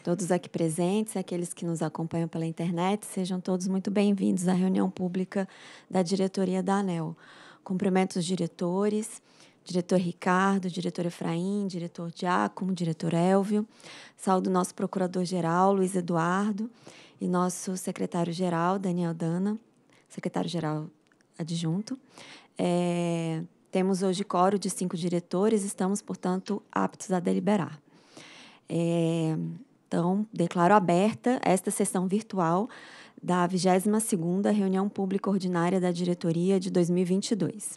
todos aqui presentes, aqueles que nos acompanham pela internet, sejam todos muito bem-vindos à reunião pública da diretoria da ANEL. Cumprimento os diretores, diretor Ricardo, diretor Efraim, diretor Diácomo, diretor Elvio. Saúdo nosso procurador-geral, Luiz Eduardo, e nosso secretário-geral, Daniel Dana, secretário-geral adjunto. É, temos hoje coro de cinco diretores, estamos, portanto, aptos a deliberar. É, então, declaro aberta esta sessão virtual da 22ª reunião pública ordinária da diretoria de 2022.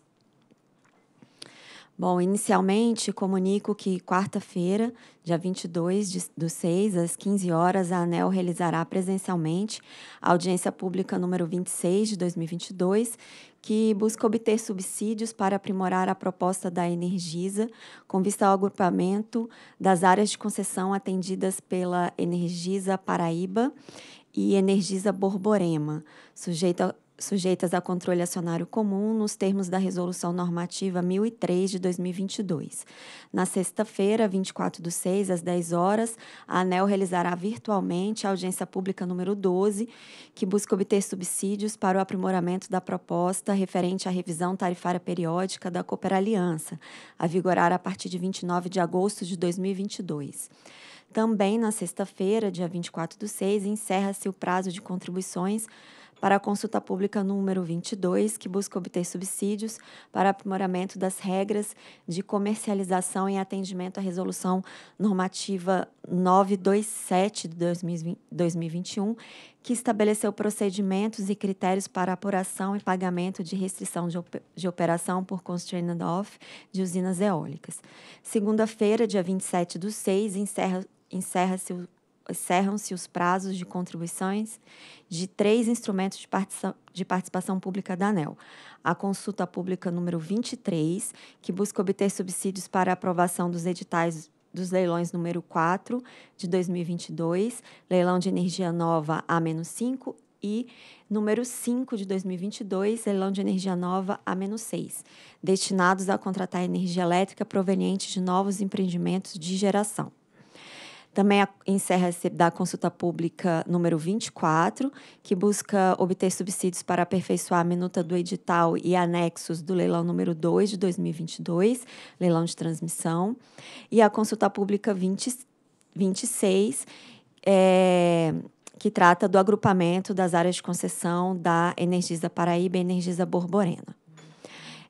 Bom, inicialmente comunico que quarta-feira, dia 22 de, do 6, às 15 horas, a ANEL realizará presencialmente a audiência pública número 26 de 2022, que busca obter subsídios para aprimorar a proposta da Energisa, com vista ao agrupamento das áreas de concessão atendidas pela Energisa Paraíba e Energisa Borborema, sujeito sujeitas a controle acionário comum nos termos da Resolução Normativa 1003 de 2022. Na sexta-feira, 24 do 6, às 10 horas, a ANEL realizará virtualmente a audiência pública número 12, que busca obter subsídios para o aprimoramento da proposta referente à revisão tarifária periódica da Cooper Aliança, a vigorar a partir de 29 de agosto de 2022. Também na sexta-feira, dia 24 do 6, encerra-se o prazo de contribuições para a consulta pública número 22, que busca obter subsídios para aprimoramento das regras de comercialização em atendimento à resolução normativa 927 de 2021, que estabeleceu procedimentos e critérios para apuração e pagamento de restrição de, op de operação por constraint off de usinas eólicas. Segunda-feira, dia 27 do 6, encerra-se encerra o encerram-se os prazos de contribuições de três instrumentos de participação, de participação pública da ANEL. A consulta pública número 23, que busca obter subsídios para a aprovação dos editais dos leilões número 4 de 2022, leilão de energia nova A-5 e número 5 de 2022, leilão de energia nova A-6, destinados a contratar energia elétrica proveniente de novos empreendimentos de geração. Também encerra-se da consulta pública número 24, que busca obter subsídios para aperfeiçoar a minuta do edital e anexos do leilão número 2 de 2022, leilão de transmissão. E a consulta pública 20, 26, é, que trata do agrupamento das áreas de concessão da Energisa Paraíba e Energisa Borborema.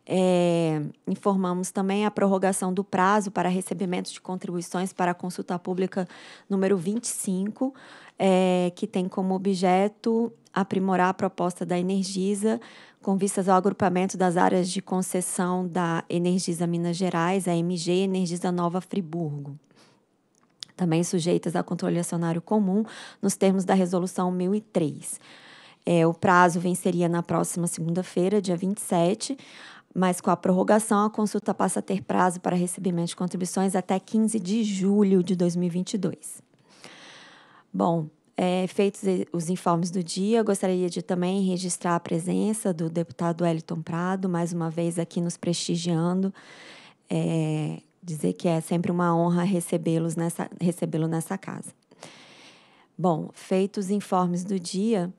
É, informamos também a prorrogação do prazo para recebimento de contribuições para a consulta pública número 25, é, que tem como objeto aprimorar a proposta da Energisa com vistas ao agrupamento das áreas de concessão da Energisa Minas Gerais, a MG e Energisa Nova Friburgo também sujeitas a controle acionário comum, nos termos da Resolução 1003. É, o prazo venceria na próxima segunda-feira, dia 27 mas com a prorrogação, a consulta passa a ter prazo para recebimento de contribuições até 15 de julho de 2022. Bom, é, feitos os informes do dia, gostaria de também registrar a presença do deputado Wellington Prado, mais uma vez aqui nos prestigiando. É, dizer que é sempre uma honra recebê-los nessa, recebê-lo nessa casa. Bom, feitos os informes do dia,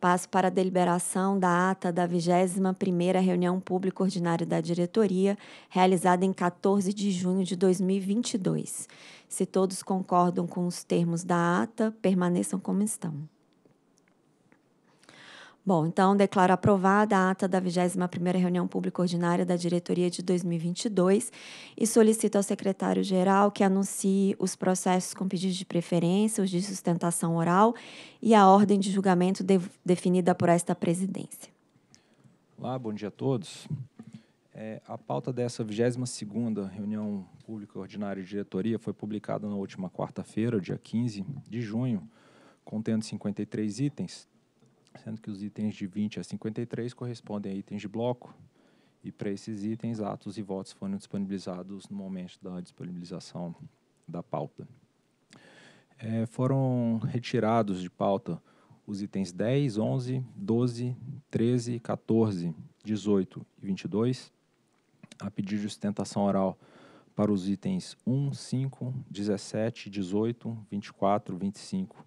Passo para a deliberação da ata da 21ª reunião pública ordinária da diretoria, realizada em 14 de junho de 2022. Se todos concordam com os termos da ata, permaneçam como estão. Bom, então declaro aprovada a ata da 21ª reunião pública ordinária da diretoria de 2022 e solicito ao secretário-geral que anuncie os processos com pedido de preferência, os de sustentação oral e a ordem de julgamento de definida por esta presidência. Olá, bom dia a todos. É, a pauta dessa 22ª reunião pública ordinária de diretoria foi publicada na última quarta-feira, dia 15 de junho, contendo 53 itens, sendo que os itens de 20 a 53 correspondem a itens de bloco, e para esses itens, atos e votos foram disponibilizados no momento da disponibilização da pauta. É, foram retirados de pauta os itens 10, 11, 12, 13, 14, 18 e 22, a pedido de sustentação oral para os itens 1, 5, 17, 18, 24, 25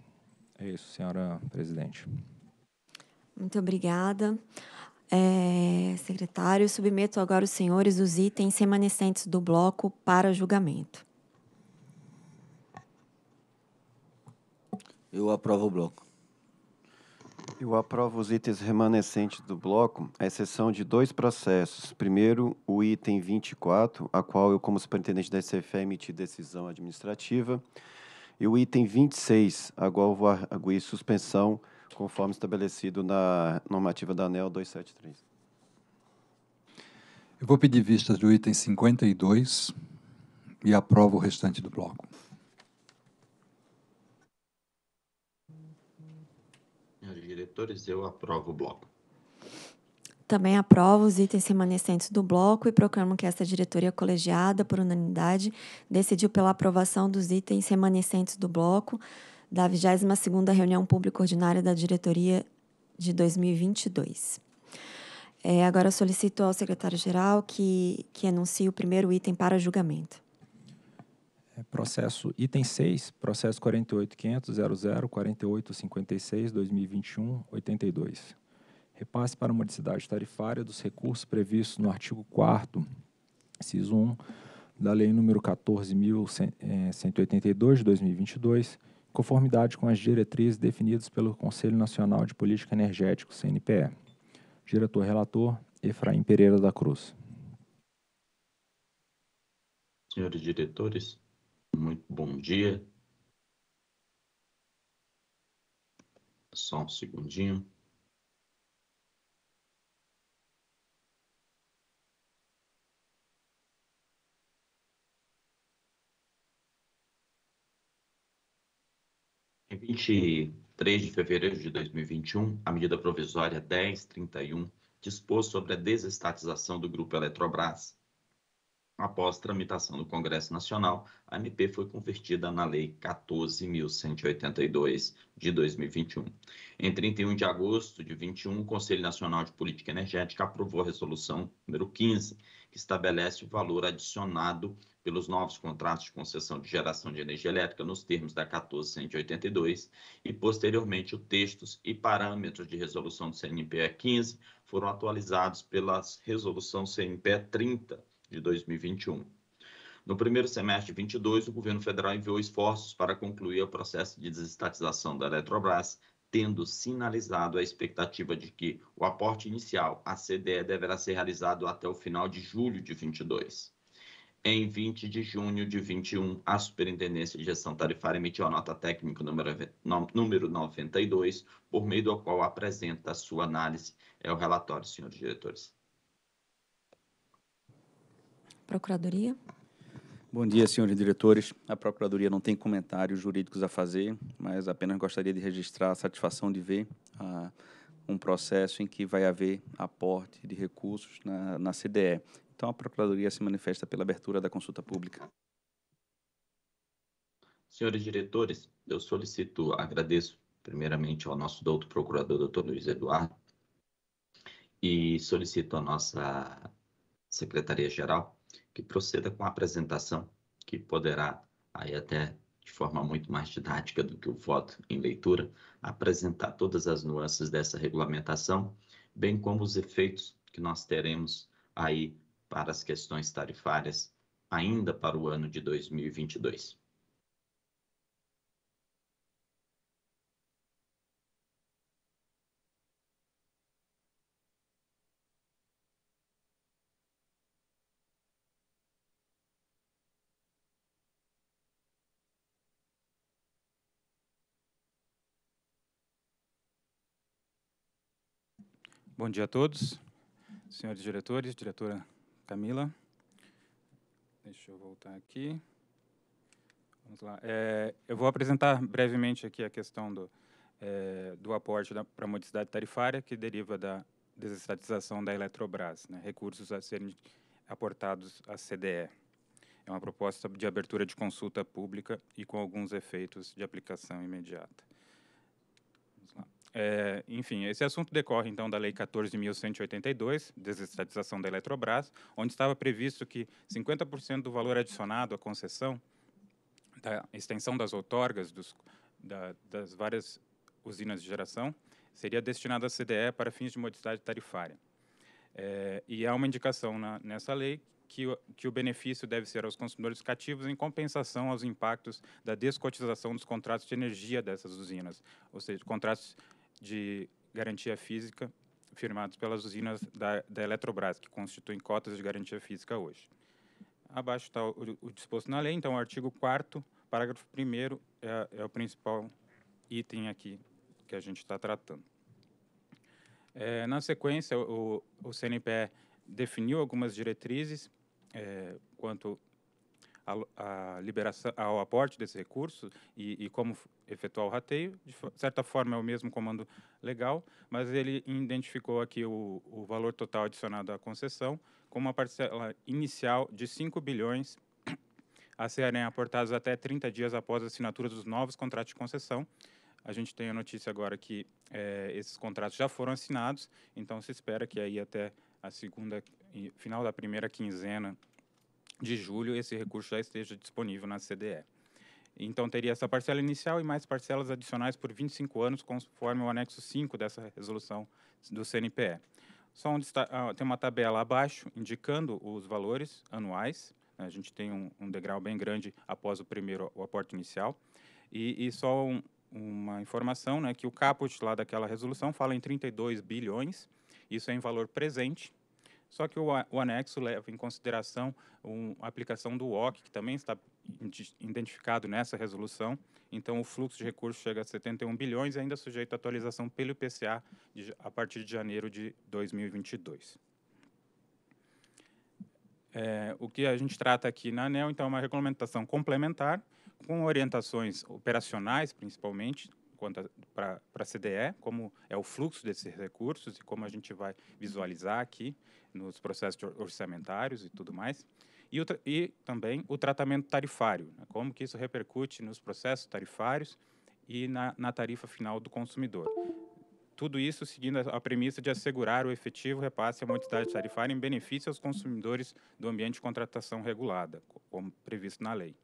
É isso, senhora presidente. Muito obrigada. É, secretário, submeto agora os senhores os itens remanescentes do bloco para julgamento. Eu aprovo o bloco. Eu aprovo os itens remanescentes do bloco, à exceção de dois processos. Primeiro, o item 24, a qual eu, como superintendente da SCFE, emiti decisão administrativa. E o item 26, a Golvo Arguir suspensão, conforme estabelecido na normativa da ANEL 273. Eu vou pedir vistas do item 52 e aprovo o restante do bloco. Senhores diretores, eu aprovo o bloco. Também aprovo os itens remanescentes do bloco e proclamo que esta diretoria colegiada, por unanimidade, decidiu pela aprovação dos itens remanescentes do bloco da 22ª reunião pública ordinária da diretoria de 2022. É, agora solicito ao secretário-geral que, que anuncie o primeiro item para julgamento. É, processo item 6, processo 48.500.00.48.56.2021.82. 2021 82 repasse para a modicidade tarifária dos recursos previstos no artigo 4 inciso 1, da Lei nº 14.182, eh, de 2022, em conformidade com as diretrizes definidas pelo Conselho Nacional de Política Energética, CNPE. Diretor-relator, Efraim Pereira da Cruz. Senhores diretores, muito bom dia. Só um segundinho. Em 23 de fevereiro de 2021, a medida provisória 1031 dispôs sobre a desestatização do grupo Eletrobras. Após tramitação no Congresso Nacional, a MP foi convertida na Lei 14.182 de 2021. Em 31 de agosto de 21, o Conselho Nacional de Política Energética aprovou a resolução número 15, que estabelece o valor adicionado pelos novos contratos de concessão de geração de energia elétrica nos termos da 14182 e, posteriormente, os textos e parâmetros de resolução do CNPE 15 foram atualizados pela resolução CNPE 30 de 2021. No primeiro semestre de 22, o governo federal enviou esforços para concluir o processo de desestatização da Eletrobras, tendo sinalizado a expectativa de que o aporte inicial à CDE deverá ser realizado até o final de julho de 22. Em 20 de junho de 21, a Superintendência de Gestão Tarifária emitiu a nota técnica número 92, por meio do qual apresenta a sua análise. É o relatório, senhores diretores. Procuradoria. Bom dia, senhores diretores. A Procuradoria não tem comentários jurídicos a fazer, mas apenas gostaria de registrar a satisfação de ver ah, um processo em que vai haver aporte de recursos na, na CDE. Então, a Procuradoria se manifesta pela abertura da consulta pública. Senhores diretores, eu solicito, agradeço primeiramente ao nosso doutor procurador, doutor Luiz Eduardo, e solicito à nossa Secretaria-Geral que proceda com a apresentação, que poderá, aí até de forma muito mais didática do que o voto em leitura, apresentar todas as nuances dessa regulamentação, bem como os efeitos que nós teremos aí para as questões tarifárias ainda para o ano de 2022. Bom dia a todos, senhores diretores, diretora Camila. Deixa eu voltar aqui. Vamos lá. É, eu vou apresentar brevemente aqui a questão do, é, do aporte para a modicidade tarifária que deriva da desestatização da Eletrobras, né, recursos a serem aportados à CDE. É uma proposta de abertura de consulta pública e com alguns efeitos de aplicação imediata. É, enfim, esse assunto decorre então da Lei 14.182, desestatização da Eletrobras, onde estava previsto que 50% do valor adicionado à concessão da extensão das outorgas dos, da, das várias usinas de geração seria destinado à CDE para fins de modicidade tarifária. É, e há uma indicação na, nessa lei que o, que o benefício deve ser aos consumidores cativos em compensação aos impactos da descotização dos contratos de energia dessas usinas, ou seja, contratos de garantia física firmados pelas usinas da, da Eletrobras, que constituem cotas de garantia física hoje. Abaixo está o, o disposto na lei, então o artigo 4 parágrafo 1 é, é o principal item aqui que a gente está tratando. É, na sequência, o, o CNPE definiu algumas diretrizes é, quanto a, a liberação, ao aporte desse recurso e, e, como efetuar o rateio. De certa forma, é o mesmo comando legal, mas ele identificou aqui o, o valor total adicionado à concessão com uma parcela inicial de 5 bilhões a serem aportados até 30 dias após a assinatura dos novos contratos de concessão. A gente tem a notícia agora que é, esses contratos já foram assinados, então se espera que aí até a segunda final da primeira quinzena de julho esse recurso já esteja disponível na CDE. Então, teria essa parcela inicial e mais parcelas adicionais por 25 anos, conforme o anexo 5 dessa resolução do CNPE. Só onde está, ah, tem uma tabela abaixo indicando os valores anuais. Né? A gente tem um, um degrau bem grande após o primeiro o aporte inicial. E, e só um, uma informação, né, que o caput lá daquela resolução fala em 32 bilhões. Isso é em valor presente, só que o, o anexo leva em consideração a aplicação do OC, que também está identificado nessa resolução. Então, o fluxo de recursos chega a 71 bilhões e ainda sujeito à atualização pelo IPCA de, a partir de janeiro de 2022. É, o que a gente trata aqui na ANEL, então, é uma regulamentação complementar, com orientações operacionais, principalmente, quanto para a CDE, como é o fluxo desses recursos e como a gente vai visualizar aqui nos processos orçamentários e tudo mais. E, o, e também o tratamento tarifário, né, como que isso repercute nos processos tarifários e na, na tarifa final do consumidor tudo isso seguindo a premissa de assegurar o efetivo repasse à quantidade tarifária em benefício aos consumidores do ambiente de contratação regulada, como previsto na lei.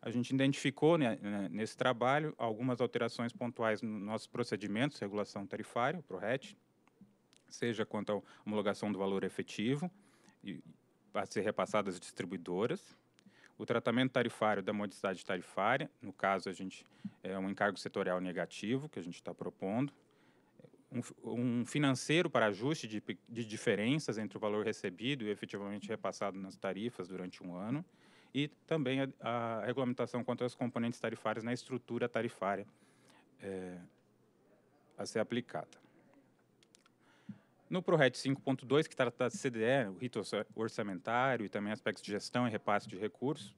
A gente identificou né, né, nesse trabalho algumas alterações pontuais nos nossos procedimentos, regulação tarifária, o PRORET, seja quanto à homologação do valor efetivo, e, a ser repassado às distribuidoras, o tratamento tarifário da modicidade tarifária, no caso, a gente é um encargo setorial negativo que a gente está propondo, um, um, financeiro para ajuste de, de diferenças entre o valor recebido e efetivamente repassado nas tarifas durante um ano, e também a, a regulamentação quanto aos componentes tarifários na estrutura tarifária é, a ser aplicada. No ProRed 5.2, que trata da CDE, o rito orçamentário e também aspectos de gestão e repasse de recursos,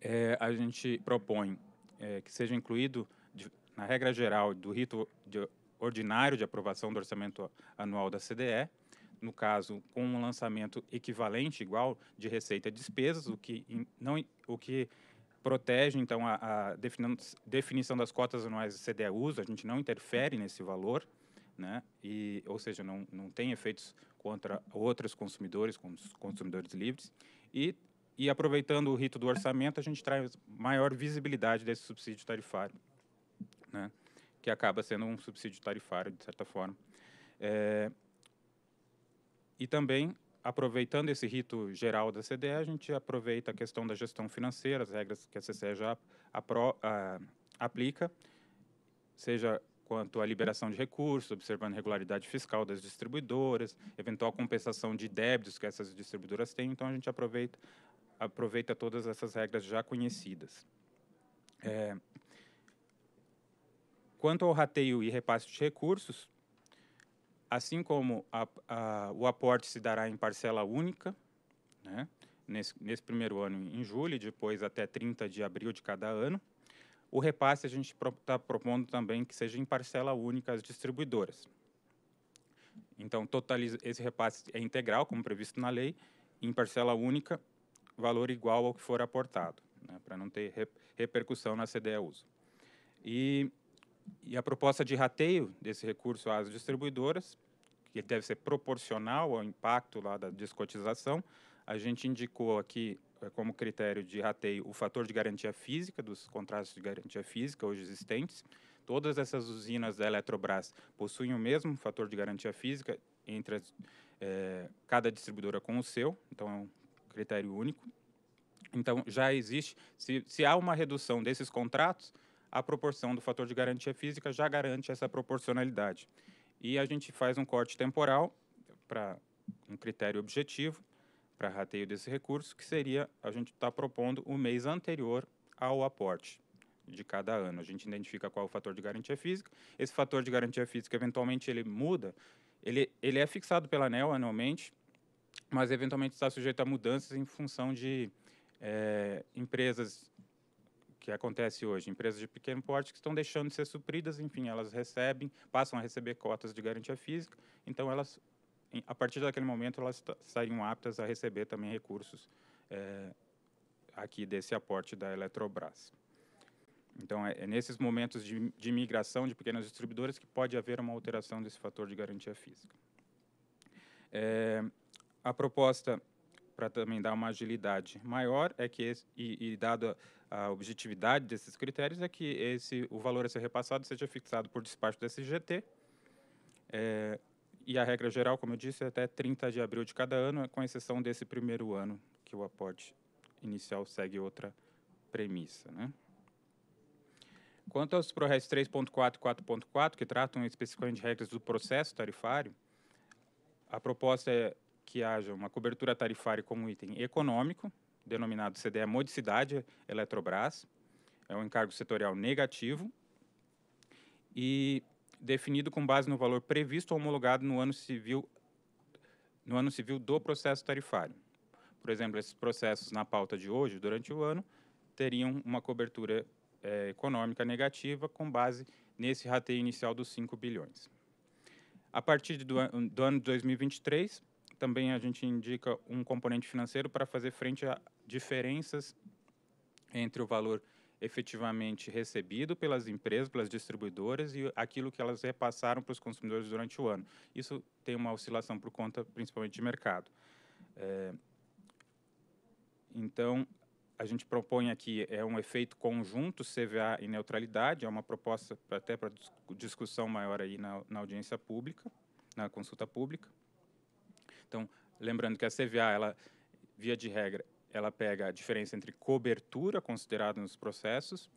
é, a gente propõe é, que seja incluído de, na regra geral do rito de, ordinário de aprovação do orçamento anual da CDE, no caso, com um lançamento equivalente, igual, de receita e despesas, o que, não, o que protege, então, a, a definição das cotas anuais de CDEUS a gente não interfere nesse valor, né? E, ou seja, não, não tem efeitos contra outros consumidores, como os consumidores livres. E, e aproveitando o rito do orçamento, a gente traz maior visibilidade desse subsídio tarifário, né? que acaba sendo um subsídio tarifário, de certa forma. É, e também, aproveitando esse rito geral da CDE, a gente aproveita a questão da gestão financeira, as regras que a CCE já apro, ah, aplica, seja quanto à liberação de recursos, observando regularidade fiscal das distribuidoras, eventual compensação de débitos que essas distribuidoras têm. Então, a gente aproveita, aproveita todas essas regras já conhecidas. É, quanto ao rateio e repasse de recursos, Assim como a, a, o aporte se dará em parcela única, né, nesse, nesse primeiro ano em julho, e depois até 30 de abril de cada ano, o repasse a gente está propondo também que seja em parcela única às distribuidoras. Então, totaliza, esse repasse é integral, como previsto na lei, em parcela única, valor igual ao que for aportado, né, para não ter repercussão na CDE uso. E e a proposta de rateio desse recurso às distribuidoras, que deve ser proporcional ao impacto lá da descotização, a gente indicou aqui eh, como critério de rateio o fator de garantia física dos contratos de garantia física hoje existentes. Todas essas usinas da Eletrobras possuem o mesmo fator de garantia física entre as, é, cada distribuidora com o seu, então é um critério único. Então já existe, se, se há uma redução desses contratos, a proporção do fator de garantia física já garante essa proporcionalidade. E a gente faz um corte temporal para um critério objetivo para rateio desse recurso, que seria a gente está propondo o mês anterior ao aporte de cada ano. A gente identifica qual é o fator de garantia física. Esse fator de garantia física, eventualmente, ele muda. Ele, ele é fixado pela ANEL anualmente, mas, eventualmente, está sujeito a mudanças em função de é, empresas que acontece hoje. Empresas de pequeno porte que estão deixando de ser supridas, enfim, elas recebem, passam a receber cotas de garantia física, então elas, a partir daquele momento, elas estariam aptas a receber também recursos é, aqui desse aporte da Eletrobras. Então, é, é nesses momentos de, de migração de pequenas distribuidoras que pode haver uma alteração desse fator de garantia física. É, a proposta para também dar uma agilidade maior é que esse, e, e dado a, a objetividade desses critérios é que esse o valor a ser repassado seja fixado por despacho do SGT é, e a regra geral, como eu disse, é até 30 de abril de cada ano, com exceção desse primeiro ano que o aporte inicial segue outra premissa, né? Quanto aos ProRes 3.4 e 4.4, que tratam especificamente de regras do processo tarifário, a proposta é que haja uma cobertura tarifária como item econômico, denominado CDE Modicidade Eletrobras, é um encargo setorial negativo, e definido com base no valor previsto homologado no ano civil, no ano civil do processo tarifário. Por exemplo, esses processos na pauta de hoje, durante o ano, teriam uma cobertura é, econômica negativa com base nesse rateio inicial dos 5 bilhões. A partir do, do ano de 2023, também a gente indica um componente financeiro para fazer frente a diferenças entre o valor efetivamente recebido pelas empresas, pelas distribuidoras e aquilo que elas repassaram para os consumidores durante o ano. Isso tem uma oscilação por conta principalmente de mercado. É, então, a gente propõe aqui é um efeito conjunto CVA e neutralidade, é uma proposta até para discussão maior aí na, na audiência pública, na consulta pública. Então, lembrando que a CVA, ela, via de regra, ela pega a diferença entre cobertura considerada nos processos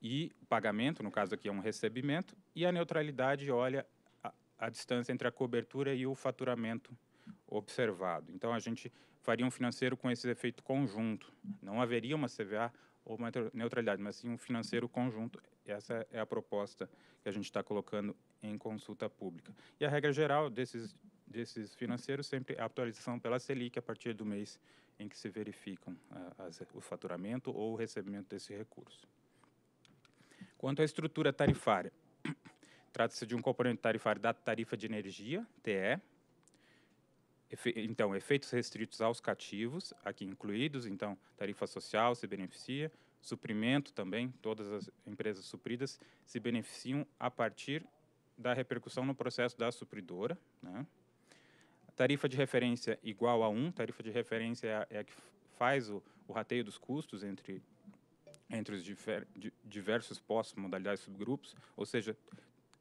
e pagamento, no caso aqui é um recebimento, e a neutralidade olha a, a distância entre a cobertura e o faturamento observado. Então, a gente faria um financeiro com esse efeito conjunto. Não haveria uma CVA ou uma neutralidade, mas sim um financeiro conjunto. Essa é a proposta que a gente está colocando em consulta pública. E a regra geral desses desses financeiros, sempre a atualização pela Selic a partir do mês em que se verificam uh, as, o faturamento ou o recebimento desse recurso. Quanto à estrutura tarifária, trata-se de um componente tarifário da tarifa de energia, TE, então, efeitos restritos aos cativos, aqui incluídos, então, tarifa social se beneficia, suprimento também, todas as empresas supridas se beneficiam a partir da repercussão no processo da supridora, né? Tarifa de referência igual a 1, tarifa de referência é a, é a que faz o, o, rateio dos custos entre, entre os difer, di, diversos postos, modalidades subgrupos, ou seja,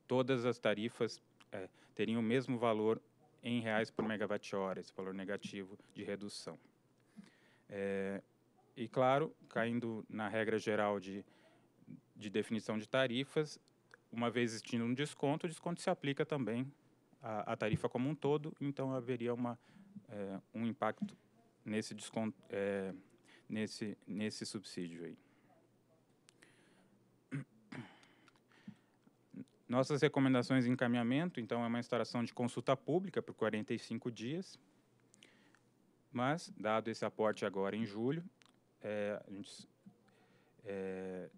todas as tarifas é, teriam o mesmo valor em reais por megawatt-hora, esse valor negativo de redução. É, e, claro, caindo na regra geral de, de definição de tarifas, uma vez existindo um desconto, o desconto se aplica também a, a tarifa como um todo, então haveria uma, é, um impacto nesse, desconto, é, nesse, nesse subsídio aí. Nossas recomendações de encaminhamento, então, é uma instalação de consulta pública por 45 dias, mas, dado esse aporte agora em julho, é, a gente, é,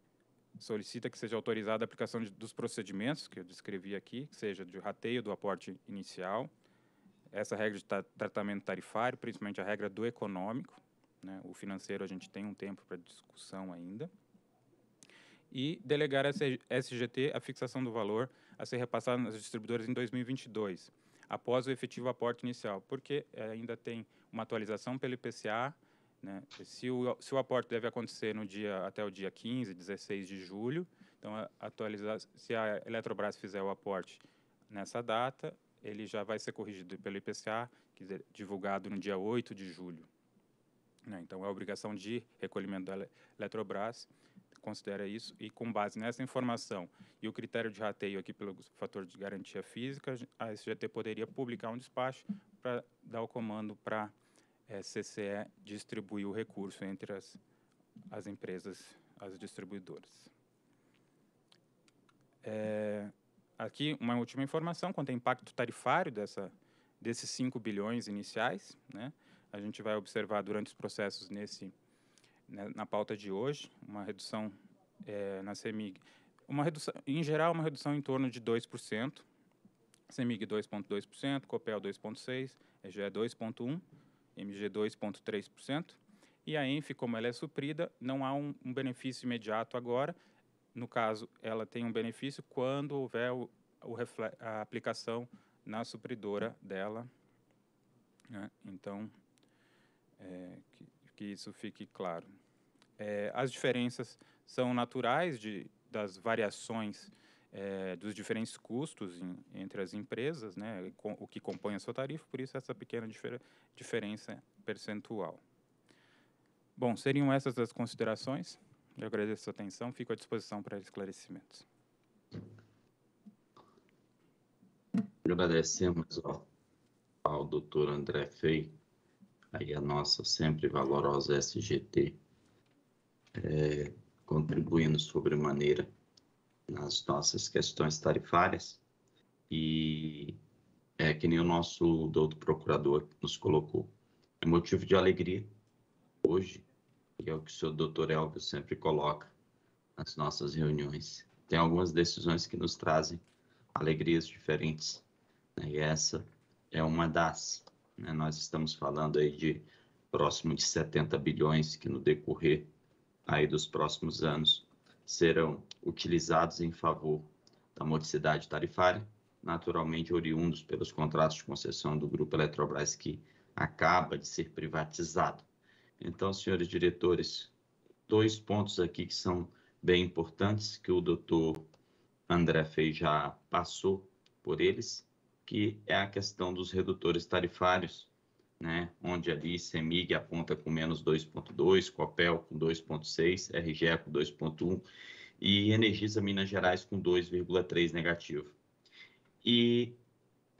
solicita que seja autorizada a aplicação de, dos procedimentos que eu descrevi aqui, que seja de rateio do aporte inicial, essa regra de tratamento tarifário, principalmente a regra do econômico, né? o financeiro a gente tem um tempo para discussão ainda, e delegar a SGT a fixação do valor a ser repassado nas distribuidoras em 2022, após o efetivo aporte inicial, porque eh, ainda tem uma atualização pelo IPCA, né? Se, o, se o aporte deve acontecer no dia até o dia 15, 16 de julho, então atualizar, se a Eletrobras fizer o aporte nessa data, ele já vai ser corrigido pelo IPCA, dizer, divulgado no dia 8 de julho. Né? Então, é a obrigação de recolhimento da Eletrobras considera isso e com base nessa informação e o critério de rateio aqui pelo fator de garantia física, a SGT poderia publicar um despacho para dar o comando para é, CCE distribuir o recurso entre as, as empresas, as distribuidoras. É, aqui, uma última informação quanto ao impacto tarifário dessa, desses 5 bilhões iniciais. Né? A gente vai observar durante os processos nesse, na, né, na pauta de hoje uma redução é, na CEMIG. Uma redução, em geral, uma redução em torno de 2%, CEMIG 2,2%, COPEL 2,6%, EGE 2,1%, MG2,3%. E a ENF, como ela é suprida, não há um, um, benefício imediato agora. No caso, ela tem um benefício quando houver o, o a aplicação na supridora dela. Né? Então, é, que, que, isso fique claro. É, as diferenças são naturais de, das variações é, dos diferentes custos em, entre as empresas, né, com, o que compõe a sua tarifa, por isso essa pequena difer diferença percentual. Bom, seriam essas as considerações. Eu agradeço a sua atenção, fico à disposição para esclarecimentos. Agradecemos ao, ao doutor André Fei, aí a nossa sempre valorosa SGT, é, contribuindo sobremaneira nas nossas questões tarifárias e é que nem o nosso doutor procurador nos colocou. É motivo de alegria hoje, e é o que o seu doutor Elvio sempre coloca nas nossas reuniões. Tem algumas decisões que nos trazem alegrias diferentes, né? e essa é uma das. Né? Nós estamos falando aí de próximo de 70 bilhões que no decorrer aí dos próximos anos serão utilizados em favor da modicidade tarifária, naturalmente oriundos pelos contratos de concessão do Grupo Eletrobras que acaba de ser privatizado. Então, senhores diretores, dois pontos aqui que são bem importantes, que o doutor André Fei já passou por eles, que é a questão dos redutores tarifários, né, onde ali CEMIG aponta com menos 2,2, COPEL com 2,6, RGE com 2,1 e Energisa Minas Gerais com 2,3 negativo. E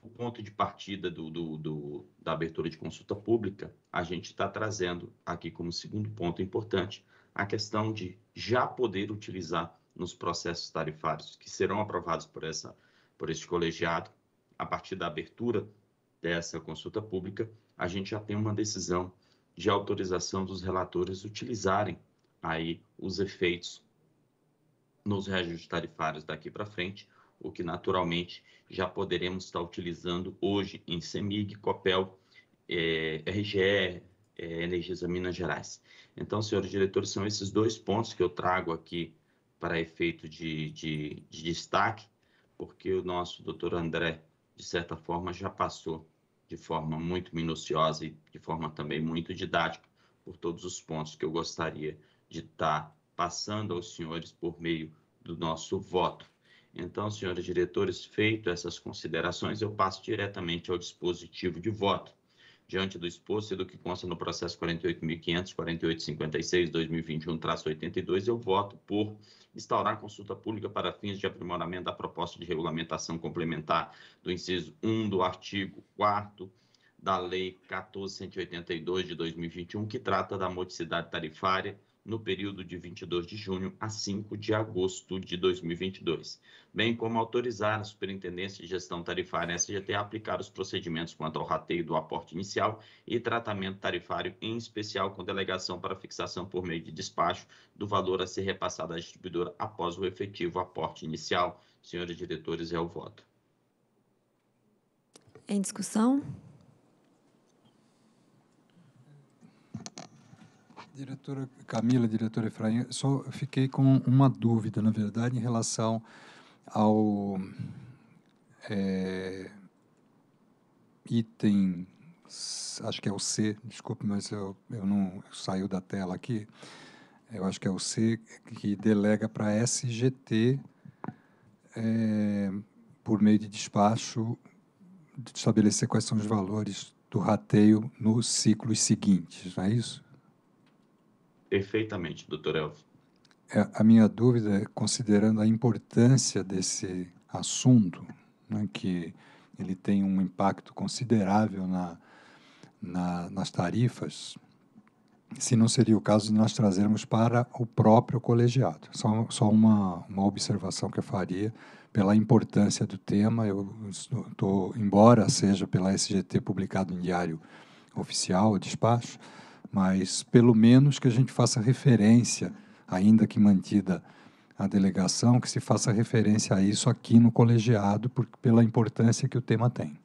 o ponto de partida do, do, do, da abertura de consulta pública, a gente está trazendo aqui como segundo ponto importante a questão de já poder utilizar nos processos tarifários que serão aprovados por, essa, por este colegiado, a partir da abertura dessa consulta pública, a gente já tem uma decisão de autorização dos relatores utilizarem aí os efeitos nos reajustes tarifários daqui para frente, o que naturalmente já poderemos estar utilizando hoje em CEMIG, COPEL, eh, RGE, eh, Energisa Minas Gerais. Então, senhores diretores, são esses dois pontos que eu trago aqui para efeito de, de, de destaque, porque o nosso doutor André, de certa forma, já passou de forma muito minuciosa e de forma também muito didática por todos os pontos que eu gostaria de estar tá passando aos senhores por meio do nosso voto. Então, senhores diretores, feito essas considerações, eu passo diretamente ao dispositivo de voto diante do exposto e do que consta no processo 48.548.56-2021-82, eu voto por instaurar consulta pública para fins de aprimoramento da proposta de regulamentação complementar do inciso 1 do artigo 4 da Lei 14.182 de 2021, que trata da modicidade tarifária no período de 22 de junho a 5 de agosto de 2022, bem como autorizar a Superintendência de Gestão Tarifária SGT a aplicar os procedimentos quanto ao rateio do aporte inicial e tratamento tarifário, em especial com delegação para fixação por meio de despacho do valor a ser repassado à distribuidora após o efetivo aporte inicial. Senhores diretores, é o voto. Em discussão? Diretora Camila, diretora Efraim, só fiquei com uma dúvida, na verdade, em relação ao é, item, acho que é o C, desculpe, mas eu, eu não saiu da tela aqui, eu acho que é o C, que delega para a SGT, é, por meio de despacho, de estabelecer quais são os valores do rateio nos ciclos seguintes, não é isso? perfeitamente, doutor Elvio. É, a minha dúvida, é considerando a importância desse assunto, né, que ele tem um impacto considerável na, na, nas tarifas, se não seria o caso de nós trazermos para o próprio colegiado. Só, só uma, uma observação que eu faria pela importância do tema. Eu estou, embora seja pela SGT publicado em diário oficial, despacho, mas pelo menos que a gente faça referência, ainda que mantida a delegação, que se faça referência a isso aqui no colegiado, por, pela importância que o tema tem.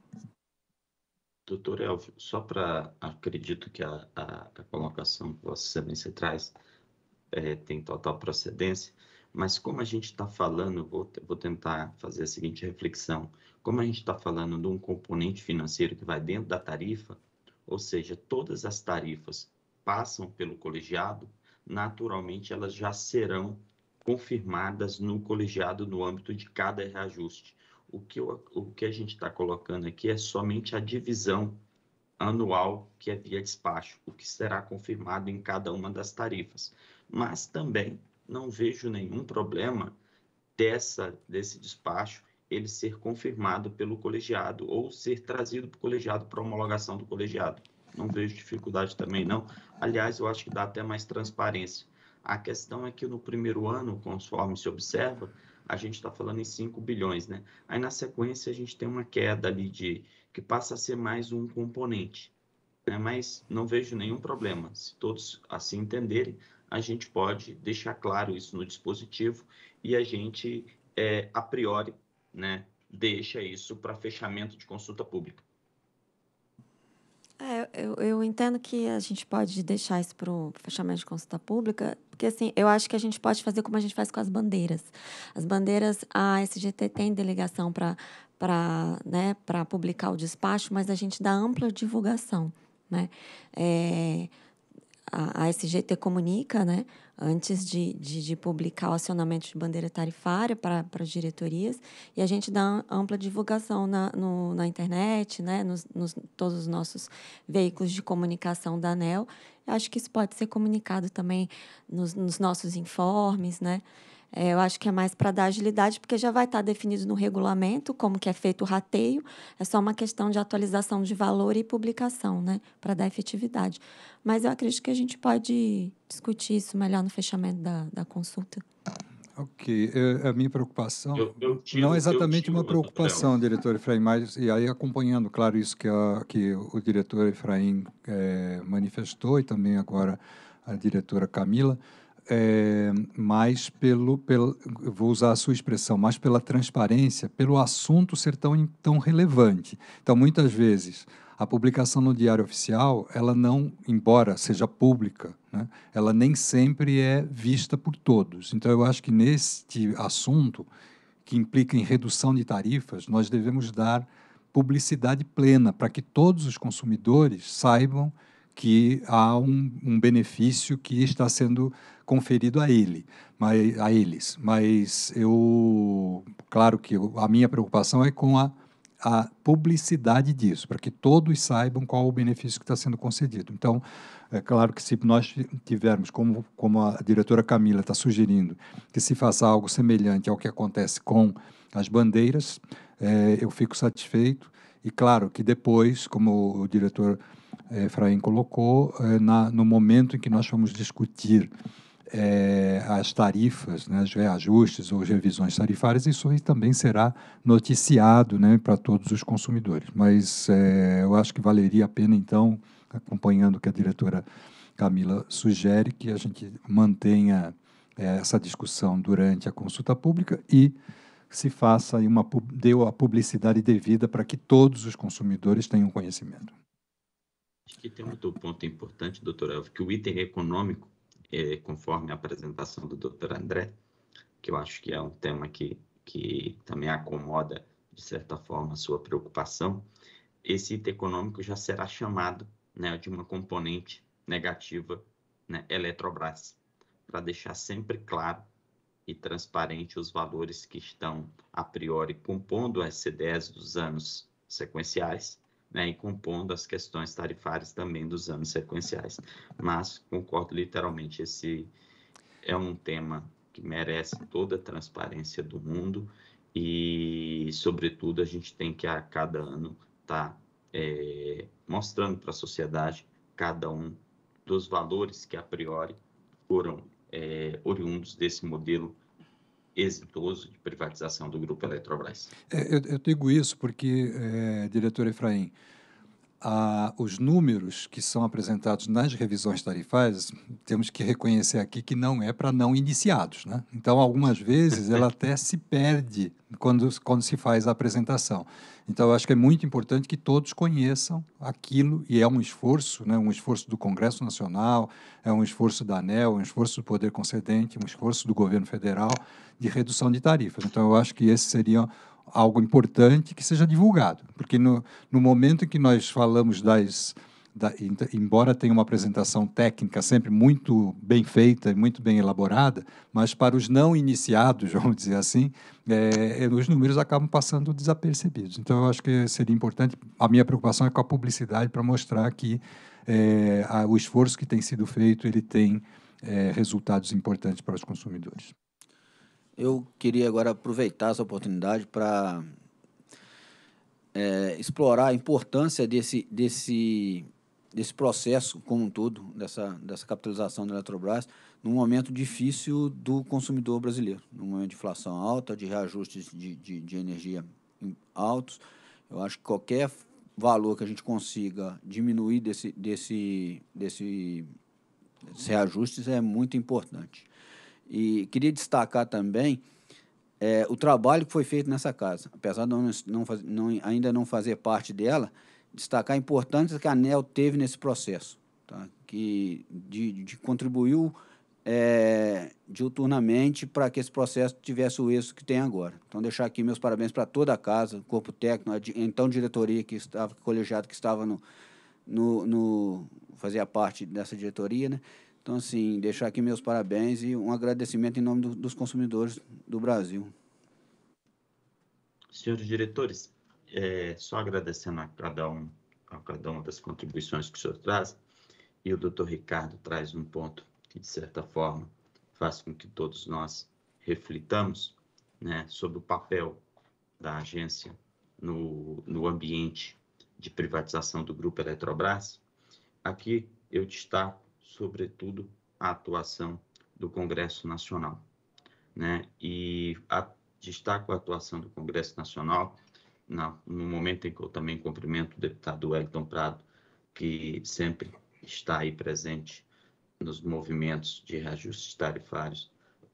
Doutor Elvio, só para. Acredito que a, a, a, colocação que Vossa Excelência traz é, tem total procedência, mas como a gente está falando, vou, vou tentar fazer a seguinte reflexão: como a gente está falando de um componente financeiro que vai dentro da tarifa, ou seja, todas as tarifas passam pelo colegiado, naturalmente elas já serão confirmadas no colegiado no âmbito de cada reajuste. O que, eu, o que a gente está colocando aqui é somente a divisão anual que é via despacho, o que será confirmado em cada uma das tarifas. Mas também não vejo nenhum problema dessa, desse despacho ele ser confirmado pelo colegiado ou ser trazido para o colegiado para homologação do colegiado. Não vejo dificuldade também, não. Aliás, eu acho que dá até mais transparência. A questão é que no primeiro ano, conforme se observa, a gente está falando em 5 bilhões, né? Aí na sequência a gente tem uma queda ali de que passa a ser mais um componente. Né? Mas não vejo nenhum problema. Se todos assim entenderem, a gente pode deixar claro isso no dispositivo e a gente, é, a priori, né, deixa isso para fechamento de consulta pública. É, eu, eu entendo que a gente pode deixar isso para o fechamento de consulta pública, porque assim, eu acho que a gente pode fazer como a gente faz com as bandeiras. As bandeiras, a SGT tem delegação para né, publicar o despacho, mas a gente dá ampla divulgação. Né? É, a, a SGT comunica, né, antes de, de, de, publicar o acionamento de bandeira tarifária para as diretorias, e a gente dá ampla divulgação na, no, na internet, né, nos, nos, todos os nossos veículos de comunicação da ANEL. Eu acho que isso pode ser comunicado também nos, nos nossos informes, né, é, eu acho que é mais para dar agilidade, porque já vai estar tá definido no regulamento como que é feito o rateio. É só uma questão de atualização de valor e publicação, né? Para dar efetividade. Mas eu acredito que a gente pode discutir isso melhor no fechamento da, da consulta. Ok. Eu, é, a minha preocupação. Eu, eu tiro, não é exatamente uma preocupação, diretor Efraim, mas. E aí, acompanhando, claro, isso que, a, que o diretor Efraim é, manifestou e também agora a diretora Camila é, mais pelo, pelo, vou usar a sua expressão, mais pela transparência, pelo assunto ser tão, tão relevante. Então, muitas vezes, a publicação no Diário Oficial, ela não, embora seja pública, né, ela nem sempre é vista por todos. Então, eu acho que neste assunto, que implica em redução de tarifas, nós devemos dar publicidade plena para que todos os consumidores saibam que há um, um benefício que está sendo conferido a ele, mas, a eles. Mas eu, claro que eu, a minha preocupação é com a, a publicidade disso, para que todos saibam qual o benefício que está sendo concedido. Então, é claro que se nós tivermos, como, como a diretora Camila está sugerindo, que se faça algo semelhante ao que acontece com as bandeiras, é, eu fico satisfeito. E claro que depois, como o diretor é, Efraim colocou, é, na, no momento em que nós vamos discutir é, as tarifas, né, os reajustes ou as revisões tarifárias, isso também será noticiado né, para todos os consumidores. Mas é, eu acho que valeria a pena, então, acompanhando o que a diretora Camila sugere, que a gente mantenha é, essa discussão durante a consulta pública e se faça uma deu a publicidade devida para que todos os consumidores tenham conhecimento. Acho que tem outro ponto importante, doutor Elvio, que o item econômico é, conforme a apresentação do Dr. André, que eu acho que é um tema que, que também acomoda, de certa forma, a sua preocupação, esse item econômico já será chamado né, de uma componente negativa né, Eletrobras, para deixar sempre claro e transparente os valores que estão a priori compondo as CDs dos anos sequenciais né, e compondo as questões tarifárias também dos anos sequenciais. Mas concordo literalmente, esse é um tema que merece toda a transparência do mundo e, sobretudo, a gente tem que a cada ano estar tá, é, mostrando para a sociedade cada um dos valores que a priori foram é, oriundos desse modelo exitoso de privatização do grupo Eletrobras. É, eu, eu, digo isso porque, é, diretor Efraim, os números que são apresentados nas revisões tarifárias, temos que reconhecer aqui que não é para não iniciados. Né? Então, algumas vezes, ela até se perde quando, quando se faz a apresentação. Então, eu acho que é muito importante que todos conheçam aquilo, e é um esforço, né? um esforço do Congresso Nacional, é um esforço da ANEL, é um esforço do Poder Concedente, um esforço do Governo Federal de redução de tarifas. Então, eu acho que esse seria algo importante que seja divulgado. Porque no, no momento em que nós falamos das. Da, embora tenha uma apresentação técnica sempre muito bem feita e muito bem elaborada, mas para os não iniciados, vamos dizer assim, é, é, os números acabam passando desapercebidos. Então, eu acho que seria importante. A minha preocupação é com a publicidade para mostrar que é, a, o esforço que tem sido feito ele tem é, resultados importantes para os consumidores. Eu queria agora aproveitar essa oportunidade para é, explorar a importância desse, desse, desse processo como um todo, dessa, dessa capitalização da Eletrobras, num momento difícil do consumidor brasileiro, num momento de inflação alta, de reajustes de, de, de energia altos. Eu acho que qualquer valor que a gente consiga diminuir desse, desse, desse, desses reajustes é muito importante. E queria destacar também é, o trabalho que foi feito nessa casa. Apesar de não, não, não, ainda não fazer parte dela, destacar a importância que a ANEL teve nesse processo, tá? que de, de contribuiu é, diuturnamente para que esse processo tivesse o êxito que tem agora. Então, deixar aqui meus parabéns para toda a casa, corpo técnico, a então diretoria que estava, colegiado que estava no, no, no fazia parte dessa diretoria, né? Então, assim, deixar aqui meus parabéns e um agradecimento em nome do, dos consumidores do Brasil. Senhores diretores, é, só agradecendo a cada, um, a cada uma das contribuições que o senhor traz, e o doutor Ricardo traz um ponto que, de certa forma, faz com que todos nós reflitamos né, sobre o papel da agência no, no ambiente de privatização do Grupo Eletrobras. Aqui eu destaco sobretudo, a atuação do Congresso Nacional. Né? E a, destaco a atuação do Congresso Nacional na, no momento em que eu também cumprimento o deputado Wellington Prado, que sempre está aí presente nos movimentos de reajustes tarifários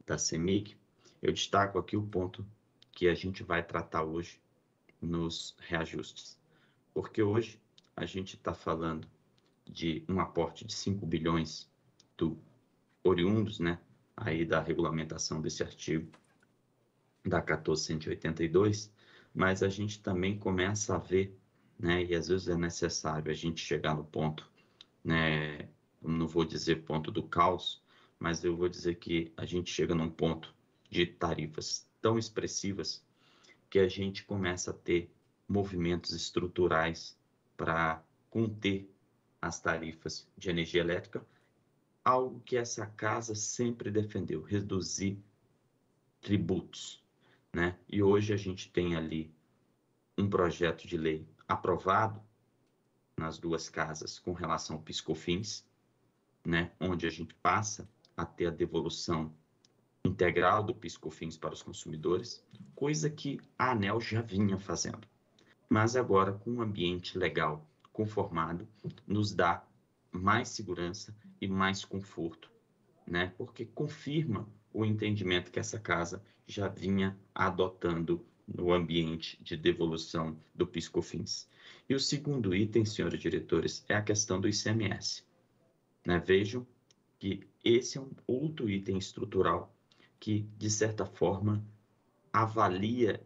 da CEMIG. eu destaco aqui o ponto que a gente vai tratar hoje nos reajustes. Porque hoje a gente está falando de um aporte de 5 bilhões do, oriundos, né, aí da regulamentação desse artigo da 1482, mas a gente também começa a ver, né, e às vezes é necessário a gente chegar no ponto, né, não vou dizer ponto do caos, mas eu vou dizer que a gente chega num ponto de tarifas tão expressivas que a gente começa a ter movimentos estruturais para conter as tarifas de energia elétrica, algo que essa casa sempre defendeu, reduzir tributos, né? E hoje a gente tem ali um projeto de lei aprovado nas duas casas com relação ao piscofins, né? Onde a gente passa a ter a devolução integral do piscofins para os consumidores, coisa que a Anel já vinha fazendo, mas agora com um ambiente legal conformado nos dá mais segurança e mais conforto, né? Porque confirma o entendimento que essa casa já vinha adotando no ambiente de devolução do PiscoFins. E o segundo item, senhores diretores, é a questão do ICMS. Né? Vejam que esse é um outro item estrutural que, de certa forma, avalia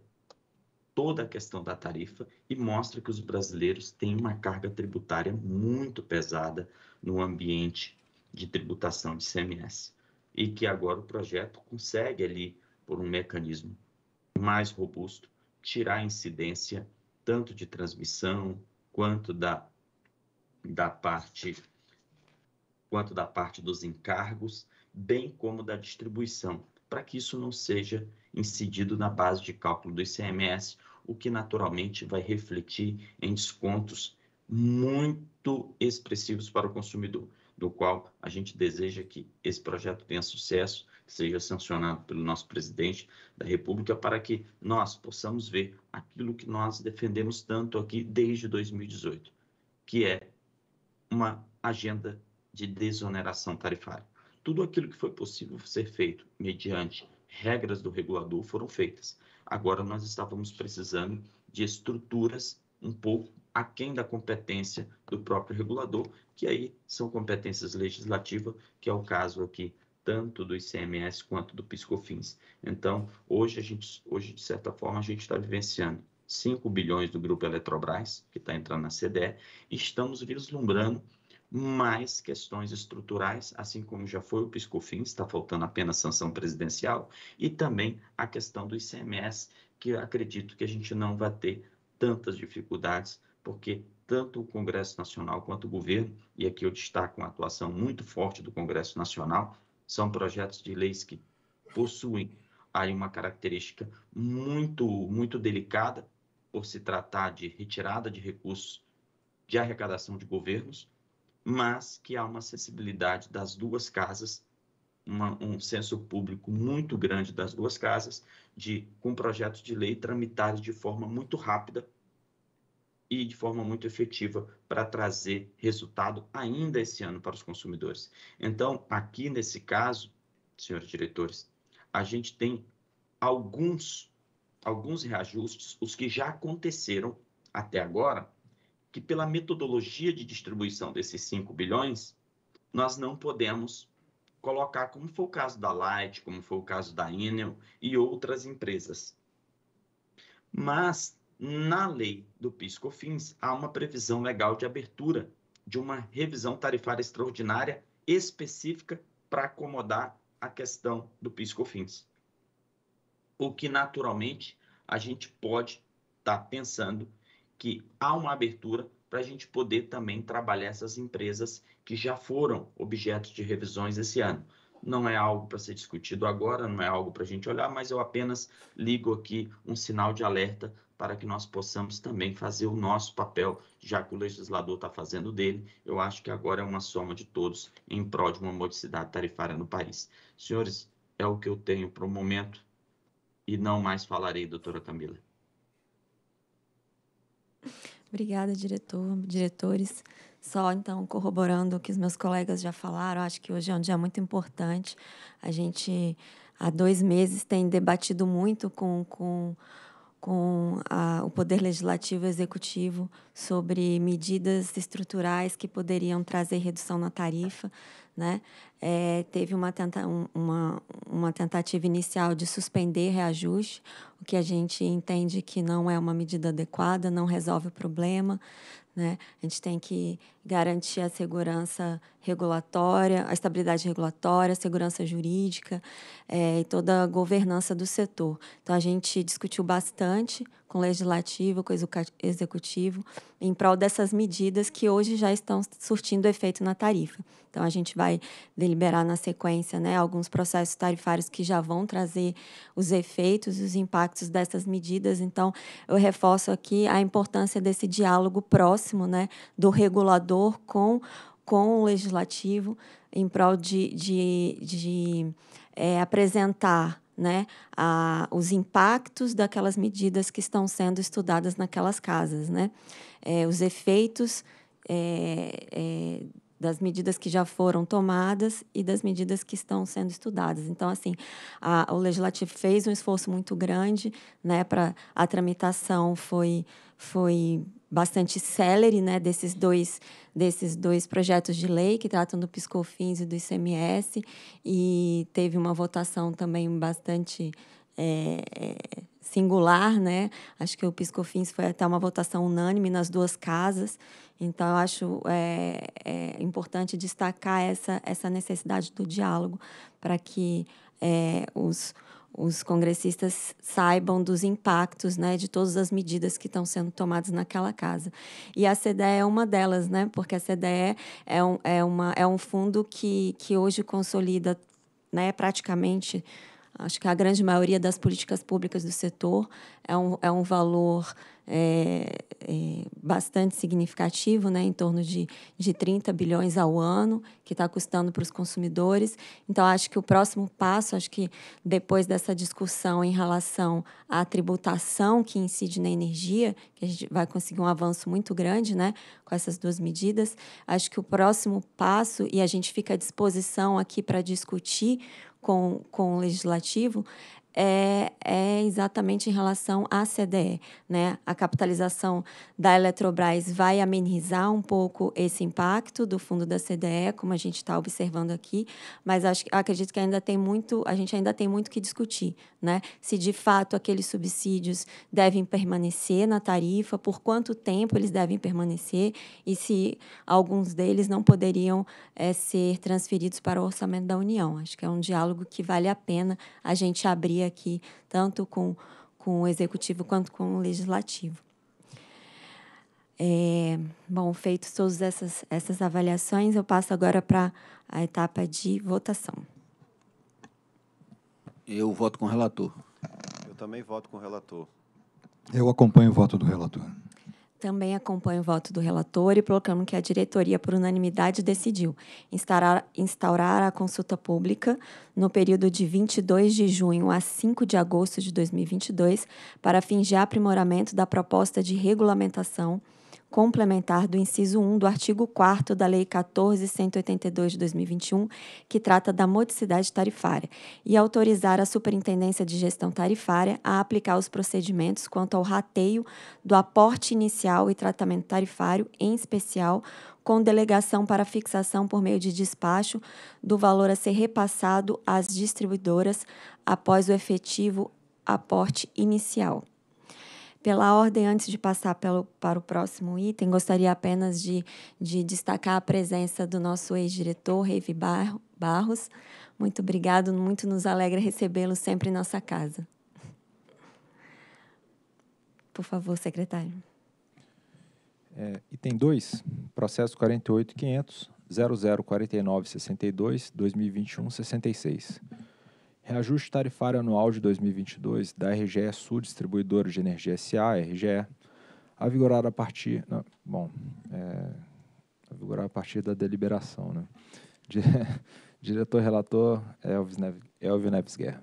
toda a questão da tarifa e mostra que os brasileiros têm uma carga tributária muito pesada no ambiente de tributação de CMS e que agora o projeto consegue ali por um mecanismo mais robusto tirar a incidência tanto de transmissão quanto da da parte quanto da parte dos encargos, bem como da distribuição, para que isso não seja incidido na base de cálculo do ICMS, o que naturalmente vai refletir em descontos muito expressivos para o consumidor, do qual a gente deseja que esse projeto tenha sucesso, que seja sancionado pelo nosso presidente da República, para que nós possamos ver aquilo que nós defendemos tanto aqui desde 2018, que é uma agenda de desoneração tarifária tudo aquilo que foi possível ser feito mediante regras do regulador foram feitas. Agora nós estávamos precisando de estruturas um pouco aquém da competência do próprio regulador, que aí são competências legislativas, que é o caso aqui tanto do ICMS quanto do PiscoFins. Então, hoje a gente, hoje de certa forma a gente está vivenciando 5 bilhões do grupo Eletrobras, que está entrando na CDE, e estamos vislumbrando mais questões estruturais, assim como já foi o PiscoFins, está faltando apenas sanção presidencial, e também a questão do ICMS, que acredito que a gente não vai ter tantas dificuldades, porque tanto o Congresso Nacional quanto o governo, e aqui eu destaco uma atuação muito forte do Congresso Nacional, são projetos de leis que possuem aí uma característica muito, muito delicada, por se tratar de retirada de recursos de arrecadação de governos, mas que há uma acessibilidade das duas casas, uma, um senso público muito grande das duas casas, de com projetos de lei tramitar de forma muito rápida e de forma muito efetiva para trazer resultado ainda esse ano para os consumidores. Então, aqui nesse caso, senhores diretores, a gente tem alguns alguns reajustes, os que já aconteceram até agora, que pela metodologia de distribuição desses 5 bilhões, nós não podemos colocar, como foi o caso da Light, como foi o caso da Enel e outras empresas. Mas, na lei do PIS/COFINS, há uma previsão legal de abertura de uma revisão tarifária extraordinária específica para acomodar a questão do PIS/COFINS. O que, naturalmente, a gente pode estar tá pensando que há uma abertura para a gente poder também trabalhar essas empresas que já foram objetos de revisões esse ano. Não é algo para ser discutido agora, não é algo para a gente olhar, mas eu apenas ligo aqui um sinal de alerta para que nós possamos também fazer o nosso papel, já que o legislador está fazendo dele. Eu acho que agora é uma soma de todos em prol de uma modicidade tarifária no país. Senhores, é o que eu tenho para o momento e não mais falarei, doutora Camila. Obrigada, diretor, diretores. Só então corroborando o que os meus colegas já falaram, acho que hoje é um dia muito importante. A gente há dois meses tem debatido muito com, com com a, o Poder Legislativo e Executivo sobre medidas estruturais que poderiam trazer redução na tarifa. Né? É, teve uma, tenta, uma, uma tentativa inicial de suspender reajuste, o que a gente entende que não é uma medida adequada, não resolve o problema, né? A gente tem que garantir a segurança regulatória, a estabilidade regulatória, a segurança jurídica é, e toda a governança do setor. Então, a gente discutiu bastante com o legislativo, com o executivo, em prol dessas medidas que hoje já estão surtindo efeito na tarifa. Então, a gente vai deliberar na sequência né, alguns processos tarifários que já vão trazer os efeitos, os impactos dessas medidas. Então, eu reforço aqui a importância desse diálogo próximo né, do regulador com, com o legislativo, em prol de, de, de é, apresentar né, a, os impactos daquelas medidas que estão sendo estudadas naquelas casas, né, é, os efeitos é, é, das medidas que já foram tomadas e das medidas que estão sendo estudadas. Então, assim, a, o legislativo fez um esforço muito grande, né, para a tramitação foi foi bastante celere né, desses, dois, desses dois projetos de lei que tratam do PiscoFins e do ICMS, e teve uma votação também bastante é, é, singular, né? Acho que o Piscofins foi até uma votação unânime nas duas casas. Então, acho é, é importante destacar essa, essa necessidade do diálogo para que é, os, os congressistas saibam dos impactos né, de todas as medidas que estão sendo tomadas naquela casa. E a CDE é uma delas, né, porque a CDE é um, é uma, é um fundo que, que hoje consolida né, praticamente Acho que a grande maioria das políticas públicas do setor é um, é um valor é, é bastante significativo, né, em torno de, de 30 bilhões ao ano, que está custando para os consumidores. Então, acho que o próximo passo, acho que depois dessa discussão em relação à tributação que incide na energia, que a gente vai conseguir um avanço muito grande né, com essas duas medidas, acho que o próximo passo, e a gente fica à disposição aqui para discutir com, com o legislativo é, é exatamente em relação à CDE. Né? A capitalização da Eletrobras vai amenizar um pouco esse impacto do fundo da CDE, como a gente está observando aqui, mas acho, acredito que ainda tem muito, a gente ainda tem muito que discutir. Né? Se de fato aqueles subsídios devem permanecer na tarifa, por quanto tempo eles devem permanecer e se alguns deles não poderiam é, ser transferidos para o orçamento da União. Acho que é um diálogo que vale a pena a gente abrir aqui, tanto com, com o executivo quanto com o legislativo. É, bom, feito todas essas, essas avaliações, eu passo agora para a etapa de votação. Eu voto com o relator. Eu também voto com o relator. Eu acompanho o voto do relator. Também acompanho o voto do relator e proclamo que a diretoria, por unanimidade, decidiu instaurar, instaurar a consulta pública no período de 22 de junho a 5 de agosto de 2022 para fingir aprimoramento da proposta de regulamentação complementar do inciso 1 do artigo 4 da Lei 14.182 de 2021, que trata da modicidade tarifária, e autorizar a Superintendência de Gestão Tarifária a aplicar os procedimentos quanto ao rateio do aporte inicial e tratamento tarifário, em especial com delegação para fixação por meio de despacho do valor a ser repassado às distribuidoras após o efetivo aporte inicial. Pela ordem, antes de passar pelo, para o próximo item, gostaria apenas de, de destacar a presença do nosso ex-diretor, Revi Bar Barros. Muito obrigado, muito nos alegra recebê-lo sempre em nossa casa. Por favor, secretário. É, item 2, processo 48500 004962 2021 66. Reajuste tarifário anual de 2022 da RGE Sul Distribuidora de Energia SA, RGE, a vigorar a partir... Não, bom, é, a vigorar a partir da deliberação, né? diretor relator Elvis Neves, Elvio Neves Guerra.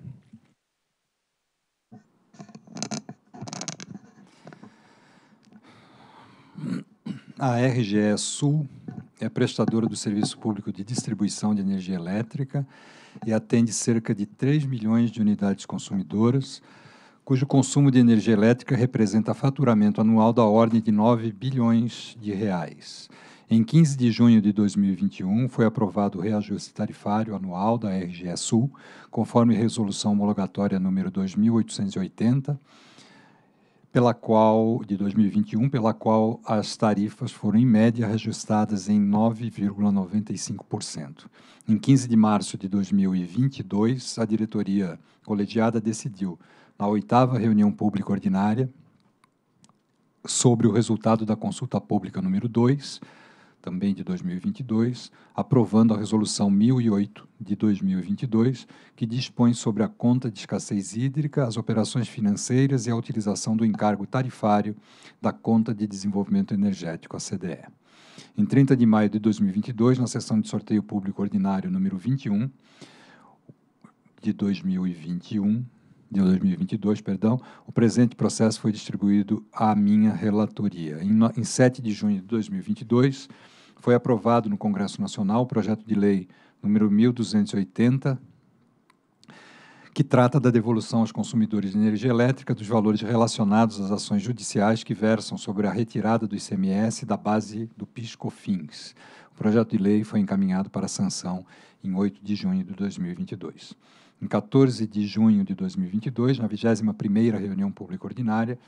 A RGE Sul é prestadora do Serviço Público de Distribuição de Energia Elétrica e atende cerca de 3 milhões de unidades consumidoras, cujo consumo de energia elétrica representa faturamento anual da ordem de 9 bilhões de reais. Em 15 de junho de 2021, foi aprovado o reajuste tarifário anual da RGE Sul, conforme resolução homologatória número 2880 pela qual de 2021, pela qual as tarifas foram em média registradas em 9,95%. Em 15 de março de 2022, a diretoria colegiada decidiu, na oitava reunião pública ordinária, sobre o resultado da consulta pública número 2, também de 2022, aprovando a Resolução 1008 de 2022, que dispõe sobre a conta de escassez hídrica, as operações financeiras e a utilização do encargo tarifário da Conta de Desenvolvimento Energético, a CDE. Em 30 de maio de 2022, na sessão de sorteio público ordinário número 21 de 2021, de 2022, perdão, o presente processo foi distribuído à minha relatoria. Em, 7 de junho de 2022, foi aprovado no Congresso Nacional o projeto de lei número 1280, que trata da devolução aos consumidores de energia elétrica dos valores relacionados às ações judiciais que versam sobre a retirada do ICMS da base do PIS/COFINS. O projeto de lei foi encaminhado para sanção em 8 de junho de 2022. Em 14 de junho de 2022, na 21ª reunião pública ordinária,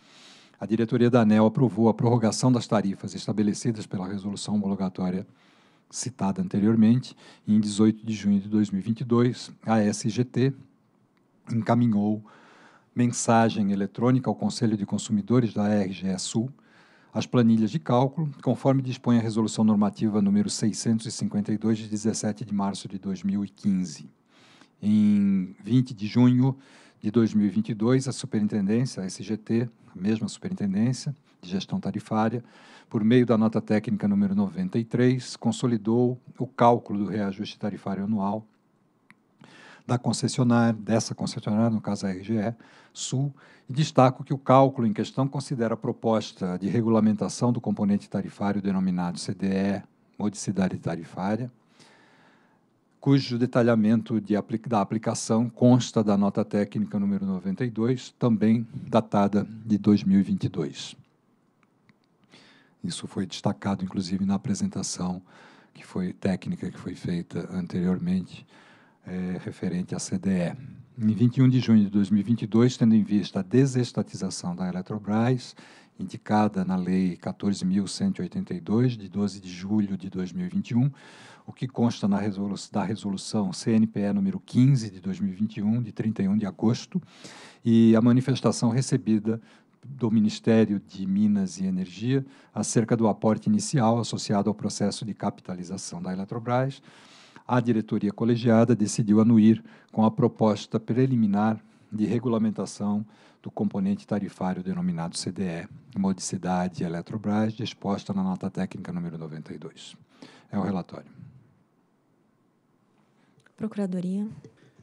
a diretoria da ANEL aprovou a prorrogação das tarifas estabelecidas pela resolução homologatória citada anteriormente, e em 18 de junho de 2022, a SGT encaminhou mensagem eletrônica ao Conselho de Consumidores da RGE Sul as planilhas de cálculo, conforme dispõe a Resolução Normativa número 652 de 17 de março de 2015. Em 20 de junho, de 2022, a superintendência, a SGT, a mesma superintendência de gestão tarifária, por meio da nota técnica número 93, consolidou o cálculo do reajuste tarifário anual da concessionária, dessa concessionária, no caso a RGE Sul, e destaco que o cálculo em questão considera a proposta de regulamentação do componente tarifário denominado CDE, modicidade tarifária, cujo detalhamento de da aplicação consta da nota técnica número 92, também datada de 2022. Isso foi destacado, inclusive, na apresentação que foi técnica que foi feita anteriormente, é, referente à CDE. Em 21 de junho de 2022, tendo em vista a desestatização da Eletrobras, indicada na Lei 14.182, de 12 de julho de 2021, o que consta da resolução CNPE número 15 de 2021, de 31 de agosto, e a manifestação recebida do Ministério de Minas e Energia acerca do aporte inicial associado ao processo de capitalização da Eletrobras, a diretoria colegiada decidiu anuir com a proposta preliminar de regulamentação do componente tarifário denominado CDE, modicidade Eletrobras, disposta na nota técnica número 92. É o relatório. Procuradoria.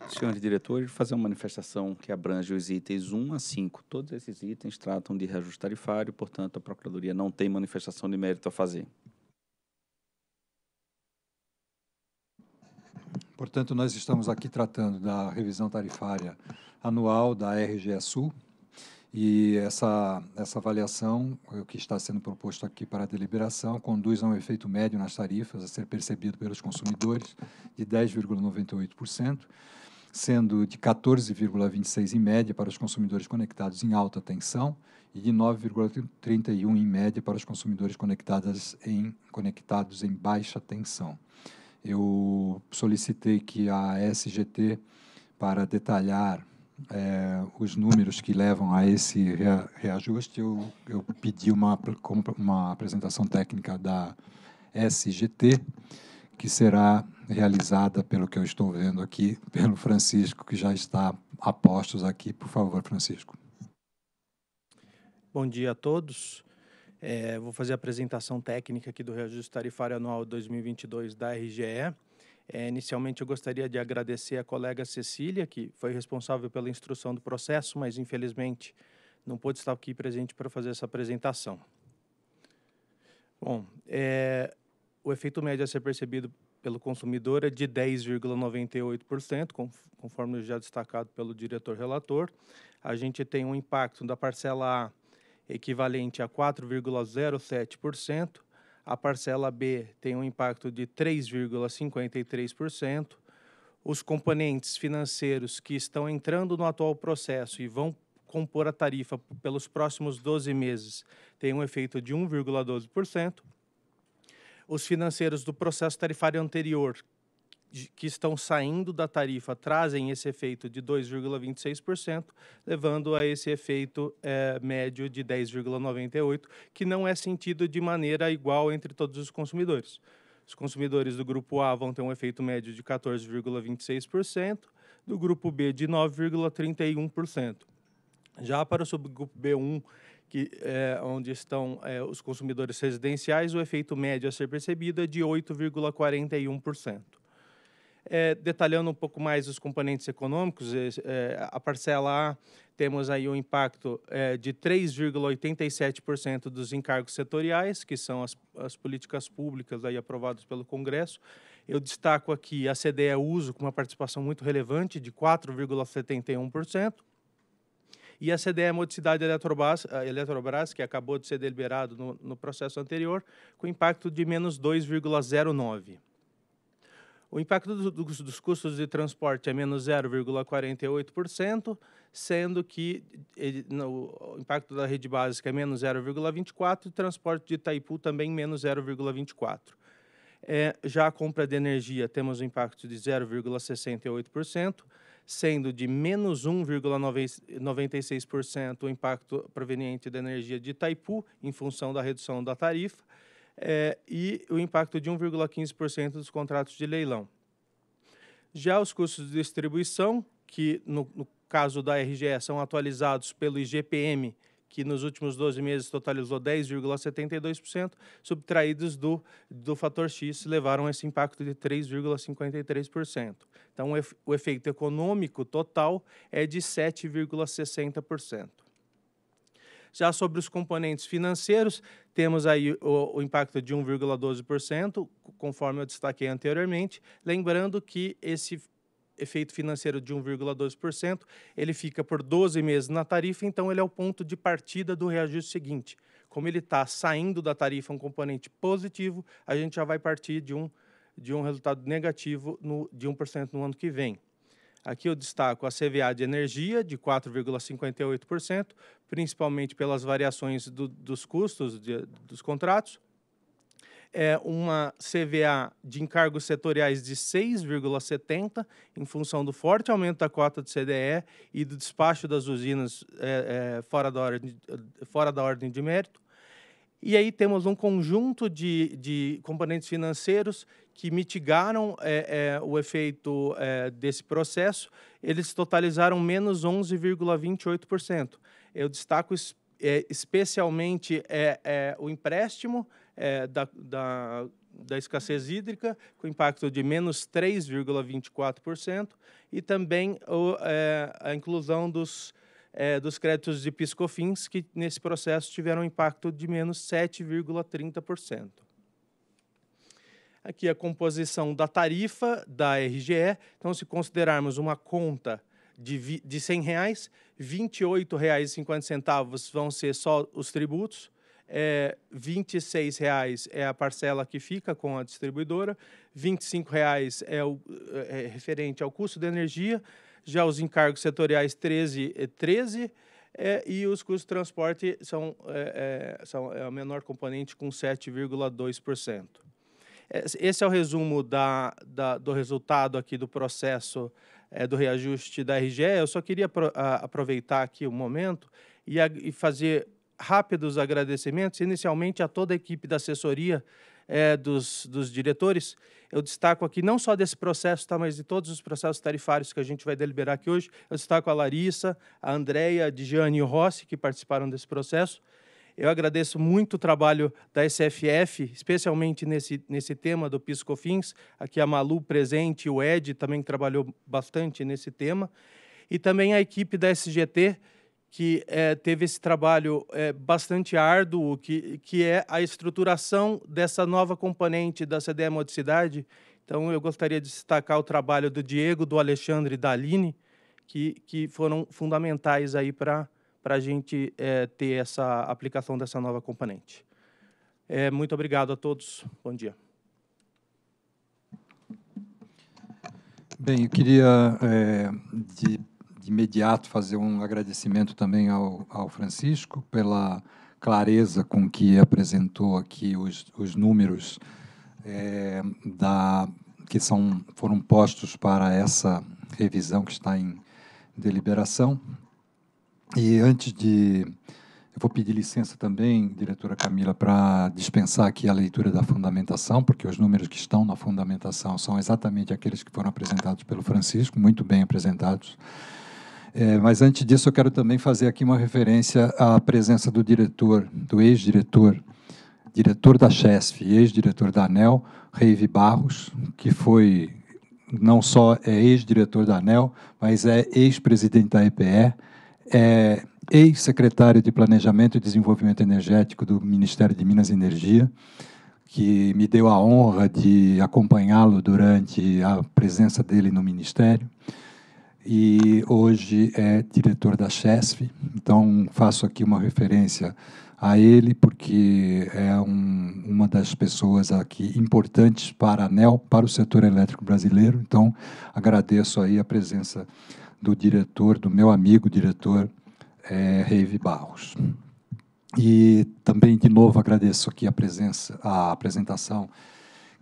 Senhores diretores, fazer uma manifestação que abrange os itens 1 a 5. Todos esses itens tratam de reajuste tarifário, portanto, a Procuradoria não tem manifestação de mérito a fazer. Portanto, nós estamos aqui tratando da revisão tarifária anual da RGE Sul, e essa, essa avaliação, é o que está sendo proposto aqui para a deliberação, conduz a um efeito médio nas tarifas a ser percebido pelos consumidores de 10,98%, sendo de 14,26% em média para os consumidores conectados em alta tensão e de 9,31% em média para os consumidores conectados em, conectados em baixa tensão. Eu solicitei que a SGT, para detalhar é, os números que levam a esse rea, reajuste, eu, eu pedi uma, uma apresentação técnica da SGT, que será realizada, pelo que eu estou vendo aqui, pelo Francisco, que já está a postos aqui. Por favor, Francisco. Bom dia a todos. É, vou fazer a apresentação técnica aqui do reajuste tarifário anual 2022 da RGE. É, inicialmente, eu gostaria de agradecer à colega Cecília, que foi responsável pela instrução do processo, mas infelizmente não pôde estar aqui presente para fazer essa apresentação. Bom, é, o efeito médio a ser percebido pelo consumidor é de 10,98%, conforme já destacado pelo diretor relator. A gente tem um impacto da parcela A equivalente a 4,07%, a parcela B tem um impacto de 3,53%. Os componentes financeiros que estão entrando no atual processo e vão compor a tarifa pelos próximos 12 meses têm um efeito de 1,12%. Os financeiros do processo tarifário anterior, que estão saindo da tarifa trazem esse efeito de 2,26%, levando a esse efeito é, médio de 10,98%, que não é sentido de maneira igual entre todos os consumidores. Os consumidores do grupo A vão ter um efeito médio de 14,26%, do grupo B de 9,31%. Já para o subgrupo B1, que, é, onde estão é, os consumidores residenciais, o efeito médio a ser percebido é de 8,41%. É, detalhando um pouco mais os componentes econômicos, é, é, a parcela A temos aí um impacto é, de 3,87% dos encargos setoriais, que são as, as políticas públicas aí aprovadas pelo Congresso. Eu destaco aqui a CDE Uso, com uma participação muito relevante de 4,71%. E a CDE Modicidade Eletrobras, Eletrobras, que acabou de ser deliberado no, no processo anterior, com impacto de menos 2,09%. O impacto dos custos de transporte é menos 0,48%, sendo que eh, ele, no, o impacto da rede básica é menos 0,24% e transporte de Itaipu também menos 0,24%. É, já a compra de energia temos um impacto de 0,68%, sendo de menos 1,96% o impacto proveniente da energia de Itaipu, em função da redução da tarifa, é, e o impacto de 1,15% dos contratos de leilão. Já os custos de distribuição, que no, no caso da RGE são atualizados pelo IGPM, que nos últimos 12 meses totalizou 10,72%, subtraídos do, do fator X, levaram esse impacto de 3,53%. Então, o efeito econômico total é de 7,60%. Já sobre os componentes financeiros, temos aí o, o impacto de 1,12%, conforme eu destaquei anteriormente. Lembrando que esse efeito financeiro de 1,12%, ele fica por 12 meses na tarifa, então ele é o ponto de partida do reajuste seguinte. Como ele está saindo da tarifa um componente positivo, a gente já vai partir de um, de um resultado negativo no, de 1% no ano que vem. Aqui eu destaco a CVA de energia, de 4,58%, principalmente pelas variações do, dos custos de, dos contratos. É uma CVA de encargos setoriais de 6,70, em função do forte aumento da cota de CDE e do despacho das usinas é, é, fora, da ordem, fora da ordem de mérito. E aí temos um conjunto de, de componentes financeiros que mitigaram é, é, o efeito é, desse processo, eles totalizaram menos 11,28%. Eu destaco es, especialmente o empréstimo da, da, da escassez hídrica, com impacto de menos 3,24%, e também o, a inclusão dos é, dos créditos de piscofins, que nesse processo tiveram impacto de menos 7,30% aqui a composição da tarifa da RGE. Então, se considerarmos uma conta de, vi, de 100 reais, R$ 28,50 vão ser só os tributos, é, R$ 26,00 é a parcela que fica com a distribuidora, R$ 25,00 é, o, é, é referente ao custo da energia, já os encargos setoriais 13, 13 é, é, e os custos de transporte são, é, é, são é o menor componente com 7,2%. Esse é o resumo da, da, do resultado aqui do processo é, do reajuste da RGE. Eu só queria pro, a, aproveitar aqui o um momento e, a, e, fazer rápidos agradecimentos, inicialmente a toda a equipe da assessoria é, dos, dos diretores. Eu destaco aqui não só desse processo, tá, mas de todos os processos tarifários que a gente vai deliberar aqui hoje. Eu destaco a Larissa, a Andréia, a Digiane e o Rossi, que participaram desse processo. Eu agradeço muito o trabalho da SFF, especialmente nesse, nesse tema do Piscofins. Aqui a Malu presente, o Ed também trabalhou bastante nesse tema. E também a equipe da SGT, que é, teve esse trabalho é, bastante árduo, que, que é a estruturação dessa nova componente da CDE Modicidade. Então, eu gostaria de destacar o trabalho do Diego, do Alexandre e da Aline, que, que foram fundamentais aí para para a gente é, ter essa aplicação dessa nova componente. É, muito obrigado a todos. Bom dia. Bem, eu queria é, de, de, imediato fazer um agradecimento também ao, ao Francisco pela clareza com que apresentou aqui os, os números é, da, que são, foram postos para essa revisão que está em deliberação. E antes de. Eu vou pedir licença também, diretora Camila, para dispensar aqui a leitura da fundamentação, porque os números que estão na fundamentação são exatamente aqueles que foram apresentados pelo Francisco, muito bem apresentados. É, mas antes disso, eu quero também fazer aqui uma referência à presença do diretor, do ex-diretor, diretor da CHESF e ex-diretor da ANEL, Reive Barros, que foi não só é ex-diretor da ANEL, mas é ex-presidente da EPE, é ex-secretário de Planejamento e Desenvolvimento Energético do Ministério de Minas e Energia, que me deu a honra de acompanhá-lo durante a presença dele no Ministério. E hoje é diretor da CHESF, então faço aqui uma referência a ele, porque é um, uma das pessoas aqui importantes para a ANEL, para o setor elétrico brasileiro. Então, agradeço aí a presença do diretor, do meu amigo diretor, é, Reive Barros. E também, de novo, agradeço aqui a presença, a apresentação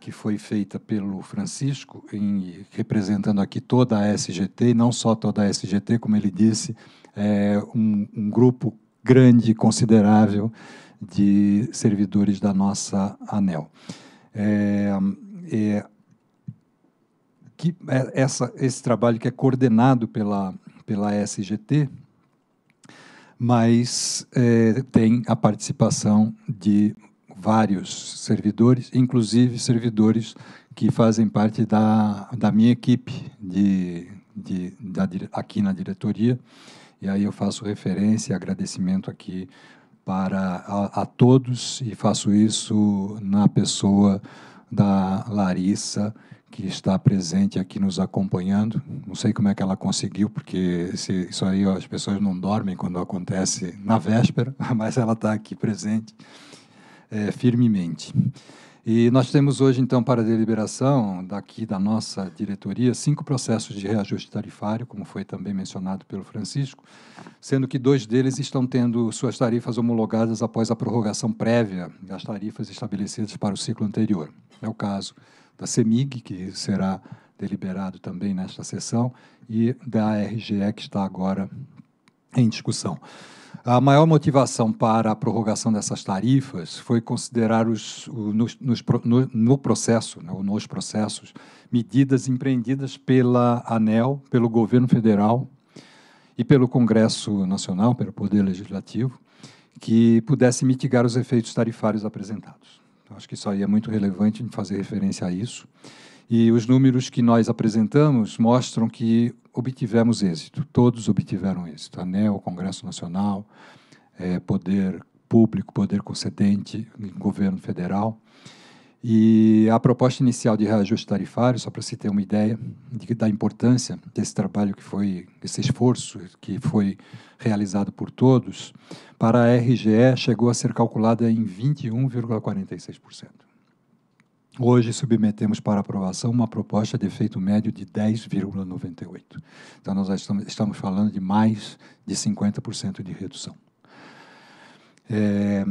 que foi feita pelo Francisco, em, representando aqui toda a SGT, e não só toda a SGT, como ele disse, é um, um grupo grande, considerável de servidores da nossa ANEL. É, é, que é essa, esse trabalho que é coordenado pela, pela SGT, mas é, tem a participação de vários servidores, inclusive servidores que fazem parte da, da minha equipe de, de, da, aqui na diretoria. E aí eu faço referência e agradecimento aqui para a, a, todos e faço isso na pessoa da Larissa que está presente aqui nos acompanhando. Não sei como é que ela conseguiu, porque esse, isso aí ó, as pessoas não dormem quando acontece na véspera, mas ela está aqui presente é, firmemente. E nós temos hoje, então, para a deliberação daqui da nossa diretoria, cinco processos de reajuste tarifário, como foi também mencionado pelo Francisco, sendo que dois deles estão tendo suas tarifas homologadas após a prorrogação prévia das tarifas estabelecidas para o ciclo anterior. É o caso da CEMIG, que será deliberado também nesta sessão, e da RGE, que está agora em discussão. A maior motivação para a prorrogação dessas tarifas foi considerar os, nos, nos, no, no, processo, né, ou nos processos, medidas empreendidas pela ANEL, pelo governo federal e pelo Congresso Nacional, pelo Poder Legislativo, que pudesse mitigar os efeitos tarifários apresentados. Acho que isso aí é muito relevante em fazer referência a isso. E os números que nós apresentamos mostram que obtivemos êxito, todos obtiveram êxito, ANEL, Congresso Nacional, é, Poder Público, Poder Concedente, Governo Federal. E a proposta inicial de reajuste tarifário, só para se ter uma ideia de, da importância desse trabalho que foi, desse esforço que foi realizado por todos, para a RGE chegou a ser calculada em 21,46%. Hoje submetemos para aprovação uma proposta de efeito médio de 10,98%. Então, nós estamos, estamos falando de mais de 50% de redução. É,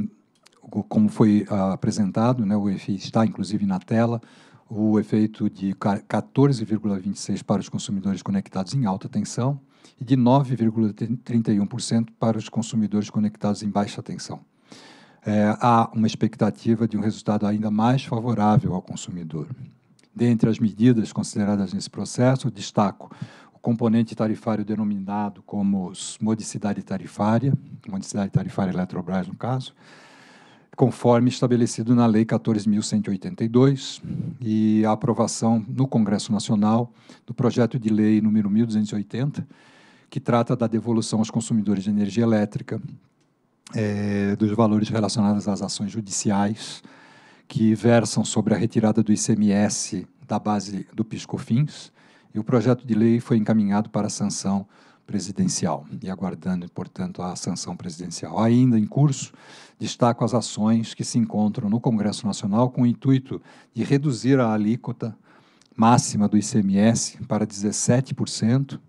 como foi ah, apresentado, né, o efeito está inclusive na tela, o efeito de 14,26% para os consumidores conectados em alta tensão e de 9,31% para os consumidores conectados em baixa tensão. É, há uma expectativa de um resultado ainda mais favorável ao consumidor. Dentre as medidas consideradas nesse processo, destaco o componente tarifário denominado como modicidade tarifária, modicidade tarifária Eletrobras, no caso, conforme estabelecido na Lei 14.182 e a aprovação no Congresso Nacional do projeto de lei número 1280, que trata da devolução aos consumidores de energia elétrica é, dos valores relacionados às ações judiciais que versam sobre a retirada do ICMS da base do Piscofins. E o projeto de lei foi encaminhado para sanção presidencial e aguardando, portanto, a sanção presidencial. Ainda em curso, destaco as ações que se encontram no Congresso Nacional com o intuito de reduzir a alíquota máxima do ICMS para 17%.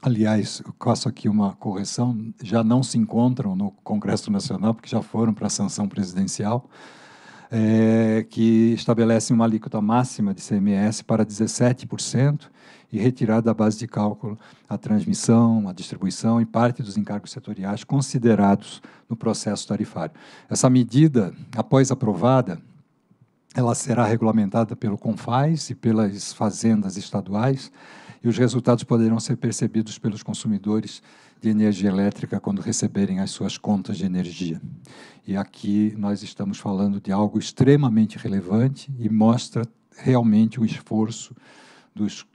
Aliás, eu faço aqui uma correção: já não se encontram no Congresso Nacional, porque já foram para a sanção presidencial, é, que estabelece uma alíquota máxima de ICMS para 17%, e retirar da base de cálculo a transmissão, a distribuição e parte dos encargos setoriais considerados no processo tarifário. Essa medida, após aprovada, ela será regulamentada pelo CONFAS e pelas fazendas estaduais, e os resultados poderão ser percebidos pelos consumidores de energia elétrica quando receberem as suas contas de energia. E aqui nós estamos falando de algo extremamente relevante e mostra realmente o esforço dos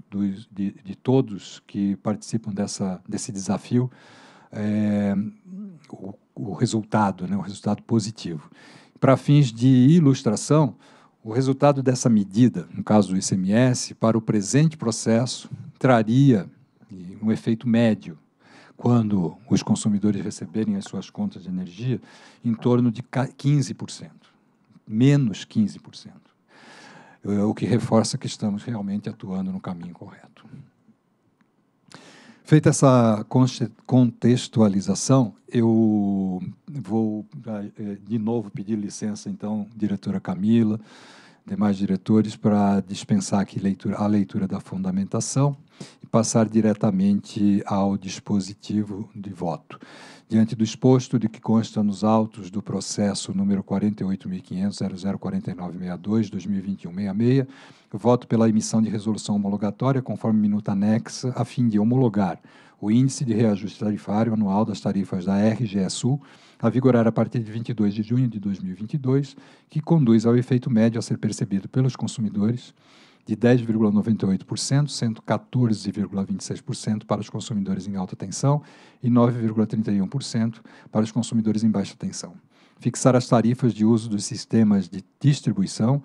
de, de todos que participam dessa, desse desafio é, o, o, resultado, né, o resultado positivo. Para fins de ilustração, o resultado dessa medida, no caso do ICMS, para o presente processo, traria um efeito médio, quando os consumidores receberem as suas contas de energia, em torno de 15%, menos 15%. É o que reforça que estamos realmente atuando no caminho correto. Feita essa contextualização, eu vou ah, eh, de novo pedir licença, então, diretora Camila, demais diretores, para dispensar aqui leitura, a leitura da fundamentação e passar diretamente ao dispositivo de voto. Diante do exposto de que consta nos autos do processo número 48.500.0049.62.2021.66, voto pela emissão de resolução homologatória conforme minuta anexa a fim de homologar o índice de reajuste tarifário anual das tarifas da RGE Sul a vigorar a partir de 22 de junho de 2022, que conduz ao efeito médio a ser percebido pelos consumidores de 10,98%, 114,26% para os consumidores em alta tensão e 9,31% para os consumidores em baixa tensão. Fixar as tarifas de uso dos sistemas de distribuição,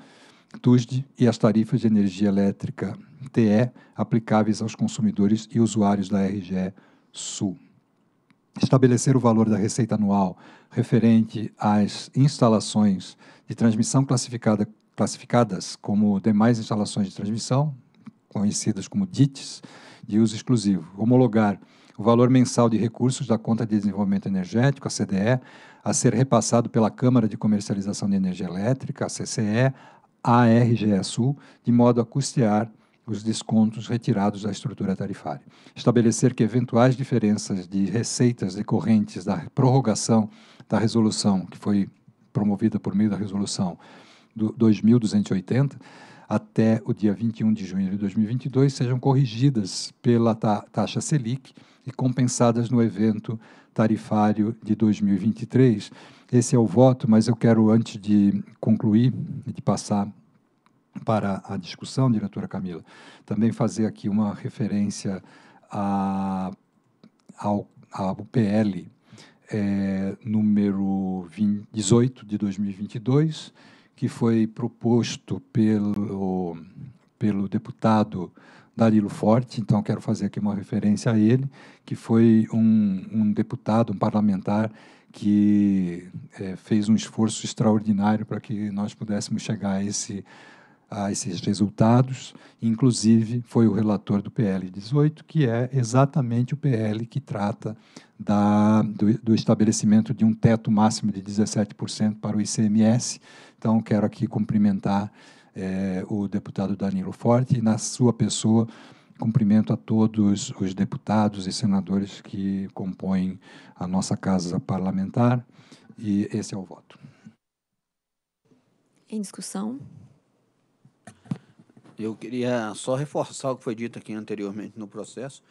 TUSD, e as tarifas de energia elétrica, TE, aplicáveis aos consumidores e usuários da RGE Sul estabelecer o valor da receita anual referente às instalações de transmissão classificada classificadas como demais instalações de transmissão, conhecidas como DITs, de uso exclusivo. Homologar o valor mensal de recursos da conta de desenvolvimento energético, a CDE, a ser repassado pela Câmara de Comercialização de Energia Elétrica, a CCE, à RGE-Sul, de modo a custear os descontos retirados da estrutura tarifária. Estabelecer que eventuais diferenças de receitas decorrentes da prorrogação da resolução, que foi promovida por meio da resolução do 2280 até o dia 21 de junho de 2022 sejam corrigidas pela ta taxa Selic e compensadas no evento tarifário de 2023. Esse é o voto, mas eu quero, antes de concluir e de passar para a discussão, diretora Camila, também fazer aqui uma referência a, ao, ao PL é, eh, número 20, 18 de 2022, que foi proposto pelo, pelo deputado Darilo Forte, então quero fazer aqui uma referência a ele, que foi um, um deputado, um parlamentar, que é, fez um esforço extraordinário para que nós pudéssemos chegar a esse a esses resultados, inclusive foi o relator do PL 18, que é exatamente o PL que trata da, do, do, estabelecimento de um teto máximo de 17% para o ICMS. Então, quero aqui cumprimentar é, o deputado Danilo Forte e, na sua pessoa, cumprimento a todos os deputados e senadores que compõem a nossa casa parlamentar. E esse é o voto. Em discussão. Eu queria só reforçar o que foi dito aqui anteriormente no processo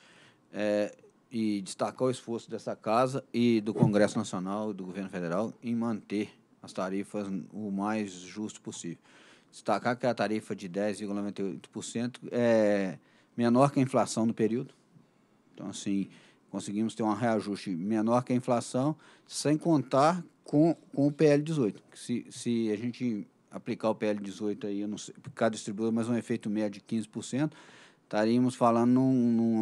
é, e destacar o esforço dessa Casa e do Congresso Nacional, do Governo Federal, em manter as tarifas o mais justo possível. Destacar que a tarifa de 10,98% é menor que a inflação do período. Então, assim, conseguimos ter um reajuste menor que a inflação, sem contar com, com o PL18. Se, se a gente aplicar o PL 18 aí, não sei, cada distribuidor, mas um efeito médio de 15%, estaríamos falando num,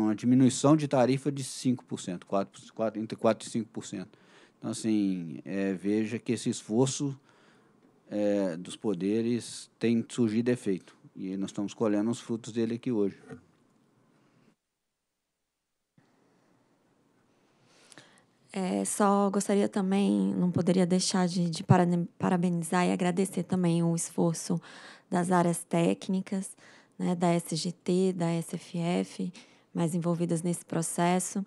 numa diminuição de tarifa de 5%, 4, 4, entre 4% e 5%. Então, assim, é, veja que esse esforço é, dos poderes tem surgido efeito. E nós estamos colhendo os frutos dele aqui hoje. É, só gostaria também, não poderia deixar de, de parabenizar e agradecer também o esforço das áreas técnicas, né, da SGT, da SFF, mais envolvidas nesse processo.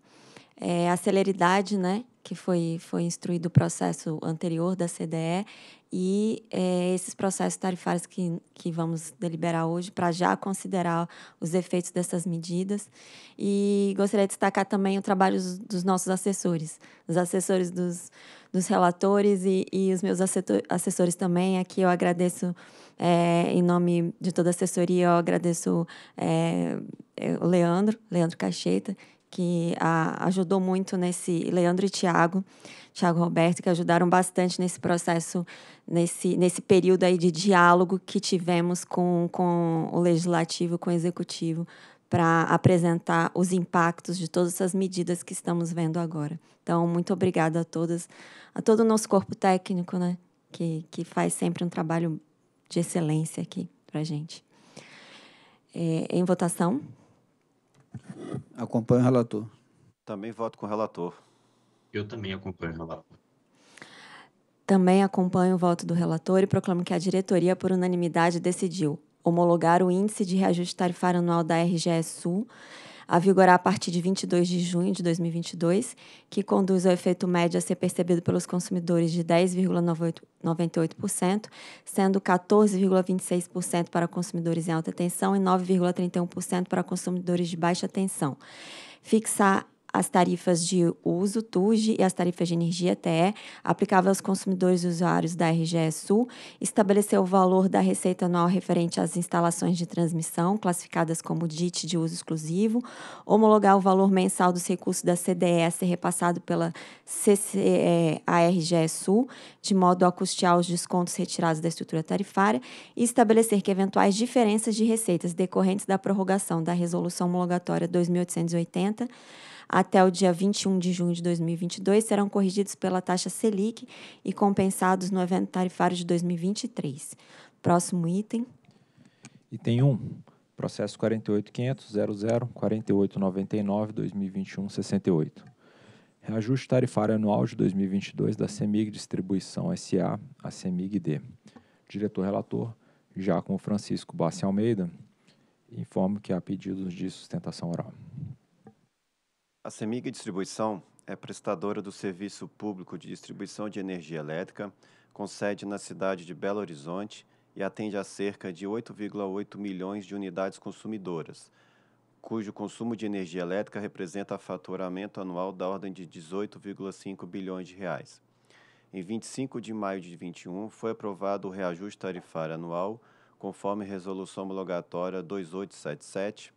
É, a celeridade, né, que foi, foi instruído o processo anterior da CDE, e é, esses processos tarifários que, que vamos deliberar hoje para já considerar os efeitos dessas medidas. E gostaria de destacar também o trabalho dos, dos nossos assessores, os assessores dos, dos relatores e, e os meus assessores também. Aqui eu agradeço, é, em nome de toda a assessoria, eu agradeço é, é o Leandro, Leandro Caixeta, que a, ajudou muito nesse, Leandro e Tiago, Tiago Roberto, que ajudaram bastante nesse processo, nesse, nesse período aí de diálogo que tivemos com, com o legislativo, com o executivo, para apresentar os impactos de todas essas medidas que estamos vendo agora. Então, muito obrigada a todas, a todo o nosso corpo técnico, né, que, que faz sempre um trabalho de excelência aqui para a gente. É, em votação. Acompanho o relator. Também voto com o relator. Eu também acompanho o relator. Também acompanho o voto do relator e proclamo que a diretoria, por unanimidade, decidiu homologar o índice de reajuste tarifário anual da RGE Sul a vigorar a partir de 22 de junho de 2022, que conduz ao efeito médio a ser percebido pelos consumidores de 10,98%, sendo 14,26% para consumidores em alta tensão e 9,31% para consumidores de baixa tensão. Fixar as tarifas de uso TUG e as tarifas de energia TE aplicável aos consumidores e usuários da RGE Sul, estabeleceu o valor da receita anual referente às instalações de transmissão classificadas como DIT de uso exclusivo, homologar o valor mensal dos recursos da CDE a ser repassado pela CCE à RGE Sul, de modo a custear os descontos retirados da estrutura tarifária e estabelecer que eventuais diferenças de receitas decorrentes da prorrogação da Resolução Homologatória 2880 até o dia 21 de junho de 2022 serão corrigidos pela taxa Selic e compensados no evento tarifário de 2023. Próximo item. Item 1. Processo 48.500.00.4899.2021.68. Reajuste tarifário anual de 2022 da CEMIG Distribuição SA a CEMIG-D. Diretor relator, Giacomo Francisco Bassi Almeida, informo que há pedidos de sustentação oral. A Semig Distribuição é prestadora do Serviço Público de Distribuição de Energia Elétrica, com sede na cidade de Belo Horizonte e atende a cerca de 8,8 milhões de unidades consumidoras, cujo consumo de energia elétrica representa faturamento anual da ordem de 18,5 bilhões de reais. Em 25 de maio de 21, foi aprovado o reajuste tarifário anual, conforme resolução homologatória 2877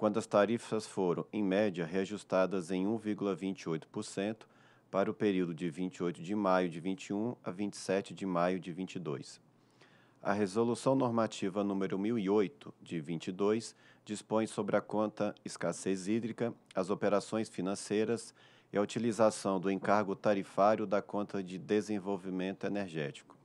quando as tarifas foram, em média, reajustadas em 1,28% para o período de 28 de maio de 21 a 27 de maio de 22. A Resolução Normativa número 1008 de 22 dispõe sobre a conta escassez hídrica, as operações financeiras e a utilização do encargo tarifário da conta de desenvolvimento energético.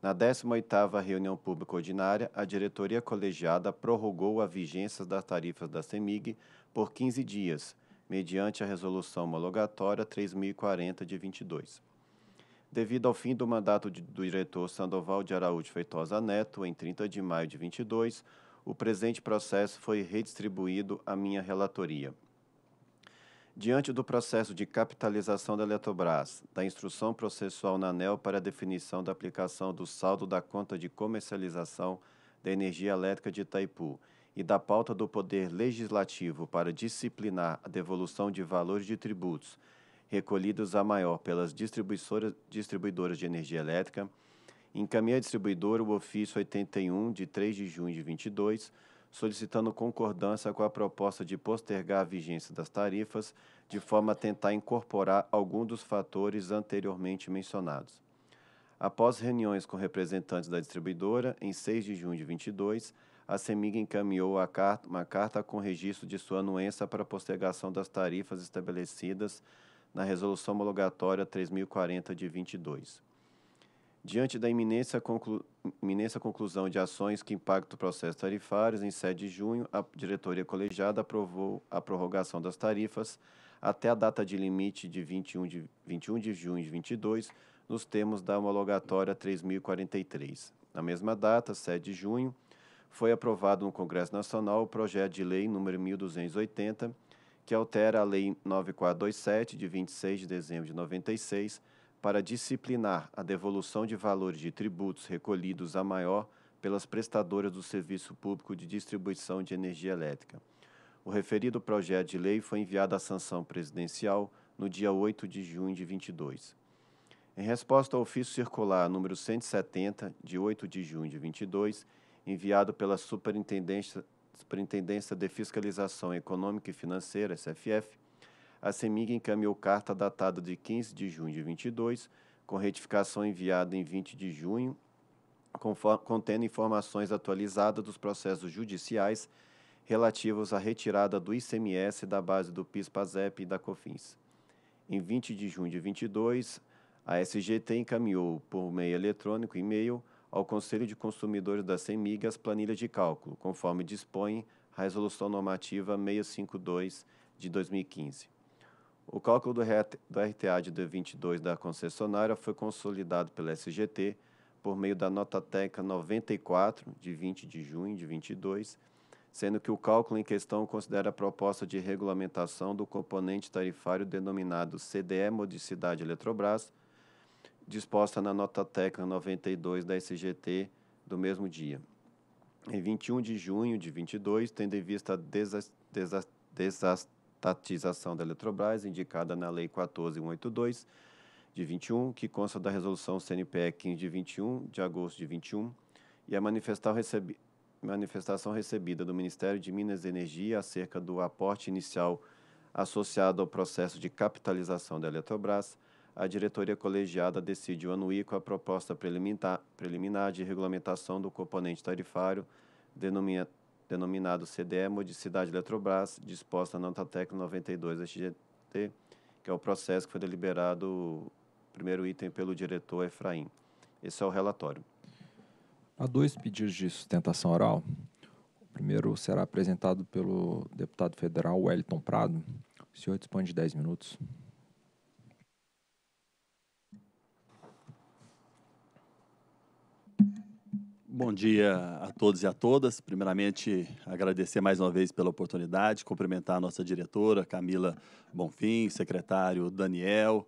Na 18ª reunião pública ordinária, a diretoria colegiada prorrogou a vigência das tarifas da CEMIG por 15 dias, mediante a resolução homologatória 3040 de 22. Devido ao fim do mandato do diretor Sandoval de Araújo Feitosa Neto, em 30 de maio de 22, o presente processo foi redistribuído à minha relatoria. Diante do processo de capitalização da Eletrobras, da instrução processual na ANEL para a definição da aplicação do saldo da conta de comercialização da energia elétrica de Itaipu e da pauta do Poder Legislativo para disciplinar a devolução de valores de tributos recolhidos a maior pelas distribuidoras de energia elétrica, encaminha a distribuidora o ofício 81 de 3 de junho de 22 solicitando concordância com a proposta de postergar a vigência das tarifas, de forma a tentar incorporar algum dos fatores anteriormente mencionados. Após reuniões com representantes da distribuidora, em 6 de junho de 22, a CEMIG encaminhou carta, uma carta com registro de sua anuência para postergação das tarifas estabelecidas na Resolução Homologatória 3040 de 22. Diante da iminência, conclu... iminência conclusão de ações que impactam processos tarifários, em 7 de junho, a diretoria colegiada aprovou a prorrogação das tarifas até a data de limite de 21 de, 21 de junho de 22, nos termos da homologatória 3043. Na mesma data, 7 de junho, foi aprovado no Congresso Nacional o projeto de lei número 1280, que altera a lei 9427 de 26 de dezembro de 96 para disciplinar a devolução de valores de tributos recolhidos a maior pelas prestadoras do serviço público de distribuição de energia elétrica. O referido projeto de lei foi enviado à sanção presidencial no dia 8 de junho de 22. Em resposta ao ofício circular número 170, de 8 de junho de 22, enviado pela Superintendência, Superintendência de Fiscalização Econômica e Financeira, SFF, a CEMIG encaminhou carta datada de 15 de junho de 22, com retificação enviada em 20 de junho, conforme, contendo informações atualizadas dos processos judiciais relativos à retirada do ICMS da base do PIS-PASEP e da COFINS. Em 20 de junho de 22, a SGT encaminhou por meio eletrônico e e-mail ao Conselho de Consumidores da CEMIG as planilhas de cálculo, conforme dispõe a Resolução Normativa 652 de 2015. O cálculo do RTA de 2022 da concessionária foi consolidado pela SGT por meio da nota técnica 94 de 20 de junho de 22, sendo que o cálculo em questão considera a proposta de regulamentação do componente tarifário denominado CDE Modicidade Eletrobras, disposta na nota técnica 92 da SGT do mesmo dia. Em 21 de junho de 22, tendo em vista a desas, desas, estatização da Eletrobras, indicada na Lei 14182 de 21, que consta da Resolução CNPE 15 de 21 de agosto de 21, e a recebi manifestação recebida do Ministério de Minas e Energia acerca do aporte inicial associado ao processo de capitalização da Eletrobras, a diretoria colegiada decide o anuir com a proposta preliminar, preliminar de regulamentação do componente tarifário denomina, denominado CDE Modicidade Eletrobras, disposta na Antatec 92 SGT, que é o processo que foi deliberado, primeiro item, pelo diretor Efraim. Esse é o relatório. Há dois pedidos de sustentação oral. O primeiro será apresentado pelo deputado federal Wellington Prado. O senhor dispõe de 10 minutos. Bom dia a todos e a todas. Primeiramente, agradecer mais uma vez pela oportunidade, cumprimentar a nossa diretora, Camila Bonfim, secretário Daniel,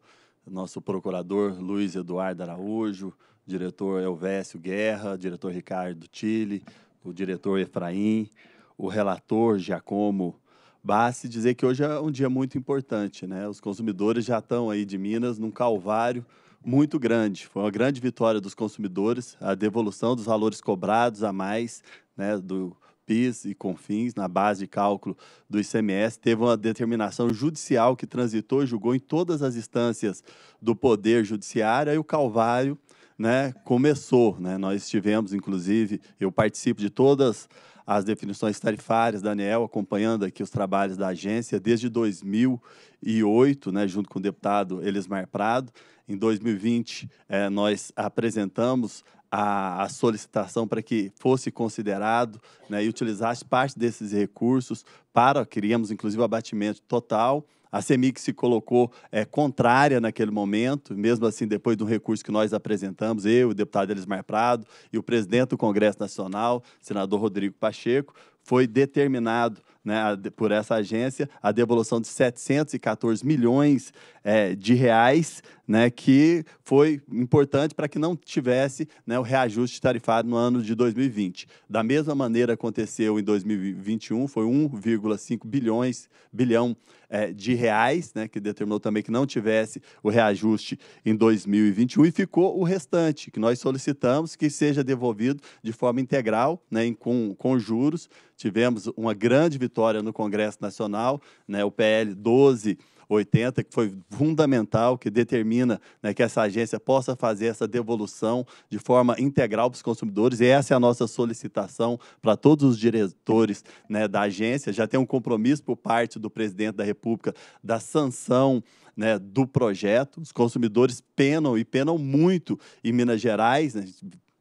nosso procurador Luiz Eduardo Araújo, diretor Elvésio Guerra, diretor Ricardo Tille, o diretor Efraim, o relator Giacomo Bassi, dizer que hoje é um dia muito importante, né? Os consumidores já estão aí de Minas num calvário muito grande. Foi uma grande vitória dos consumidores, a devolução dos valores cobrados a mais né, do PIS e CONFINS na base de cálculo do ICMS. Teve uma determinação judicial que transitou e julgou em todas as instâncias do Poder Judiciário. Aí o Calvário né, começou. Né? Nós tivemos, inclusive, eu participo de todas as definições tarifárias, Daniel, acompanhando aqui os trabalhos da agência desde 2008, né, junto com o deputado Elismar Prado. Em 2020, é, eh, nós apresentamos a, a solicitação para que fosse considerado né, e utilizasse parte desses recursos para, queríamos inclusive abatimento total, a CEMIG se colocou é, contrária naquele momento, mesmo assim, depois do recurso que nós apresentamos, eu, o deputado Elismar Prado e o presidente do Congresso Nacional, senador Rodrigo Pacheco, foi determinado né, por essa agência, a devolução de 714 milhões é, de reais, né, que foi importante para que não tivesse né, o reajuste tarifário no ano de 2020. Da mesma maneira aconteceu em 2021, foi 1,5 bilhões bilhão é, de reais, né, que determinou também que não tivesse o reajuste em 2021 e ficou o restante que nós solicitamos que seja devolvido de forma integral, né, com, com juros. Tivemos uma grande vitória vitória no Congresso Nacional, né, o PL 12 80, que foi fundamental, que determina né, que essa agência possa fazer essa devolução de forma integral para os consumidores. E essa é a nossa solicitação para todos os diretores né, da agência. Já tem um compromisso por parte do presidente da República da sanção. Né, do projeto, os consumidores penam e penam muito em Minas Gerais, né,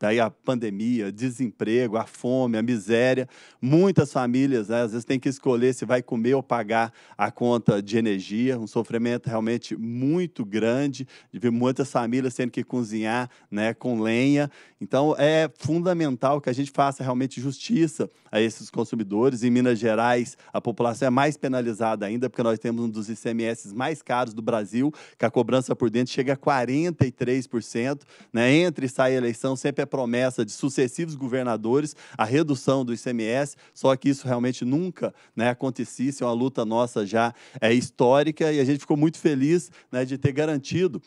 Daí tá a pandemia, desemprego, a fome, a miséria. Muitas famílias, né, às vezes, têm que escolher se vai comer ou pagar a conta de energia. Um sofrimento realmente muito grande. De ver muitas famílias tendo que cozinhar né, com lenha. Então, é fundamental que a gente faça realmente justiça a esses consumidores. Em Minas Gerais, a população é mais penalizada ainda, porque nós temos um dos ICMS mais caros do Brasil, que a cobrança por dentro chega a 43%. Né? entre e sai a eleição, sempre é promessa de sucessivos governadores a redução do ICMS, só que isso realmente nunca né, acontecesse, é uma luta nossa já é, histórica e a gente ficou muito feliz né, de ter garantido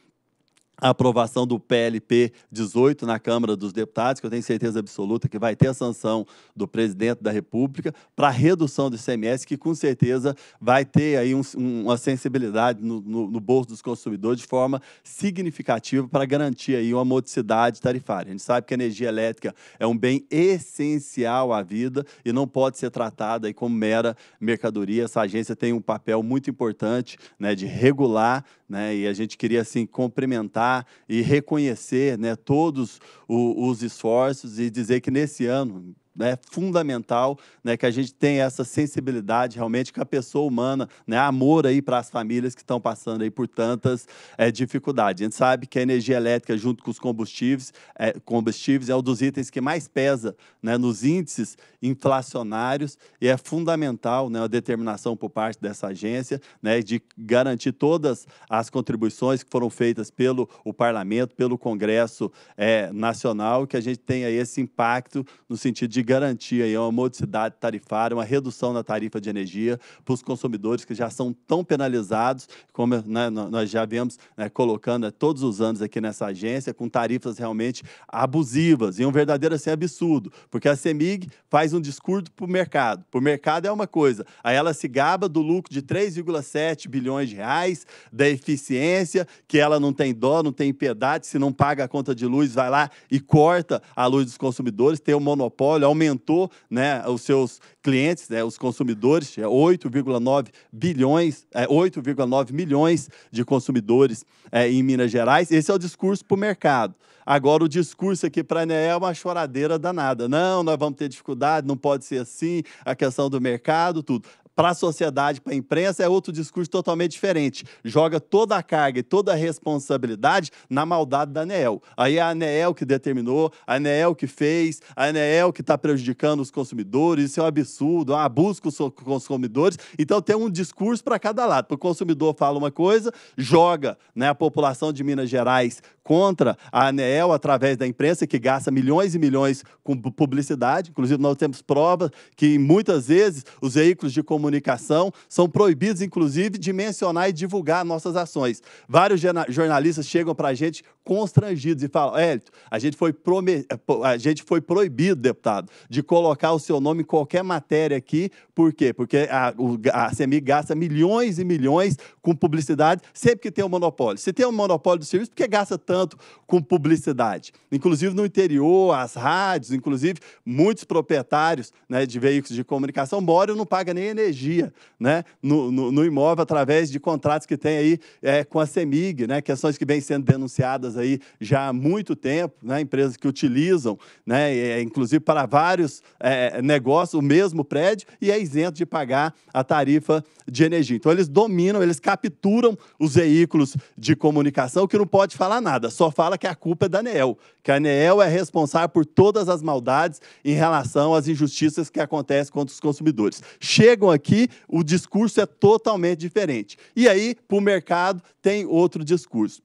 a aprovação do PLP 18 na Câmara dos Deputados, que eu tenho certeza absoluta que vai ter a sanção do presidente da República, para a redução do ICMS, que com certeza vai ter aí um, uma sensibilidade no, no, no, bolso dos consumidores de forma significativa para garantir aí uma modicidade tarifária. A gente sabe que a energia elétrica é um bem essencial à vida e não pode ser tratada aí como mera mercadoria. Essa agência tem um papel muito importante né, de regular né, e a gente queria assim cumprimentar e reconhecer, né, todos o, os esforços e dizer que nesse ano, é fundamental né, que a gente tenha essa sensibilidade realmente com a pessoa humana, né, amor aí para as famílias que estão passando aí por tantas é, dificuldades. A gente sabe que a energia elétrica junto com os combustíveis é, combustíveis é um dos itens que mais pesa né, nos índices inflacionários e é fundamental né, a determinação por parte dessa agência né, de garantir todas as contribuições que foram feitas pelo o parlamento, pelo Congresso é, Nacional, que a gente tenha esse impacto no sentido de de garantir aí uma modicidade tarifária, uma redução na tarifa de energia para os consumidores que já são tão penalizados, como né, nós já vemos né, colocando né, todos os anos aqui nessa agência, com tarifas realmente abusivas e um verdadeiro assim, absurdo, porque a CEMIG faz um discurso para o mercado. Para o mercado é uma coisa, aí ela se gaba do lucro de 3,7 bilhões de reais, da eficiência, que ela não tem dó, não tem piedade, se não paga a conta de luz, vai lá e corta a luz dos consumidores, tem o um monopólio, é aumentou né, os seus clientes, né, os consumidores, é 8,9 bilhões, é 8,9 milhões de consumidores é, em Minas Gerais. Esse é o discurso para o mercado. Agora, o discurso aqui para a Enel é uma choradeira danada. Não, nós vamos ter dificuldade, não pode ser assim, a questão do mercado, tudo para a sociedade, para a imprensa, é outro discurso totalmente diferente. Joga toda a carga e toda a responsabilidade na maldade da ANEEL. Aí é a ANEEL que determinou, a ANEEL que fez, a ANEEL que está prejudicando os consumidores, isso é um absurdo, é um abuso com os consumidores. Então tem um discurso para cada lado. O consumidor fala uma coisa, joga né, a população de Minas Gerais contra a ANEEL através da imprensa, que gasta milhões e milhões com publicidade. Inclusive, nós temos provas que muitas vezes os veículos de comunicação comunicação são proibidos, inclusive, de mencionar e divulgar nossas ações. Vários jornalistas chegam para a gente constrangidos e falam: Hélio, a gente, foi prome... É, a gente foi proibido, deputado, de colocar o seu nome em qualquer matéria aqui. Por quê? Porque a, o, a CMI gasta milhões e milhões com publicidade sempre que tem um monopólio. Se tem um monopólio do serviço, por que gasta tanto com publicidade? Inclusive no interior, as rádios, inclusive muitos proprietários né, de veículos de comunicação moram e não paga nem energia né, no, no, no imóvel através de contratos que tem aí é, com a CEMIG, né, questões que vêm sendo denunciadas empresas aí já há muito tempo, né, empresas que utilizam, né, é, é, inclusive para vários é, negócios, o mesmo prédio e é isento de pagar a tarifa de energia. Então, eles dominam, eles capturam os veículos de comunicação que não pode falar nada, só fala que a culpa é da ANEEL, que a ANEEL é responsável por todas as maldades em relação às injustiças que acontecem contra os consumidores. Chegam aqui, o discurso é totalmente diferente. E aí, para o mercado, tem outro discurso.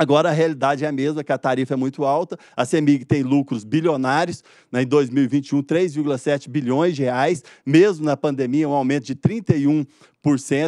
Agora a realidade é a mesma, que a tarifa é muito alta. A CEMIG tem lucros bilionários, né, em 2021, 3,7 bilhões de reais, mesmo na pandemia, um aumento de 31%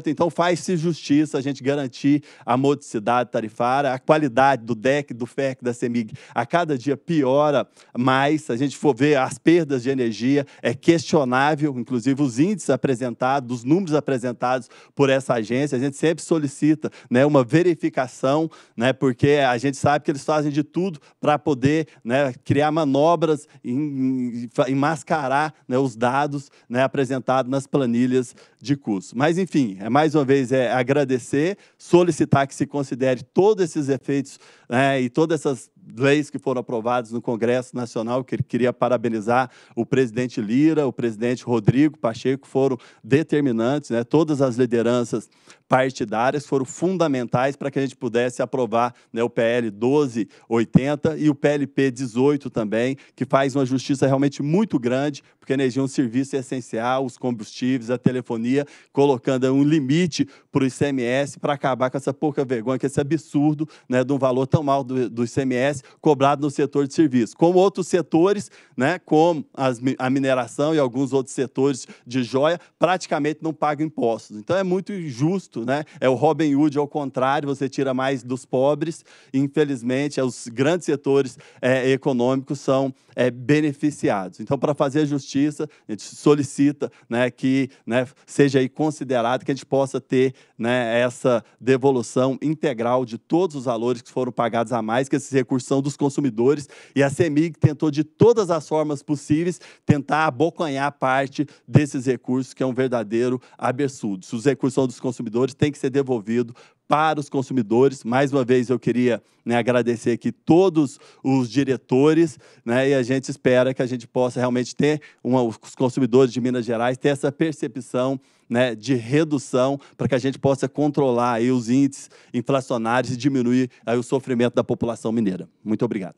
então faz-se justiça a gente garantir a modicidade tarifária, a qualidade do DEC, do FEC, da CEMIG. A cada dia piora mais, se a gente for ver as perdas de energia, é questionável, inclusive os índices apresentados, os números apresentados por essa agência. A gente sempre solicita né, uma verificação, né, porque a gente sabe que eles fazem de tudo para poder né, criar manobras em, mascarar né, os dados né, apresentados nas planilhas de custo. Mas, enfim, é mais uma vez é agradecer, solicitar que se considere todos esses efeitos né, e todas essas leis que foram aprovadas no Congresso Nacional, que queria parabenizar o presidente Lira, o presidente Rodrigo Pacheco, foram determinantes, né? todas as lideranças partidárias foram fundamentais para que a gente pudesse aprovar né, o PL 1280 e o PLP 18 também, que faz uma justiça realmente muito grande, porque a energia é um serviço essencial, os combustíveis, a telefonia, colocando um limite para o ICMS para acabar com essa pouca vergonha, com é esse absurdo né, de um valor tão alto do, do ICMS cobrado no setor de serviço. Como outros setores, né, como as, a mineração e alguns outros setores de joia, praticamente não pagam impostos. Então é muito injusto, né? É o Robin Hood ao contrário, você tira mais dos pobres. E, infelizmente, é os grandes setores é, econômicos são é, beneficiados. Então, para fazer a justiça, a gente solicita né, que né, seja aí considerado que a gente possa ter né, essa devolução integral de todos os valores que foram pagados a mais, que esses recursos proteção dos consumidores e a CEMIG tentou de todas as formas possíveis tentar abocanhar parte desses recursos, que é um verdadeiro absurdo. Se os recursos são dos consumidores, tem que ser devolvido para os consumidores. Mais uma vez, eu queria né, agradecer aqui todos os diretores, né, e a gente espera que a gente possa realmente ter uma, os consumidores de Minas Gerais ter essa percepção né, de redução para que a gente possa controlar aí os índices inflacionários e diminuir aí o sofrimento da população mineira. Muito obrigado.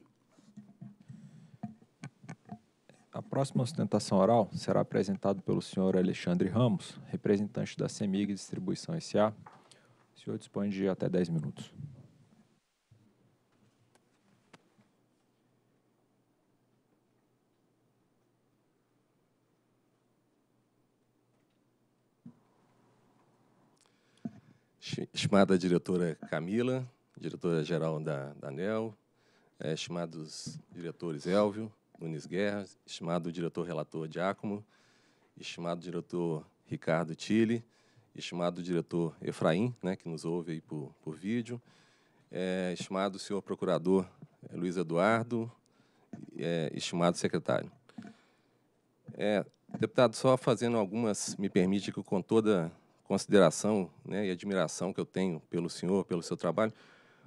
A próxima sustentação oral será apresentada pelo senhor Alexandre Ramos, representante da CEMIG Distribuição S.A. O senhor dispõe de até 10 minutos. estimada diretora Camila, diretora-geral da, da ANEL, é, estimados diretores Elvio, Nunes Guerra, estimado diretor-relator Diácono, estimado diretor Ricardo Tille, estimado diretor Efraim, né, que nos ouve aí por, por vídeo, é, estimado senhor procurador é, Luiz Eduardo, é, estimado secretário. É, deputado, só fazendo algumas, me permite que com toda consideração né, e admiração que eu tenho pelo senhor, pelo seu trabalho,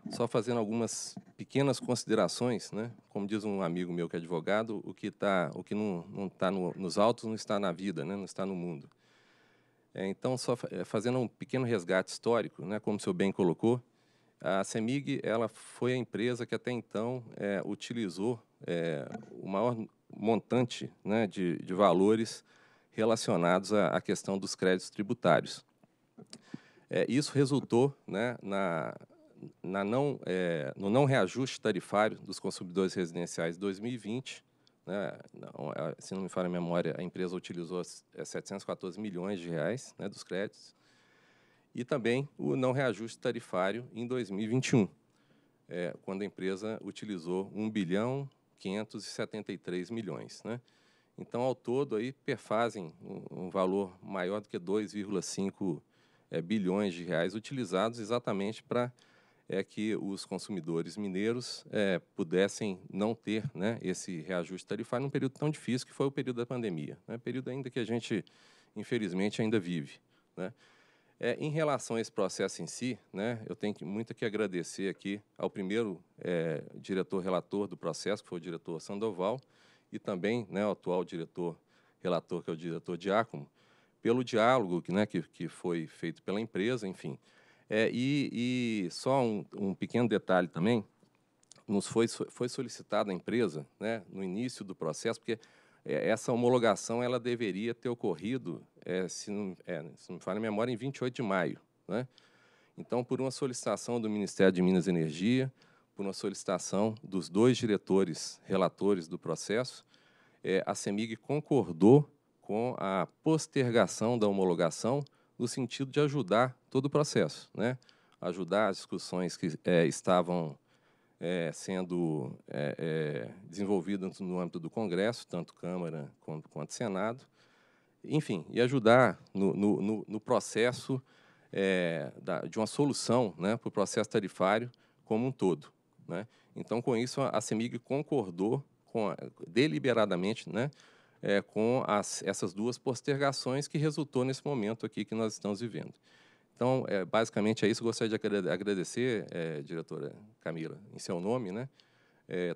só fazendo algumas pequenas considerações, né? Como diz um amigo meu que é advogado, o que tá, o que não está no, nos autos não está na vida, né? Não está no mundo. É, então, só é, fazendo um pequeno resgate histórico, né? Como o senhor bem colocou, a Semig ela foi a empresa que até então é, utilizou é, o maior montante né, de, de valores relacionados à, à questão dos créditos tributários. É, isso resultou né, na, na não, é, no não reajuste tarifário dos consumidores residenciais 2020. Né, não, é, se não me falha a memória, a empresa utilizou 714 é, milhões de reais né, dos créditos. E também o não reajuste tarifário em 2021, é, quando a empresa utilizou 1 bilhão 573 milhões. Né? Então, ao todo, aí perfazem um, um valor maior do que 2,5 bilhões é, bilhões de reais utilizados exatamente para é, que os consumidores mineiros é, pudessem não ter né, esse reajuste tarifário num período tão difícil que foi o período da pandemia, né, período ainda que a gente, infelizmente, ainda vive. Né. É, em relação a esse processo em si, né, eu tenho que, muito que agradecer aqui ao primeiro é, diretor relator do processo, que foi o diretor Sandoval, e também né, ao atual diretor relator, que é o diretor Diácomo pelo diálogo né, que, que foi feito pela empresa, enfim. É, e, e, só um, um, pequeno detalhe também, nos foi, foi solicitada à empresa, né, no início do processo, porque é, essa homologação ela deveria ter ocorrido, é, se, não, é, se não me falha a memória, em 28 de maio. Né? Então, por uma solicitação do Ministério de Minas e Energia, por uma solicitação dos dois diretores relatores do processo, é, a CEMIG concordou com a postergação da homologação no sentido de ajudar todo o processo, né? ajudar as discussões que é, estavam é, sendo é, é desenvolvidas no âmbito do Congresso, tanto Câmara quanto, quanto Senado, enfim, e ajudar no, no, no processo é, da, de uma solução né, para o processo tarifário como um todo. Né? Então, com isso, a CEMIG concordou com, deliberadamente né, é, com as, essas duas postergações que resultou nesse momento aqui que nós estamos vivendo. Então, é, basicamente é isso. Gostaria de agradecer, é, diretora Camila, em seu nome, né,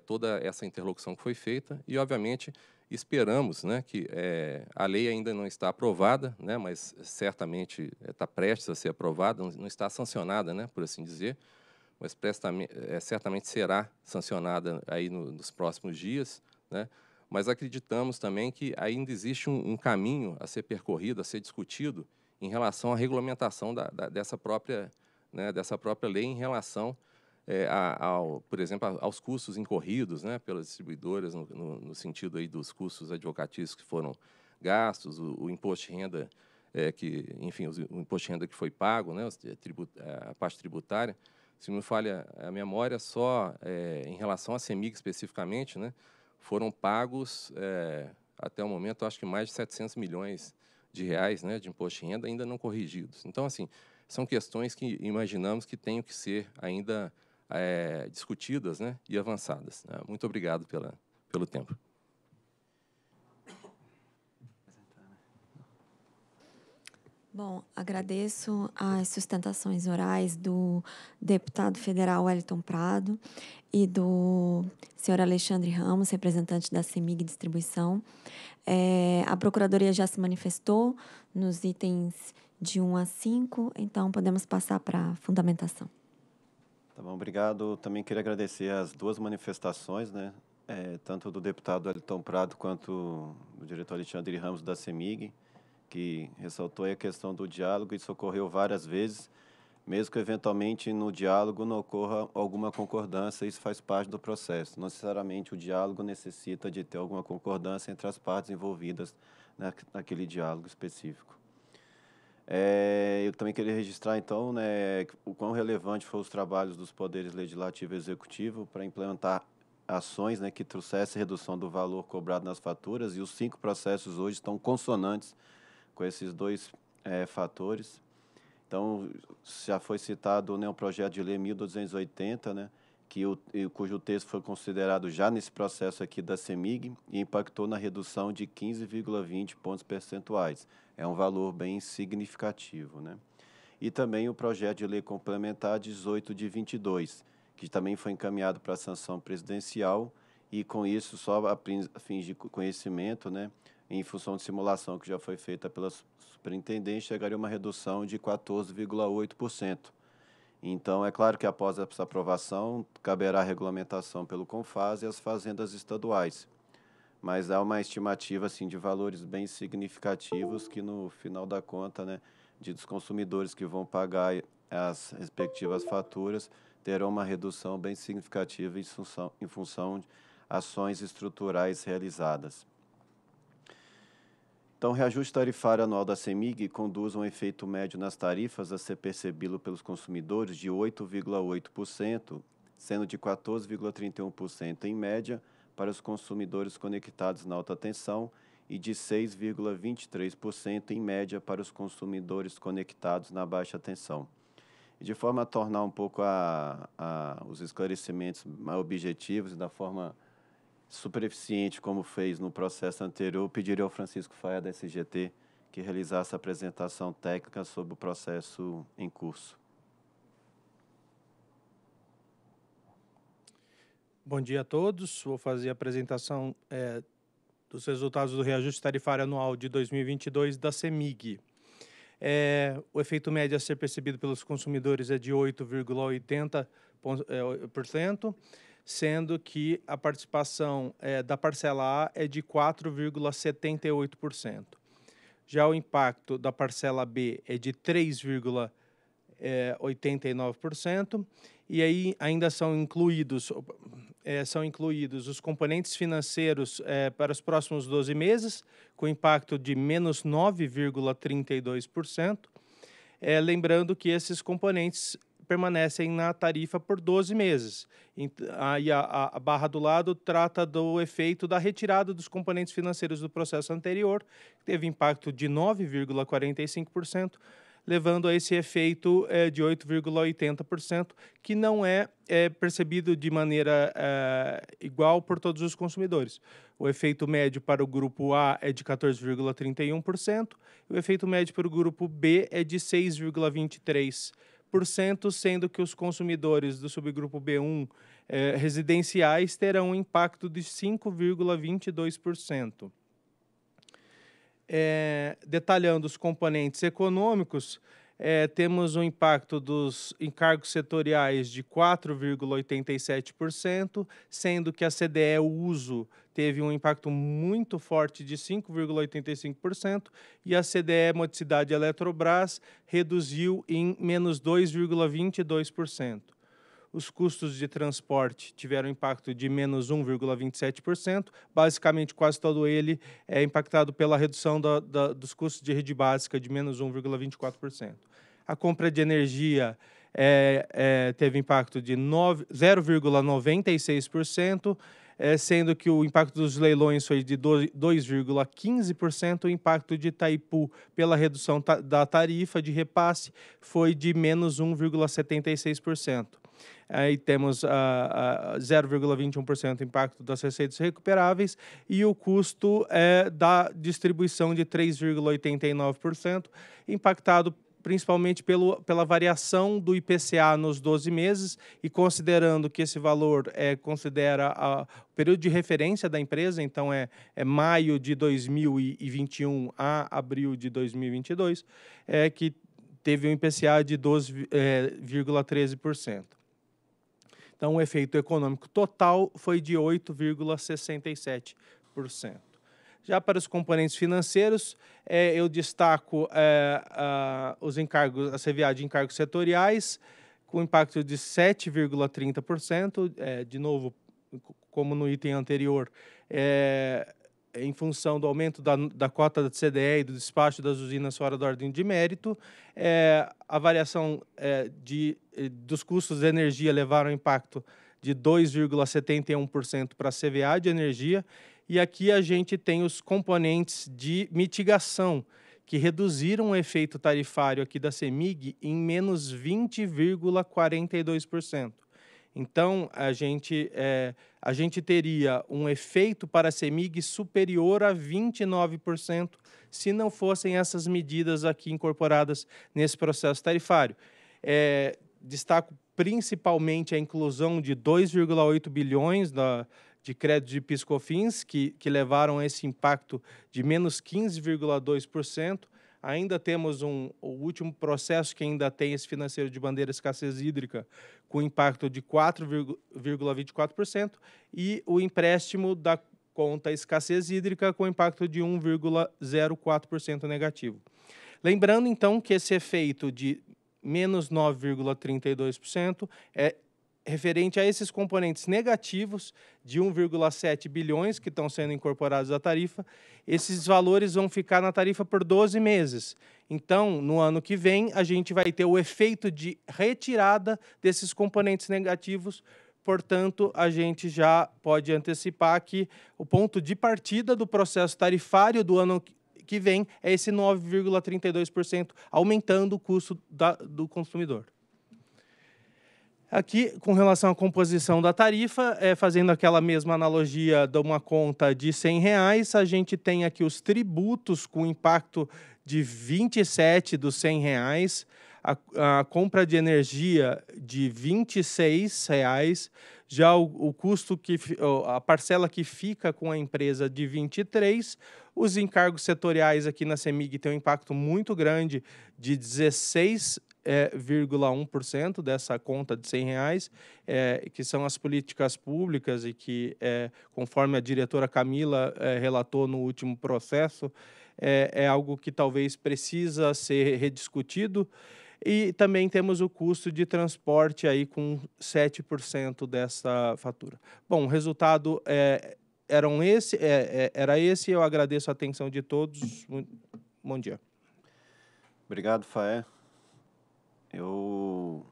toda essa interlocução que foi feita e, obviamente, esperamos né, que a lei ainda não está aprovada, né, mas certamente está prestes a ser aprovada, não está sancionada, né, por assim dizer, mas certamente será sancionada aí no, nos próximos dias, né, mas acreditamos também que ainda existe um, um caminho a ser percorrido, a ser discutido em relação à regulamentação da, da, dessa, própria, né, dessa própria lei em relação, é, a, ao, por exemplo, aos custos incorridos né, pelas distribuidoras no, no, no sentido aí dos custos advocatícios que foram gastos, o, o imposto de renda é, que, enfim, o, o imposto de renda que foi pago, né, é, é, a, parte tributária, se não me falha a memória, só é, em relação à CEMIG especificamente, né, foram pagos, é, até o momento, acho que mais de 700 milhões de reais né, de imposto de renda ainda não corrigidos. Então, assim, são questões que imaginamos que tenham que ser ainda é, discutidas né, e avançadas. Né. Muito obrigado pela, pelo tempo. Bom, agradeço as sustentações orais do deputado federal Wellington Prado e do senhor Alexandre Ramos, representante da CEMIG Distribuição. É, a Procuradoria já se manifestou nos itens de 1 a 5, então podemos passar para a fundamentação. Tá bom, obrigado. Também queria agradecer as duas manifestações, né? É, tanto do deputado Wellington Prado quanto do diretor Alexandre Ramos da CEMIG que ressaltou a questão do diálogo, isso ocorreu várias vezes, mesmo que eventualmente no diálogo não ocorra alguma concordância, isso faz parte do processo. Não necessariamente o diálogo necessita de ter alguma concordância entre as partes envolvidas naquele diálogo específico. É, eu também queria registrar, então, né, o quão relevante foram os trabalhos dos poderes legislativo e executivo para implementar ações né, que trouxessem redução do valor cobrado nas faturas, e os cinco processos hoje estão consonantes com esses dois é, fatores. Então, já foi citado né, o projeto de lei 1280, né, que o, cujo texto foi considerado já nesse processo aqui da CEMIG e impactou na redução de 15,20 pontos percentuais. É um valor bem significativo. Né? E também o projeto de lei complementar 18 de 22, que também foi encaminhado para a sanção presidencial e com isso, só a fim de conhecimento, né, em função de simulação que já foi feita pela superintendente, chegaria a uma redução de 14,8%. Então, é claro que após essa aprovação, caberá a regulamentação pelo CONFAS e as fazendas estaduais. Mas há uma estimativa assim, de valores bem significativos que, no final da conta, né, de dos consumidores que vão pagar as respectivas faturas, terão uma redução bem significativa em função, em função de ações estruturais realizadas. Então, o reajuste tarifário anual da CEMIG conduz a um efeito médio nas tarifas a ser percebido pelos consumidores de 8,8%, sendo de 14,31% em média para os consumidores conectados na alta tensão e de 6,23% em média para os consumidores conectados na baixa tensão. E de forma a tornar um pouco a, a, os esclarecimentos mais objetivos e da forma super eficiente, como fez no processo anterior, pediria ao Francisco Faia da SGT que realizasse a apresentação técnica sobre o processo em curso. Bom dia a todos. Vou fazer a apresentação é, dos resultados do reajuste tarifário anual de 2022 da CEMIG. É, o efeito médio a ser percebido pelos consumidores é de 8,80%. É, sendo que a participação é, da parcela A é de 4,78%. Já o impacto da parcela B é de 3,89%. Eh, e aí ainda são incluídos, é, são incluídos os componentes financeiros é, para os próximos 12 meses, com impacto de menos 9,32%. É, lembrando que esses componentes permanecem na tarifa por 12 meses. Aí a, a, a, barra do lado trata do efeito da retirada dos componentes financeiros do processo anterior, que teve impacto de 9,45%, levando a esse efeito é, de 8,80%, que não é, é percebido de maneira é, igual por todos os consumidores. O efeito médio para o grupo A é de 14,31%, o efeito médio para o grupo B é de 6,23% sendo que os consumidores do subgrupo B1 eh, residenciais terão um impacto de 5,22%. É, eh, detalhando os componentes econômicos, é, temos um impacto dos encargos setoriais de 4,87%, sendo que a CDE uso teve um impacto muito forte de 5,85% e a CDE Modicidade Eletrobras reduziu em menos 2,22%. Os custos de transporte tiveram impacto de menos 1,27%, basicamente quase todo ele é impactado pela redução da, da, dos custos de rede básica de menos 1,24% a compra de energia é, é, teve impacto de 0,96%, é, eh, sendo que o impacto dos leilões foi de 2,15%, o impacto de Itaipu pela redução ta da tarifa de repasse foi de menos 1,76%. Aí temos uh, uh, 0,21% impacto das receitas recuperáveis e o custo uh, da distribuição de 3,89%, impactado principalmente pelo, pela variação do IPCA nos 12 meses e considerando que esse valor é, considera a, o período de referência da empresa, então é, é maio de 2021 a abril de 2022, é que teve um IPCA de 12,13%. É, então, o efeito econômico total foi de 8,67%. Já para os componentes financeiros, é, eu destaco é, a, os encargos, a CVA de encargos setoriais, com impacto de 7,30%, é, de novo, como no item anterior, é, em função do aumento da, da cota da CDE e do despacho das usinas fora da ordem de mérito, é, a variação é, de, dos custos de energia levaram impacto de 2,71% para a CVA de energia e aqui a gente tem os componentes de mitigação, que reduziram o efeito tarifário aqui da CEMIG em menos 20,42%. Então, a gente, é, a gente teria um efeito para a CEMIG superior a 29% se não fossem essas medidas aqui incorporadas nesse processo tarifário. É, destaco principalmente a inclusão de 2,8 bilhões da, de crédito de piscofins, que, que levaram a esse impacto de menos 15,2%. Ainda temos um, o último processo que ainda tem esse financeiro de bandeira escassez hídrica, com impacto de 4,24%, e o empréstimo da conta escassez hídrica, com impacto de 1,04% negativo. Lembrando, então, que esse efeito de menos 9,32% é referente a esses componentes negativos de 1,7 bilhões que estão sendo incorporados à tarifa, esses valores vão ficar na tarifa por 12 meses. Então, no ano que vem, a gente vai ter o efeito de retirada desses componentes negativos. Portanto, a gente já pode antecipar que o ponto de partida do processo tarifário do ano que vem é esse 9,32%, aumentando o custo da, do consumidor. Aqui, com relação à composição da tarifa, é, fazendo aquela mesma analogia de uma conta de 100 reais, a gente tem aqui os tributos com impacto de 27 dos 100 reais, a, a compra de energia de 26 reais, já o, o, custo que a parcela que fica com a empresa de 23, os encargos setoriais aqui na Semig tem um impacto muito grande de 16 é, 0,1% dessa conta de 100 reais, é, que são as políticas públicas e que, é, conforme a diretora Camila é, relatou no último processo, é, é algo que talvez precisa ser rediscutido. E também temos o custo de transporte aí com 7% dessa fatura. Bom, o resultado é, eram esse, é, é era esse. Eu agradeço a atenção de todos. Bom dia. Obrigado, Faé. Eu,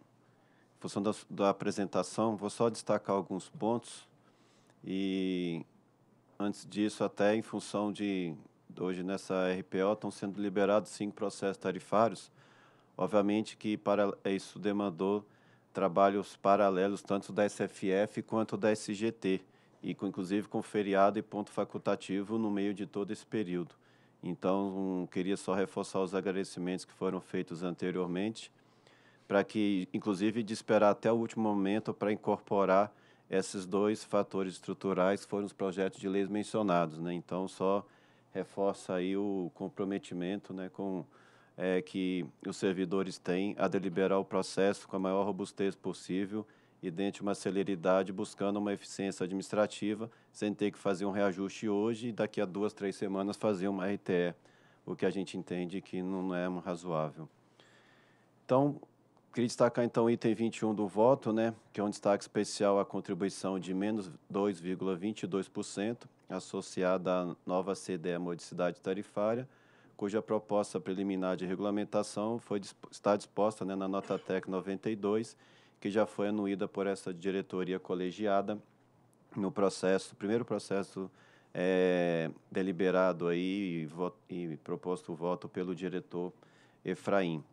em função da, da apresentação, vou só destacar alguns pontos e antes disso, até em função de hoje nessa RPO estão sendo liberados cinco processos tarifários. Obviamente que para é isso demandou trabalhos paralelos tanto da SFF quanto da SGT e com, inclusive com feriado e ponto facultativo no meio de todo esse período. Então, um, queria só reforçar os agradecimentos que foram feitos anteriormente para que, inclusive, de esperar até o último momento para incorporar esses dois fatores estruturais que foram os projetos de leis mencionados. Né? Então, só reforça aí o comprometimento né, com é, que os servidores têm a deliberar o processo com a maior robustez possível e dentro de uma celeridade, buscando uma eficiência administrativa, sem ter que fazer um reajuste hoje e daqui a duas, três semanas fazer uma RTE, o que a gente entende que não é razoável. Então, Queria destacar então o item 21 do voto, né, que é um destaque especial à contribuição de menos 2,22% associada à nova CDE modicidade tarifária, cuja proposta preliminar de regulamentação foi, está disposta né, na nota TEC 92, que já foi anuída por essa diretoria colegiada no processo, primeiro processo é, deliberado aí e, e proposto o voto pelo diretor Efraim.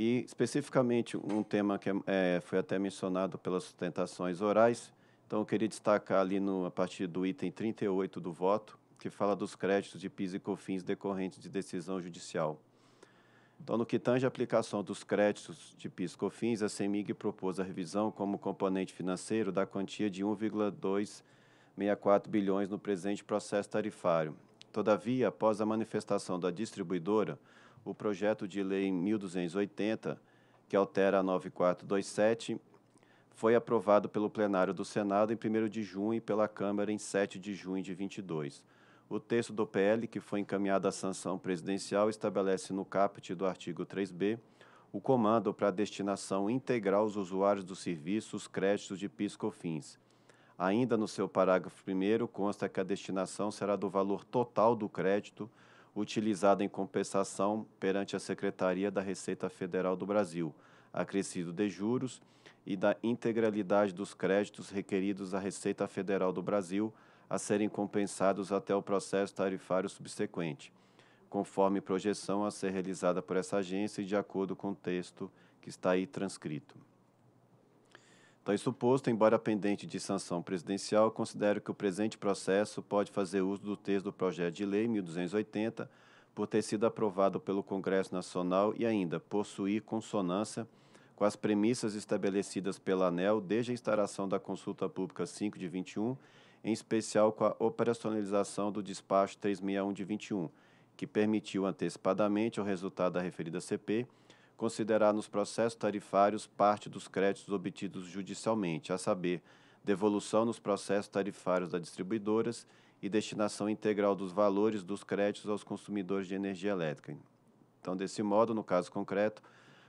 E, especificamente, um tema que é, é, foi até mencionado pelas sustentações orais, então eu queria destacar ali no, a partir do item 38 do voto, que fala dos créditos de PIS e COFINS decorrentes de decisão judicial. Então, no que tange a aplicação dos créditos de PIS e COFINS, a CEMIG propôs a revisão como componente financeiro da quantia de 1,264 bilhões no presente processo tarifário. Todavia, após a manifestação da distribuidora, o projeto de lei 1280, que altera a 9427, foi aprovado pelo plenário do Senado em 1 de junho e pela Câmara em 7 de junho de 22. O texto do PL, que foi encaminhado à sanção presidencial, estabelece no caput do artigo 3b o comando para a destinação integral aos usuários dos serviços créditos de PIS/COFINS. Ainda no seu parágrafo 1 consta que a destinação será do valor total do crédito utilizado em compensação perante a Secretaria da Receita Federal do Brasil, acrescido de juros e da integralidade dos créditos requeridos à Receita Federal do Brasil a serem compensados até o processo tarifário subsequente, conforme projeção a ser realizada por essa agência e de acordo com o texto que está aí transcrito. Então, isso posto, embora pendente de sanção presidencial, considero que o presente processo pode fazer uso do texto do projeto de lei 1280, por ter sido aprovado pelo Congresso Nacional e ainda possuir consonância com as premissas estabelecidas pela ANEL desde a instalação da consulta pública 5 de 21, em especial com a operacionalização do despacho 361 de 21, que permitiu antecipadamente o resultado da referida CP considerar nos processos tarifários parte dos créditos obtidos judicialmente, a saber, devolução nos processos tarifários das distribuidoras e destinação integral dos valores dos créditos aos consumidores de energia elétrica. Então, desse modo, no caso concreto,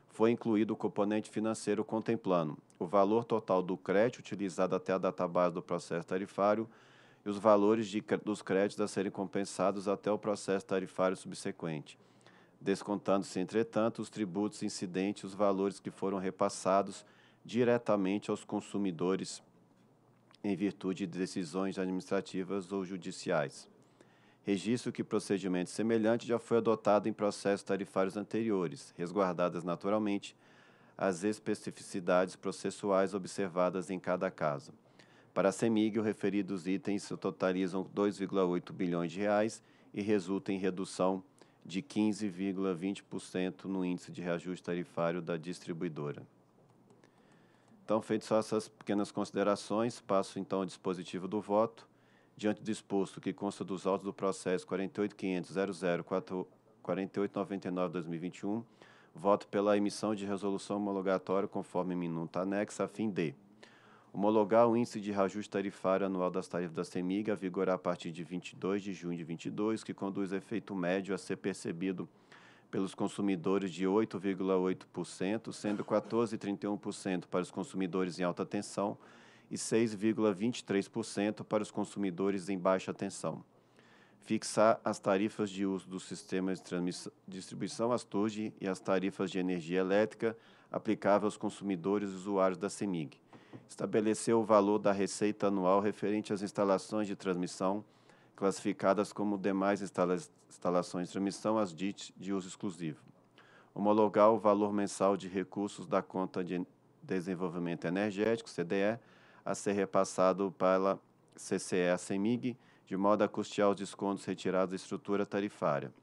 foi incluído o componente financeiro contemplando o valor total do crédito utilizado até a data base do processo tarifário e os valores de, dos créditos a serem compensados até o processo tarifário subsequente descontando-se, entretanto, os tributos incidentes, os valores que foram repassados diretamente aos consumidores em virtude de decisões administrativas ou judiciais. Registro que procedimento semelhante já foi adotado em processos tarifários anteriores, resguardadas naturalmente as especificidades processuais observadas em cada caso. Para a CEMIG, os referidos itens totalizam 2,8 bilhões de reais e resultam em redução de 15,20% no índice de reajuste tarifário da distribuidora. Então, feitas só essas pequenas considerações, passo então ao dispositivo do voto. Diante do exposto que consta dos autos do processo 48500004899 voto pela emissão de resolução homologatória conforme minuta anexa, a fim de homologar o índice de reajuste tarifário anual das tarifas da CEMIG a vigorar a partir de 22 de junho de 22, que conduz efeito médio a ser percebido pelos consumidores de 8,8%, sendo 14,31% para os consumidores em alta tensão e 6,23% para os consumidores em baixa tensão. Fixar as tarifas de uso dos sistemas de distribuição Asturge e as tarifas de energia elétrica aplicáveis aos consumidores e usuários da CEMIG estabeleceu o valor da receita anual referente às instalações de transmissão, classificadas como demais instala instalações de transmissão, as DIT de uso exclusivo. Homologar o valor mensal de recursos da conta de desenvolvimento energético, CDE, a ser repassado pela CCE CEMIG, de modo a custear os descontos retirados da estrutura tarifária.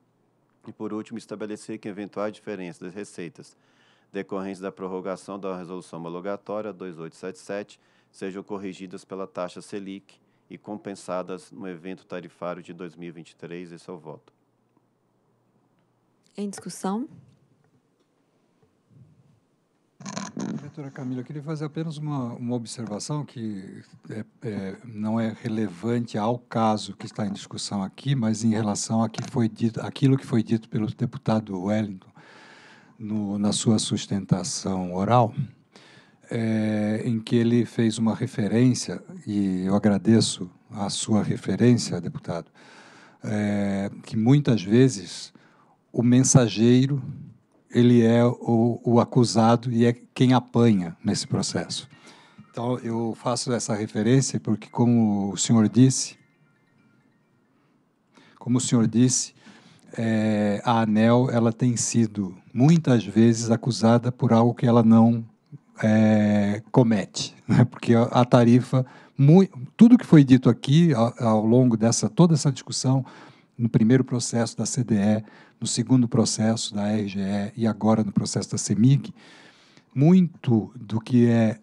E, por último, estabelecer que eventuais diferenças das receitas decorrentes da prorrogação da Resolução Homologatória 2877, sejam corrigidas pela taxa Selic e compensadas no evento tarifário de 2023. Esse é o voto. Em discussão? Diretora Camila, eu queria fazer apenas uma, uma observação que é, é, não é relevante ao caso que está em discussão aqui, mas em relação a que foi dito, aquilo que foi dito pelo deputado Wellington no, na sua sustentação oral, é, em que ele fez uma referência, e eu agradeço a sua referência, deputado, é, que muitas vezes o mensageiro ele é o, o, acusado e é quem apanha nesse processo. Então, eu faço essa referência porque, como o senhor disse, como o senhor disse, é, a ANEL ela tem sido muitas vezes acusada por algo que ela não é, comete, né? porque a, tarifa, tudo que foi dito aqui ao, ao, longo dessa toda essa discussão, no primeiro processo da CDE, no segundo processo da RGE e agora no processo da CEMIG, muito do que é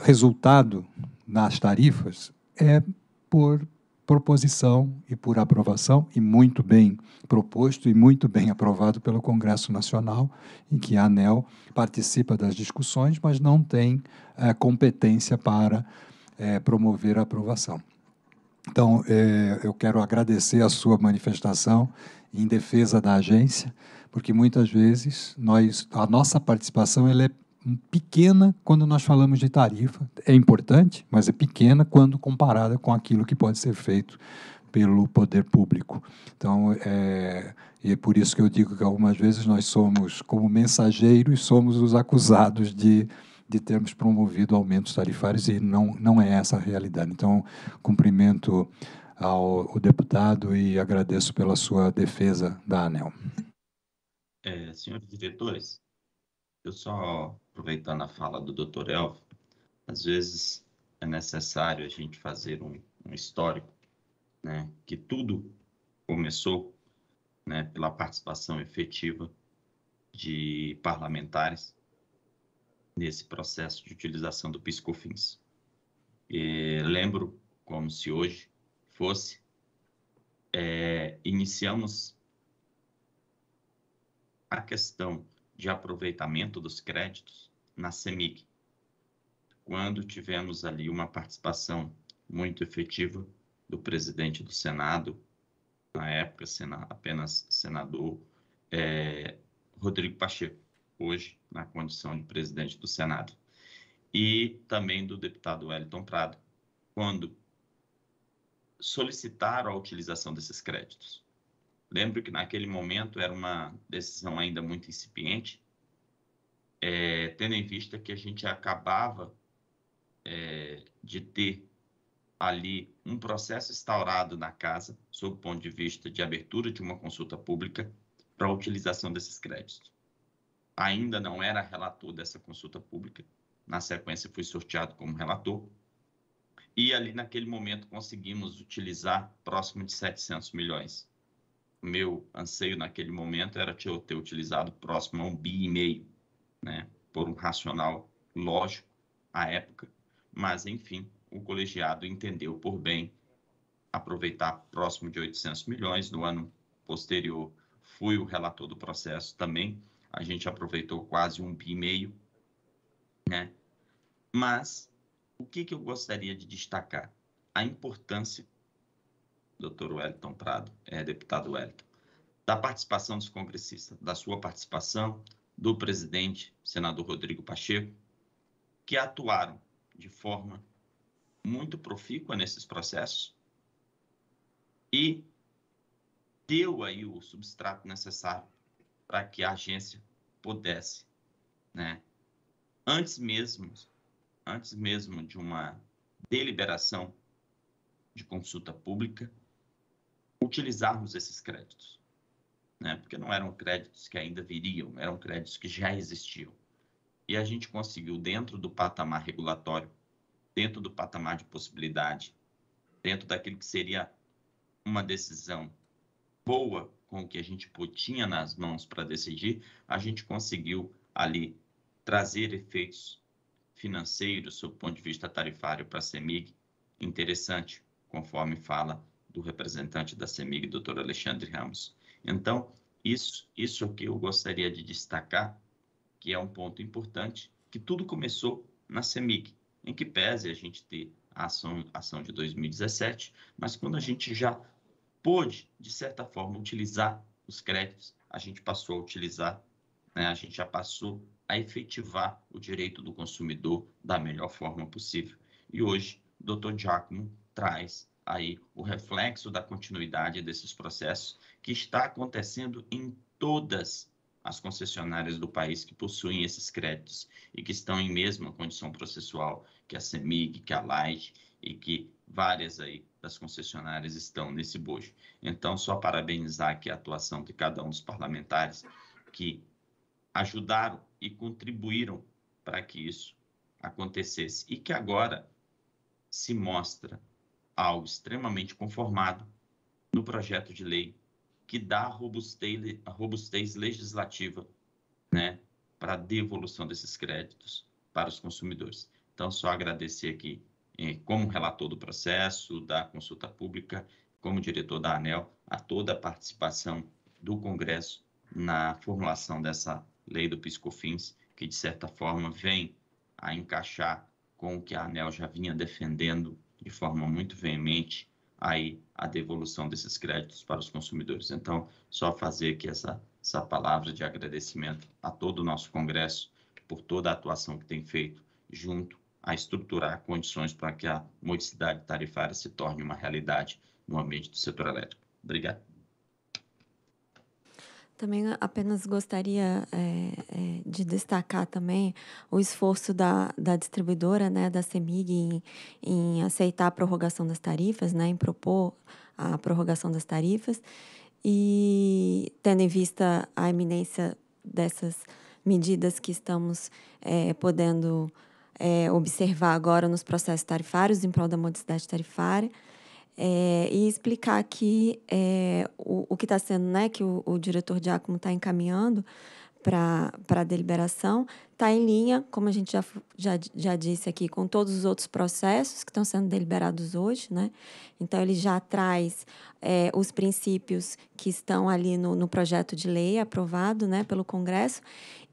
resultado nas tarifas é por proposição e por aprovação, e muito bem proposto e muito bem aprovado pelo Congresso Nacional, em que a ANEL participa das discussões, mas não tem é, competência para é, promover a aprovação. Então, é, eu quero agradecer a sua manifestação em defesa da agência, porque muitas vezes nós, a nossa participação ela é pequena quando nós falamos de tarifa. É importante, mas é pequena quando comparada com aquilo que pode ser feito pelo poder público. Então, é, e é por isso que eu digo que algumas vezes nós somos, como mensageiros, somos os acusados de, de termos promovido aumentos tarifários e não, não é essa a realidade. Então, cumprimento ao, ao deputado e agradeço pela sua defesa da ANEL. É, senhores diretores, eu só aproveitando a fala do Dr. Elvio, às vezes é necessário a gente fazer um, um histórico, né, que tudo começou né, pela participação efetiva de parlamentares nesse processo de utilização do PiscoFins. E lembro como se hoje fosse, é, iniciamos a questão de aproveitamento dos créditos na CEMIG, quando tivemos ali uma participação muito efetiva do presidente do Senado, na época sena, apenas senador, é, Rodrigo Pacheco, hoje na condição de presidente do Senado, e também do deputado Wellington Prado, quando solicitaram a utilização desses créditos. Lembro que naquele momento era uma decisão ainda muito incipiente, é, tendo em vista que a gente acabava é, de ter ali um processo instaurado na casa, sob o ponto de vista de abertura de uma consulta pública para a utilização desses créditos. Ainda não era relator dessa consulta pública, na sequência fui sorteado como relator, e ali naquele momento conseguimos utilizar próximo de 700 milhões. Meu anseio naquele momento era ter utilizado próximo a um bi e meio né, por um racional lógico à época, mas enfim, o colegiado entendeu por bem aproveitar próximo de 800 milhões no ano posterior. Fui o relator do processo também. A gente aproveitou quase um bi e meio, né? Mas o que, que eu gostaria de destacar? A importância, doutor Wellington Prado, é, deputado Wellington, da participação dos congressistas, da sua participação, do presidente, senador Rodrigo Pacheco, que atuaram de forma muito profícua nesses processos e deu aí o substrato necessário para que a agência pudesse, né, antes mesmo, antes mesmo de uma deliberação de consulta pública, utilizarmos esses créditos né? porque não eram créditos que ainda viriam, eram créditos que já existiam. E a gente conseguiu, dentro do patamar regulatório, dentro do patamar de possibilidade, dentro daquilo que seria uma decisão boa com o que a gente tinha nas mãos para decidir, a gente conseguiu ali trazer efeitos financeiros, sob o ponto de vista tarifário, para a CEMIG interessante, conforme fala do representante da CEMIG, doutor Alexandre Ramos. Então, isso, isso que eu gostaria de destacar, que é um ponto importante, que tudo começou na CEMIG, em que pese a gente ter a ação, ação de 2017, mas quando a gente já pôde, de certa forma, utilizar os créditos, a gente passou a utilizar, né, a gente já passou a efetivar o direito do consumidor da melhor forma possível. E hoje, o Dr. Giacomo traz aí o reflexo da continuidade desses processos que está acontecendo em todas as concessionárias do país que possuem esses créditos e que estão em mesma condição processual que a CEMIG, que a Light e que várias aí das concessionárias estão nesse bojo. Então, só parabenizar aqui a atuação de cada um dos parlamentares que ajudaram e contribuíram para que isso acontecesse e que agora se mostra algo extremamente conformado no projeto de lei que dá a robustez, robustez legislativa né, para a devolução desses créditos para os consumidores. Então, só agradecer aqui, eh, como relator do processo, da consulta pública, como diretor da ANEL, a toda a participação do Congresso na formulação dessa lei do PiscoFins, que de certa forma vem a encaixar com o que a ANEL já vinha defendendo de forma muito veemente aí a devolução desses créditos para os consumidores. Então, só fazer aqui essa, essa palavra de agradecimento a todo o nosso Congresso por toda a atuação que tem feito junto a estruturar condições para que a modicidade tarifária se torne uma realidade no ambiente do setor elétrico. Obrigado. Também apenas gostaria é, é, de destacar também o esforço da, da distribuidora, né, da CEMIG, em, em aceitar a prorrogação das tarifas, né, em propor a prorrogação das tarifas, e tendo em vista a eminência dessas medidas que estamos é, podendo é, observar agora nos processos tarifários em prol da modicidade tarifária, é, e explicar aqui é, o, o que está sendo, né, que o, o diretor Diácono está encaminhando para a deliberação, está em linha, como a gente já, já, já disse aqui, com todos os outros processos que estão sendo deliberados hoje, né? Então, ele já traz é, os princípios que estão ali no, no projeto de lei aprovado né, pelo Congresso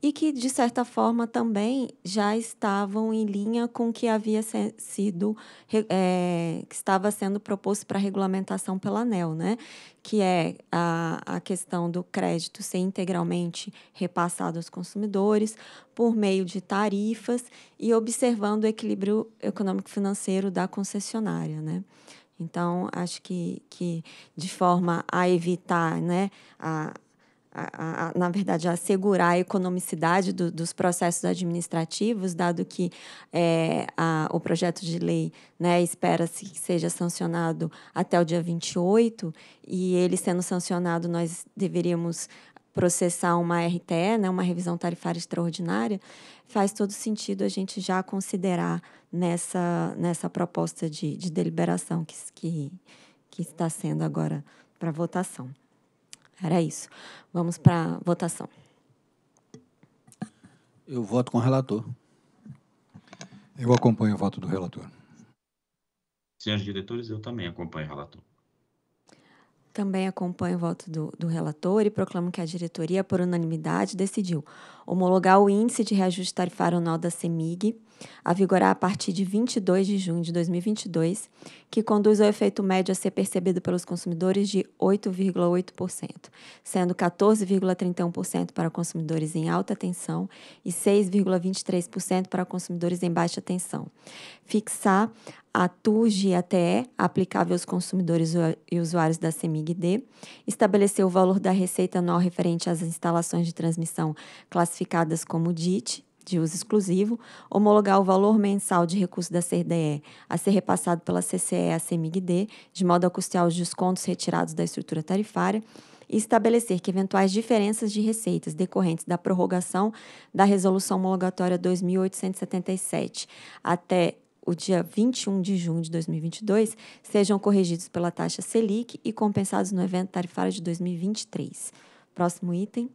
e que, de certa forma, também já estavam em linha com o que havia sido, é, que estava sendo proposto para regulamentação pela ANEL, né? que é a, a questão do crédito ser integralmente repassado aos consumidores por meio de tarifas e observando o equilíbrio econômico-financeiro da concessionária. Né? Então, acho que, que de forma a evitar né, a, a, a, na verdade, assegurar a economicidade do, dos processos administrativos, dado que é, a, o projeto de lei né, espera-se que seja sancionado até o dia 28, e ele sendo sancionado, nós deveríamos processar uma RTE, né, uma revisão tarifária extraordinária, faz todo sentido a gente já considerar nessa, nessa proposta de, de deliberação que, que, que está sendo agora para votação. Era isso. Vamos para votação. Eu voto com o relator. Eu acompanho o voto do relator. Senhores diretores, eu também acompanho o relator. Também acompanho o voto do, do, relator e proclamo que a diretoria, por unanimidade, decidiu homologar o índice de reajuste tarifário anual da CEMIG, a vigorar a partir de 22 de junho de 2022, que conduz ao efeito médio a ser percebido pelos consumidores de 8,8%, sendo 14,31% para consumidores em alta tensão e 6,23% para consumidores em baixa tensão. Fixar a TUG e aplicável aos consumidores e usuários da CEMIG-D, estabeleceu o valor da receita anual referente às instalações de transmissão classificadas como DIT, de uso exclusivo, homologar o valor mensal de recurso da CDE a ser repassado pela CCE à CEMIG-D, de modo a custear os descontos retirados da estrutura tarifária, e estabelecer que eventuais diferenças de receitas decorrentes da prorrogação da Resolução Homologatória 2877 até o dia 21 de junho de 2022, sejam corrigidos pela taxa Selic e compensados no evento tarifário de 2023. Próximo item.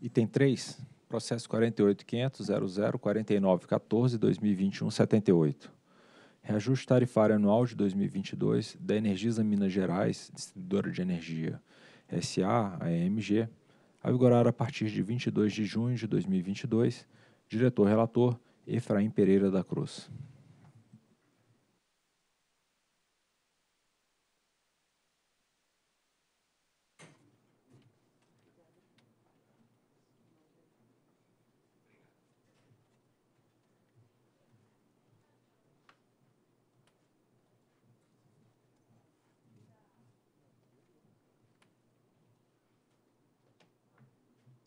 Item 3, processo 48.500.0049.14.2021.78. Reajuste tarifário anual de 2022 da Energisa Minas Gerais, distribuidora de energia SA, AMG, a vigorar a partir de 22 de junho de 2022, diretor relator Efraim Pereira da Cruz.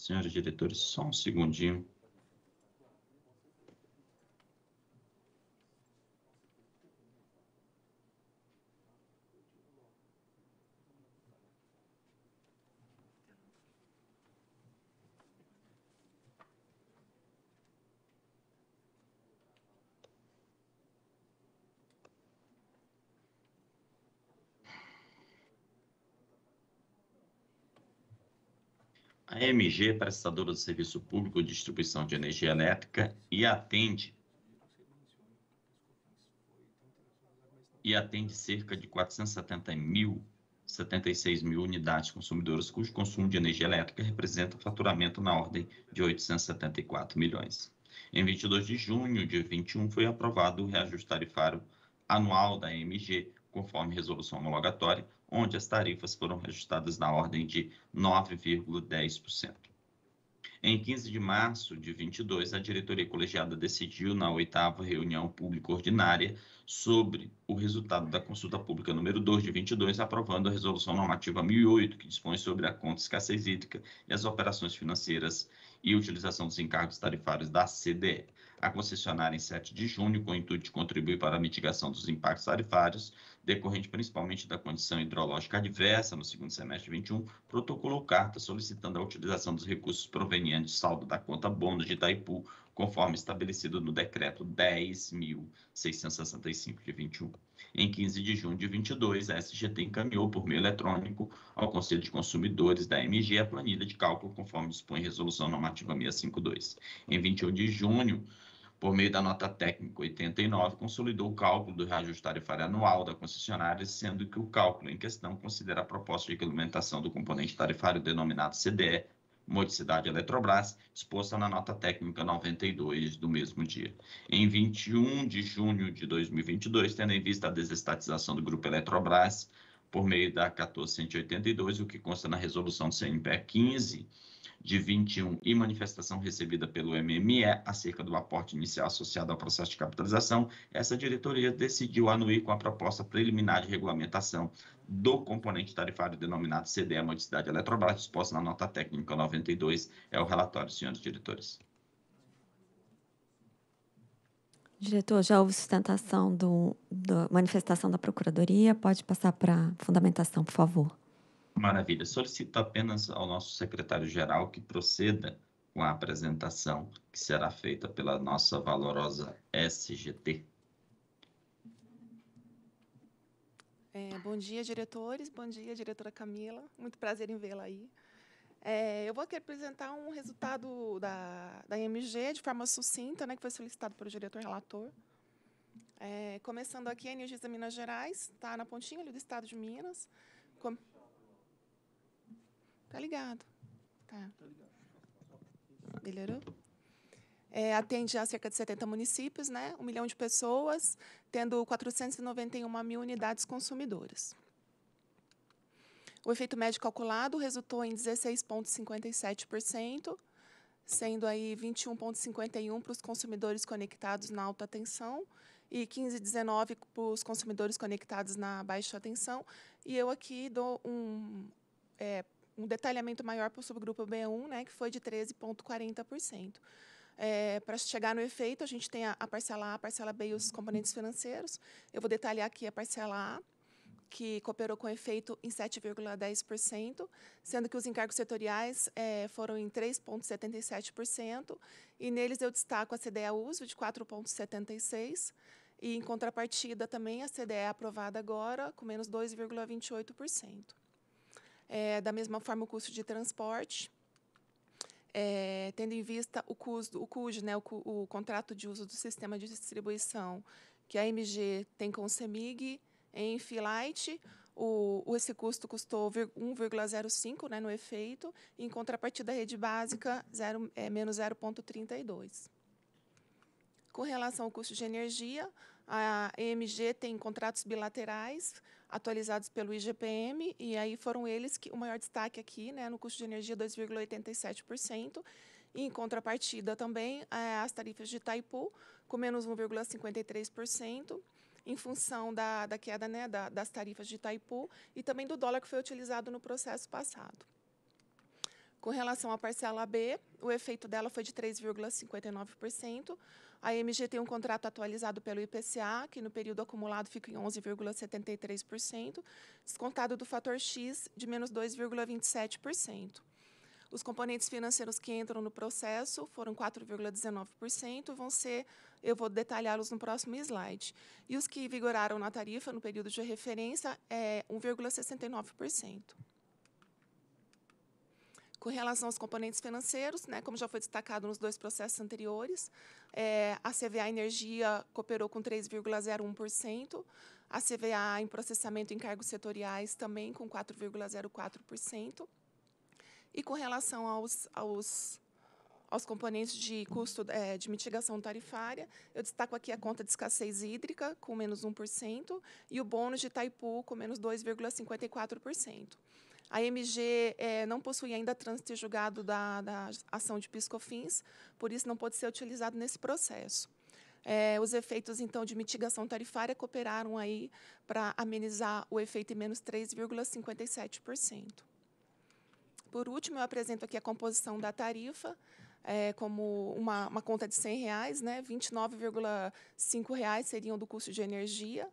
senhores diretores, só um segundinho. EMG, prestadora de serviço público de distribuição de energia elétrica, e atende e atende cerca de 470 mil, 76 mil unidades consumidoras, cujo consumo de energia elétrica representa um faturamento na ordem de 874 milhões. Em 22 de junho de 21 foi aprovado o reajuste tarifário anual da EMG, conforme resolução homologatória, onde as tarifas foram registradas na ordem de 9,10%. Em 15 de março de 22, a diretoria colegiada decidiu, na oitava reunião pública ordinária, sobre o resultado da consulta pública número 2 de 22, aprovando a resolução normativa 1008, que dispõe sobre a conta de escassez hídrica e as operações financeiras e utilização dos encargos tarifários da CDE. A concessionária, em 7 de junho, com o intuito de contribuir para a mitigação dos impactos tarifários, decorrente principalmente da condição hidrológica adversa no segundo semestre de 21, protocolou carta solicitando a utilização dos recursos provenientes do saldo da conta bônus de Itaipu, conforme estabelecido no decreto 10.665 de 21. Em 15 de junho de 22, a SGT encaminhou por meio eletrônico ao Conselho de Consumidores da MG a planilha de cálculo conforme dispõe a Resolução Normativa 652. Em 21 de junho, por meio da nota técnica 89, consolidou o cálculo do reajuste tarifário anual da concessionária, sendo que o cálculo em questão considera a proposta de regulamentação do componente tarifário denominado CDE, modicidade Eletrobras, exposta na nota técnica 92 do mesmo dia. Em 21 de junho de 2022, tendo em vista a desestatização do grupo Eletrobras por meio da 1482, o que consta na resolução do CNPE 15, de 21 e manifestação recebida pelo MME acerca do aporte inicial associado ao processo de capitalização, essa diretoria decidiu anuir com a proposta preliminar de regulamentação do componente tarifário denominado CDE Modicidade Eletrobras, disposta na nota técnica 92. É o relatório, senhores diretores. Diretor, já houve sustentação do, da manifestação da Procuradoria. Pode passar para a fundamentação, por favor. Maravilha. Solicito apenas ao nosso secretário-geral que proceda com a apresentação que será feita pela nossa valorosa SGT. É, bom dia, diretores. Bom dia, diretora Camila. Muito prazer em vê-la aí. É, eu vou aqui apresentar um resultado da, da MG de forma sucinta, né, que foi solicitado pelo diretor relator. É, começando aqui, a Energisa Minas Gerais, está na pontinha ali do estado de Minas. Com Tá ligado. Tá. tá Melhorou? É, atende a cerca de 70 municípios, né? um milhão de pessoas, tendo 491 mil unidades consumidoras. O efeito médio calculado resultou em 16,57%, sendo aí 21,51% para os consumidores conectados na alta tensão e 15,19% para os consumidores conectados na baixa tensão. E eu aqui dou um é, um detalhamento maior para o subgrupo B1, né, que foi de 13,40%. É, para chegar no efeito, a gente tem a, a, parcela A, a parcela B e os componentes financeiros. Eu vou detalhar aqui a parcela A, que cooperou com efeito em 7,10%, sendo que os encargos setoriais é, foram em 3,77%, e neles eu destaco a a uso de 4,76%, e em contrapartida também a CDE aprovada agora com menos 2,28%. É, da mesma forma, o custo de transporte, é, tendo em vista o, custo, o CUD, né, o, o, contrato de uso do sistema de distribuição, que a MG tem com o CEMIG em Filight, o, esse custo custou 1,05 né, no efeito, e em contrapartida, a rede básica, zero, é, menos 0,32. Com relação ao custo de energia, a EMG tem contratos bilaterais atualizados pelo IGPM, e aí foram eles que o maior destaque aqui, né, no custo de energia 2,87%, e em contrapartida também é, as tarifas de Itaipu, com menos 1,53%, em função da, da queda né, da, das tarifas de Itaipu e também do dólar que foi utilizado no processo passado. Com relação à parcela B, o efeito dela foi de 3,59%, a MG tem um contrato atualizado pelo IPCA, que no período acumulado fica em 11,73%, descontado do fator X de menos 2,27%. Os componentes financeiros que entram no processo foram 4,19%, vão ser, eu vou detalhá-los no próximo slide. E os que vigoraram na tarifa no período de referência é 1,69%. Com relação aos componentes financeiros, né, como já foi destacado nos dois processos anteriores, é, a CVA Energia cooperou com 3,01%, a CVA em processamento em cargos setoriais também com 4,04%. E com relação aos, aos aos componentes de custo é, de mitigação tarifária. Eu destaco aqui a conta de escassez hídrica, com menos 1%, e o bônus de Itaipu, com menos 2,54%. A MG é, eh, não possui ainda trânsito julgado da, da ação de piscofins, por isso não pode ser utilizado nesse processo. É, os efeitos, então, de mitigação tarifária cooperaram aí para amenizar o efeito em menos 3,57%. Por último, eu apresento aqui a composição da tarifa. É, como uma, uma, conta de 100 reais, né? 29,5 reais seriam do custo de energia,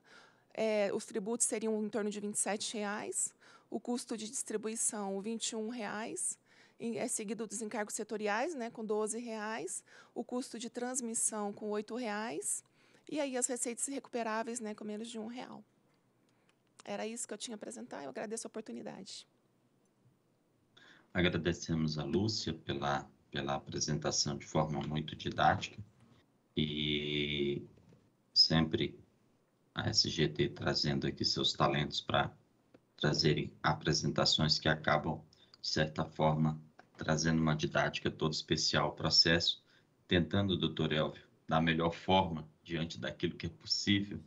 é, os tributos seriam em torno de 27 reais, o custo de distribuição, R$ 21,00. É seguido dos encargos setoriais, né, com R$ 12,00, o custo de transmissão com R$ 8,00 e aí as receitas recuperáveis né, com menos de R$ 1,00. Era isso que eu tinha a apresentar, eu agradeço a oportunidade. Agradecemos a Lúcia pela, pela apresentação de forma muito didática e sempre a SGT trazendo aqui seus talentos para trazerem apresentações que acabam, de certa forma, trazendo uma didática toda especial ao processo, tentando, doutor Elvio, da melhor forma, diante daquilo que é possível,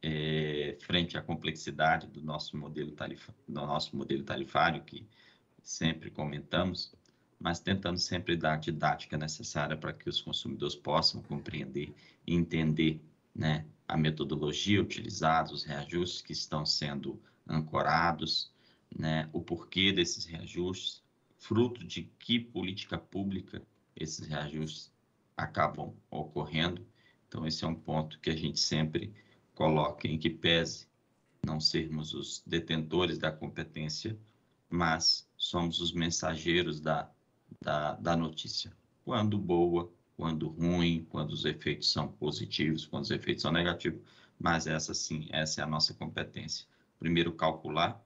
é, frente à complexidade do nosso modelo, do nosso modelo tarifário, que sempre comentamos, mas tentando sempre dar a didática necessária para que os consumidores possam compreender e entender né, a metodologia utilizada, os reajustes que estão sendo ancorados, né, o porquê desses reajustes, fruto de que política pública esses reajustes acabam ocorrendo. Então, esse é um ponto que a gente sempre coloca em que pese não sermos os detentores da competência, mas somos os mensageiros da, da, da notícia. Quando boa, quando ruim, quando os efeitos são positivos, quando os efeitos são negativos, mas essa sim, essa é a nossa competência primeiro calcular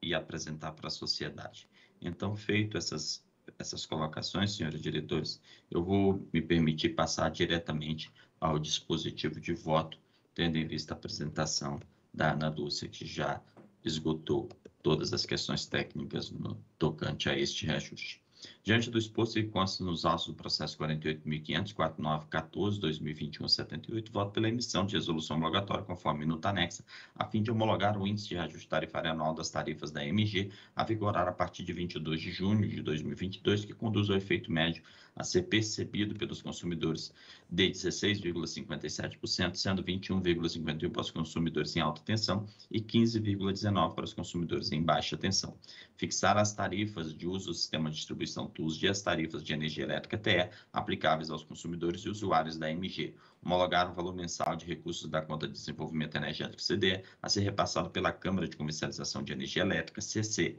e apresentar para a sociedade. Então, feito essas, essas colocações, senhores diretores, eu vou me permitir passar diretamente ao dispositivo de voto, tendo em vista a apresentação da Ana Dulce, que já esgotou todas as questões técnicas no tocante a este reajuste. Diante do exposto e consta nos autos do processo 48.500.49.14.2021-78, voto pela emissão de resolução homologatória conforme minuta anexa, a fim de homologar o índice de ajuste tarifário anual das tarifas da MG a vigorar a partir de 22 de junho de 2022, que conduz ao efeito médio a ser percebido pelos consumidores de 16,57%, sendo 21,51% para os consumidores em alta tensão e 15,19% para os consumidores em baixa tensão. Fixar as tarifas de uso do sistema de distribuição os as tarifas de energia elétrica TE aplicáveis aos consumidores e usuários da MG, homologar o valor mensal de recursos da conta de desenvolvimento energético C.D. a ser repassado pela Câmara de Comercialização de Energia Elétrica CCEE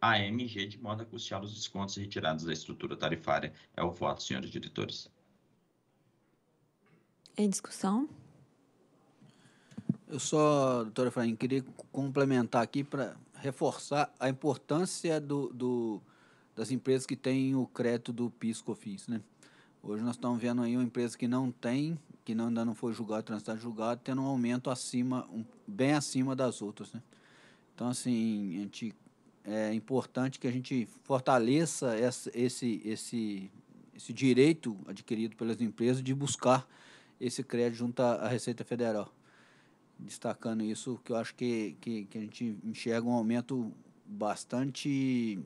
a MG de modo a custear os descontos retirados da estrutura tarifária. É o voto, senhores diretores. Em discussão? Eu só, doutora Efraim, queria complementar aqui para reforçar a importância do, do, das empresas que têm o crédito do PIS/COFINS, né? Hoje nós estamos vendo aí uma empresa que não tem, que não, ainda não foi julgada, transitada, julgado, tendo um aumento acima, um, bem acima das outras, né? Então, assim, a gente, é importante que a gente fortaleça essa, esse, esse, esse direito adquirido pelas empresas de buscar esse crédito junto à Receita Federal. Destacando isso, que eu acho que, que, que a gente enxerga um aumento bastante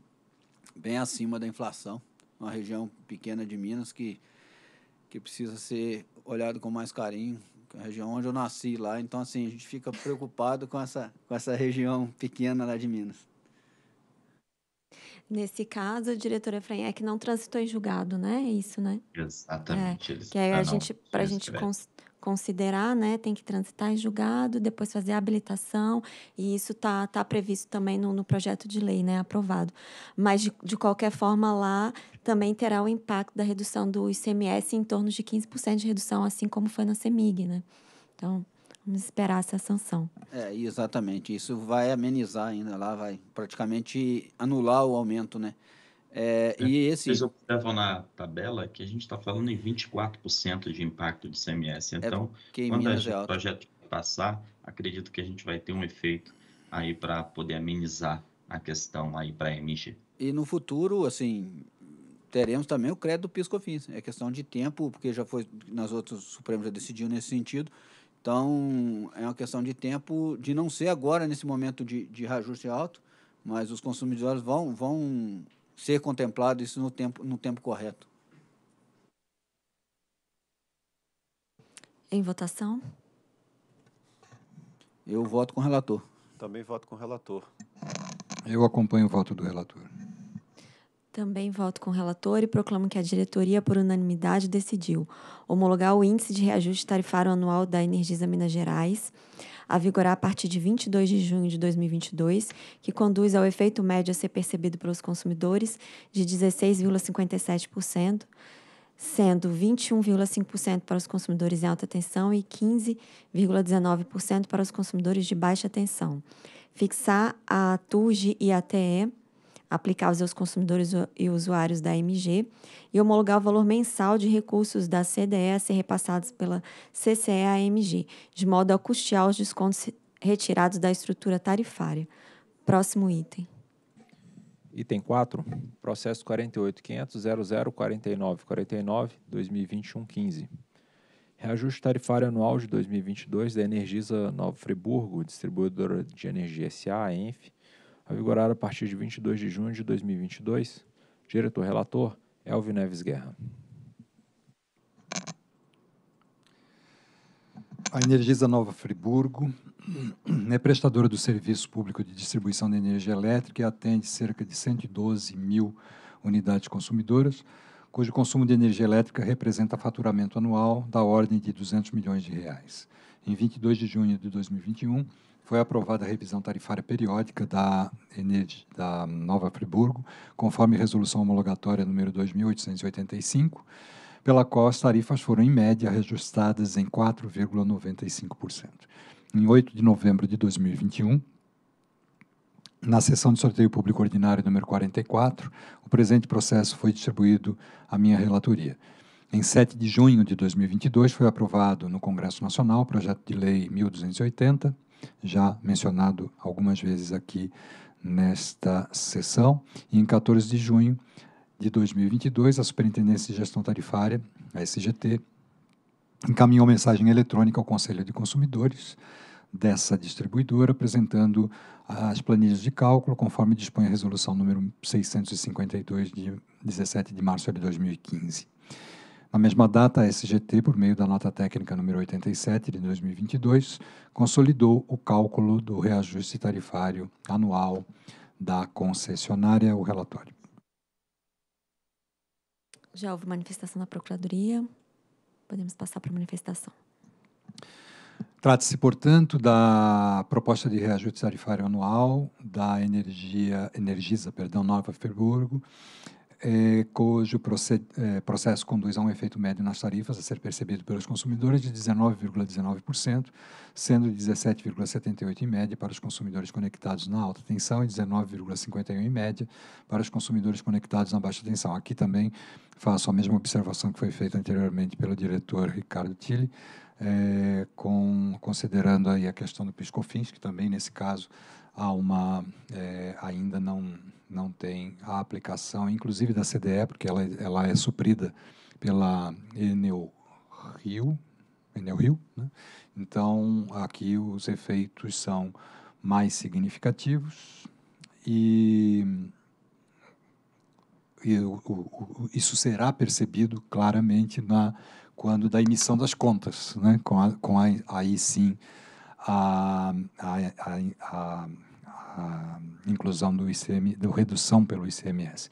bem acima da inflação. Uma região pequena de Minas que, que precisa ser olhado com mais carinho, é a região onde eu nasci lá. Então, assim, a gente fica preocupado com essa, com essa região pequena lá de Minas. Nesse caso, o diretor Efraim é que não transitou em julgado, né? É isso, né? Exatamente. É, que aí ah, a gente, para a gente, cons, considerar, né? Tem que transitar em julgado, depois fazer a habilitação, e isso está tá previsto também no, no projeto de lei, né? Aprovado. Mas, de, de qualquer forma, lá também terá o impacto da redução do ICMS em torno de 15% de redução, assim como foi na CEMIG, né? Então, vamos esperar essa sanção. É, exatamente. Isso vai amenizar ainda lá, vai praticamente anular o aumento, né? É, e esse... Vocês observam na tabela que a gente está falando em 24% de impacto de CMS. É então, é quando é o projeto passar, acredito que a gente vai ter um efeito aí para poder amenizar a questão aí para a MG. E no futuro, assim, teremos também o crédito do PiscoFins. É questão de tempo, porque já foi nas outras, o Supremo já decidiu nesse sentido. Então, é uma questão de tempo, de não ser agora, nesse momento de, de reajuste alto, mas os consumidores vão, vão ser contemplado isso no tempo, no tempo correto. Em votação? Eu voto com o relator. Também voto com o relator. Eu acompanho o voto do relator. Também voto com o relator e proclamo que a diretoria, por unanimidade, decidiu homologar o Índice de Reajuste Tarifário Anual da Energisa Minas Gerais, a vigorar a partir de 22 de junho de 2022, que conduz ao efeito médio a ser percebido pelos consumidores de 16,57%, sendo 21,5% para os consumidores em alta tensão e 15,19% para os consumidores de baixa tensão. Fixar a TURG e a TE aplicar aos consumidores e usuários da MG e homologar o valor mensal de recursos da CDE a ser repassados pela CCE à MG, de modo a custear os descontos retirados da estrutura tarifária. Próximo item. Item 4, processo 48.500.0049.49.2021.15. Reajuste tarifário anual de 2022 da Energisa Novo Friburgo, distribuidora de energia SA, ENF, a vigorar a partir de 22 de junho de 2022. Diretor-relator, Elvin Neves Guerra. A Energisa Nova Friburgo é prestadora do serviço público de distribuição de energia elétrica e atende cerca de 112 mil unidades consumidoras, cujo consumo de energia elétrica representa faturamento anual da ordem de 200 milhões de reais. Em 22 de junho de 2021, foi aprovada a revisão tarifária periódica da, Energia, da Nova Friburgo, conforme resolução homologatória número 2885, pela qual as tarifas foram, em média, reajustadas em 4,95%. Em 8 de novembro de 2021, na sessão de sorteio público ordinário número 44, o presente processo foi distribuído à minha relatoria. Em 7 de junho de 2022, foi aprovado no Congresso Nacional o projeto de lei 1280, já mencionado algumas vezes aqui nesta sessão. E em 14 de junho de 2022, a Superintendência de Gestão Tarifária, a SGT, encaminhou mensagem eletrônica ao Conselho de Consumidores dessa distribuidora, apresentando as planilhas de cálculo, conforme dispõe a resolução número 652 de 17 de março de 2015. A mesma data, a SGT, por meio da nota técnica número 87 de 2022, consolidou o cálculo do reajuste tarifário anual da concessionária, o relatório. Já houve manifestação da Procuradoria. Podemos passar para a manifestação. Trata-se, portanto, da proposta de reajuste tarifário anual da energia Energisa, perdão, Nova Friburgo, é, cujo proced, é, processo conduz a um efeito médio nas tarifas a ser percebido pelos consumidores de 19,19%, ,19%, sendo 17,78% em média para os consumidores conectados na alta tensão e 19,51% em média para os consumidores conectados na baixa tensão. Aqui também faço a mesma observação que foi feita anteriormente pelo diretor Ricardo Tilly, é, com, considerando aí a questão do Piscofins, que também nesse caso há uma é, ainda não não tem a aplicação, inclusive da CDE, porque ela, ela é suprida pela Enel Rio, Enel Rio, né? então aqui os efeitos são mais significativos e, e o, o, isso será percebido claramente na quando da emissão das contas, né? com, a, com a, aí sim a, a, a a inclusão do ICM, do redução pelo ICMS.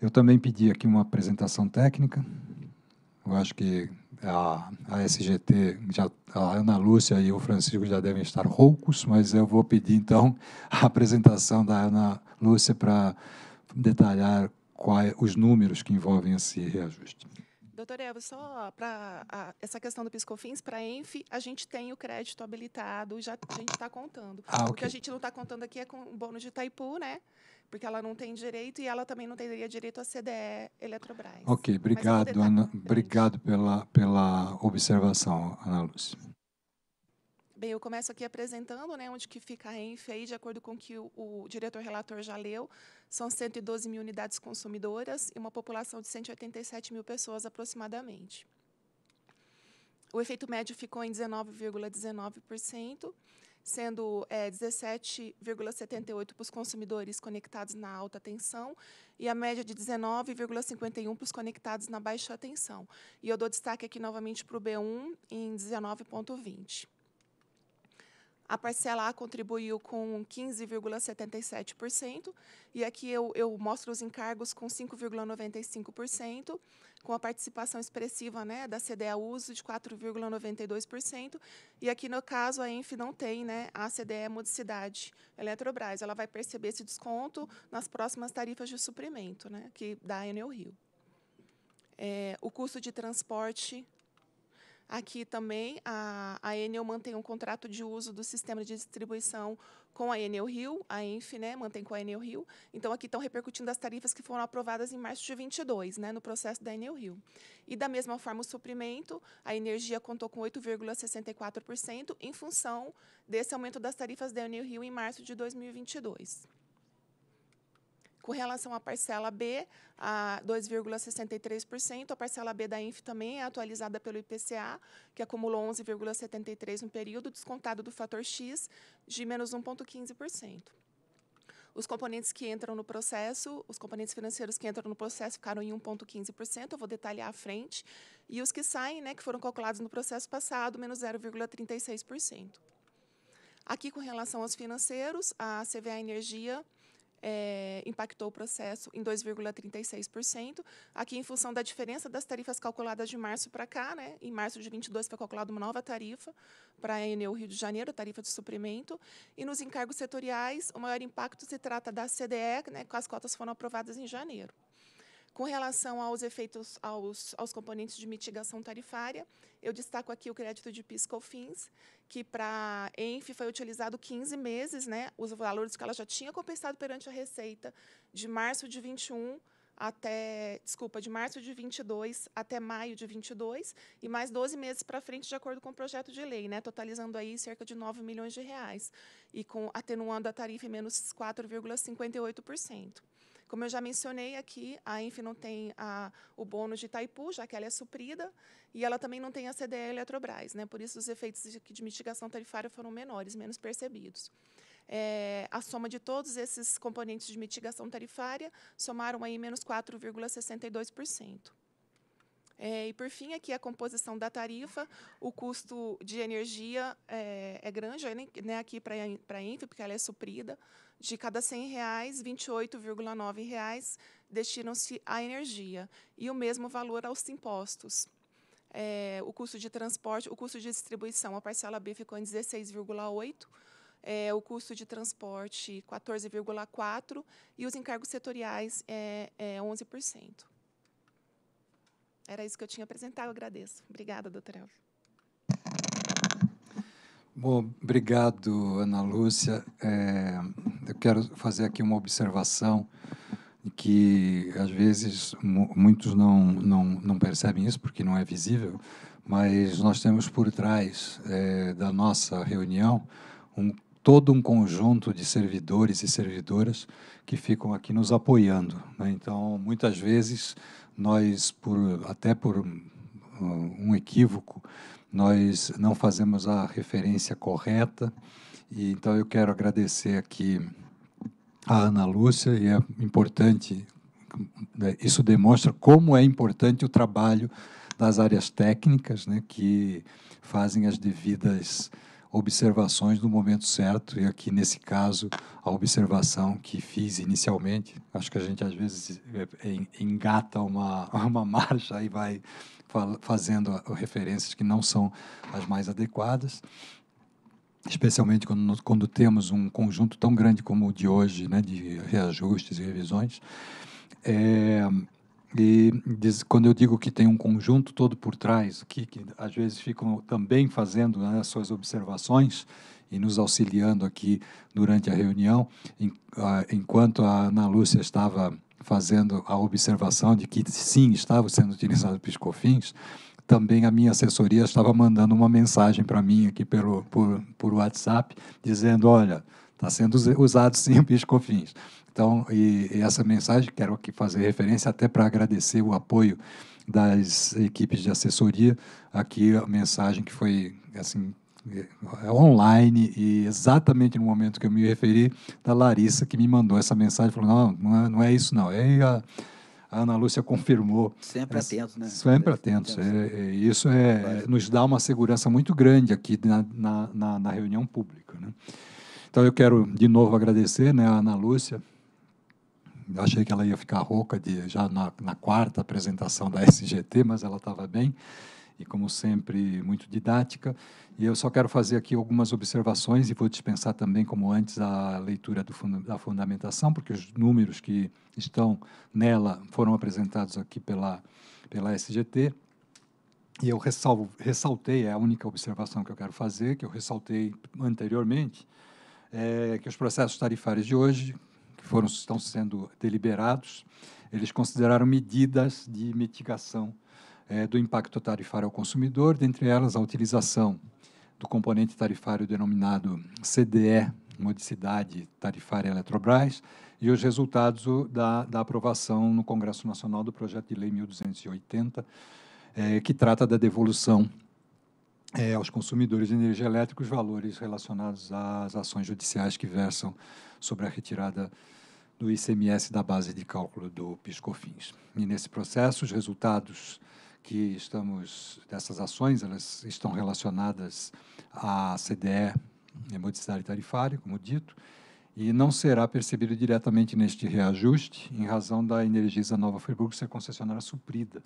Eu também pedi aqui uma apresentação técnica. Eu acho que a, a SGT, já, a Ana Lúcia e o Francisco já devem estar roucos, mas eu vou pedir então a apresentação da Ana Lúcia para detalhar quais os números que envolvem esse reajuste. Doutor Eva, só para essa questão do Piscofins, para a ENF, a gente tem o crédito habilitado, já a gente está contando. Ah, okay. O que a gente não está contando aqui é com o bônus de Itaipu, né? Porque ela não tem direito e ela também não teria direito a CDE Eletrobras. Ok, obrigado, Ana. Obrigado pela, pela observação, Ana Lúcia. Bem, eu começo aqui apresentando né, onde que fica a ENF, de acordo com o que o, o diretor relator já leu, são 112 mil unidades consumidoras e uma população de 187 mil pessoas aproximadamente. O efeito médio ficou em 19,19%, sendo é, 17,78% para os consumidores conectados na alta tensão e a média de 19,51% para os conectados na baixa tensão. E eu dou destaque aqui novamente para o B1 em 19,20%. A parcela A contribuiu com 15,77%, e aqui eu, eu, mostro os encargos com 5,95%, com a participação expressiva né, da CDA Uso de 4,92%, e aqui, no caso, a ENF não tem né, a CDE Modicidade Eletrobras. Ela vai perceber esse desconto nas próximas tarifas de suprimento, né, que da Enel Rio. É, o custo de transporte Aqui também a, a Enel mantém um contrato de uso do sistema de distribuição com a Enel Rio, a ENF né, mantém com a Enel Rio. Então aqui estão repercutindo as tarifas que foram aprovadas em março de 22, né, no processo da Enel Rio. E da mesma forma o suprimento, a energia contou com 8,64% em função desse aumento das tarifas da Enel Rio em março de 2022. Com relação à parcela B, a 2,63%, a parcela B da INF também é atualizada pelo IPCA, que acumulou 11,73% no período, descontado do fator X de menos 1,15%. Os componentes que entram no processo, os componentes financeiros que entram no processo ficaram em 1,15%, eu vou detalhar à frente, e os que saem, né, que foram calculados no processo passado, menos 0,36%. Aqui, com relação aos financeiros, a CVA Energia é, impactou o processo em 2,36%. Aqui, em função da diferença das tarifas calculadas de março para cá, né? em março de 22 foi calculada uma nova tarifa para a Enel Rio de Janeiro, tarifa de suprimento. E nos encargos setoriais, o maior impacto se trata da CDE, né? que as cotas foram aprovadas em janeiro. Com relação aos efeitos, aos, aos componentes de mitigação tarifária, eu destaco aqui o crédito de PIS/COFINS, que para ENF foi utilizado 15 meses, né, os valores que ela já tinha compensado perante a Receita, de março de 21 até, desculpa, de março de 22 até maio de 22 e mais 12 meses para frente de acordo com o projeto de lei, né, totalizando aí cerca de 9 milhões de reais e com atenuando a tarifa em menos 4,58%. Como eu já mencionei aqui, a Enf não tem a, o bônus de Itaipu, já que ela é suprida, e ela também não tem a CDE Eletrobras. Né? Por isso, os efeitos de, de mitigação tarifária foram menores, menos percebidos. É, a soma de todos esses componentes de mitigação tarifária somaram aí menos 4,62%. É, e por fim, aqui a composição da tarifa, o custo de energia é, é grande né, aqui para a Enf, porque ela é suprida, de cada 100 reais, 28,9 reais destinam-se à energia e o mesmo valor aos impostos. É, o custo de transporte, o custo de distribuição, a parcela B ficou em 16,8, é, o custo de transporte 14,4 e os encargos setoriais é, é 11%. Era isso que eu tinha apresentado, eu agradeço. Obrigada, doutora Elvio. Bom, obrigado, Ana Lúcia. É, eu quero fazer aqui uma observação que às vezes muitos não, não, não percebem isso porque não é visível, mas nós temos por trás é, da nossa reunião um, todo um conjunto de servidores e servidoras que ficam aqui nos apoiando. Né? Então, muitas vezes nós, por, até por um, um equívoco, nós não fazemos a referência correta. E, então, eu quero agradecer aqui a Ana Lúcia, e é importante, né, isso demonstra como é importante o trabalho das áreas técnicas, né, que fazem as devidas observações no momento certo, e aqui nesse caso, a observação que fiz inicialmente, acho que a gente às vezes é, é, engata uma, uma marcha e vai fazendo referências que não são as mais adequadas, especialmente quando, quando temos um conjunto tão grande como o de hoje, né, de reajustes e revisões. É, e diz, quando eu digo que tem um conjunto todo por trás, que, que às vezes ficam também fazendo né, as suas observações e nos auxiliando aqui durante a reunião, em, enquanto a Ana Lúcia estava fazendo a observação de que sim, estava sendo utilizado piscofins, também a minha assessoria estava mandando uma mensagem para mim aqui pelo, por, por WhatsApp, dizendo, olha, está sendo usado sim o piscofins. Então, e, e essa mensagem, quero aqui fazer referência até para agradecer o apoio das equipes de assessoria. Aqui a mensagem que foi assim é, online e exatamente no momento que eu me referi da Larissa que me mandou essa mensagem falou não não é, não é isso não e a, a Ana Lúcia confirmou sempre essa, atento né sempre atentos é, é isso é nos dá uma segurança muito grande aqui na, na, na, na reunião pública né? então eu quero de novo agradecer né a Ana Lúcia achei que ela ia ficar rouca de, já na, na quarta apresentação da SGT, mas ela estava bem e, como sempre, muito didática. E eu só quero fazer aqui algumas observações e vou dispensar também, como antes, a leitura da fundamentação, porque os números que estão nela foram apresentados aqui pela, pela SGT. E eu ressalvo, ressaltei, é a única observação que eu quero fazer, que eu ressaltei anteriormente, é que os processos tarifários de hoje que foram, estão sendo deliberados, eles consideraram medidas de mitigação é, do impacto tarifário ao consumidor, dentre elas a utilização do componente tarifário denominado CDE, modicidade tarifária Eletrobras, e os resultados da, da aprovação no Congresso Nacional do projeto de lei 1280, é, que trata da devolução é, aos consumidores de energia elétrica os valores relacionados às ações judiciais que versam sobre a retirada do ICMS da base de cálculo do PiscoFins. E nesse processo, os resultados que estamos dessas ações, elas estão relacionadas à CDE, modicidade tarifária, como dito, e não será percebido diretamente neste reajuste, em razão da Energisa Nova Friburgo ser concessionária suprida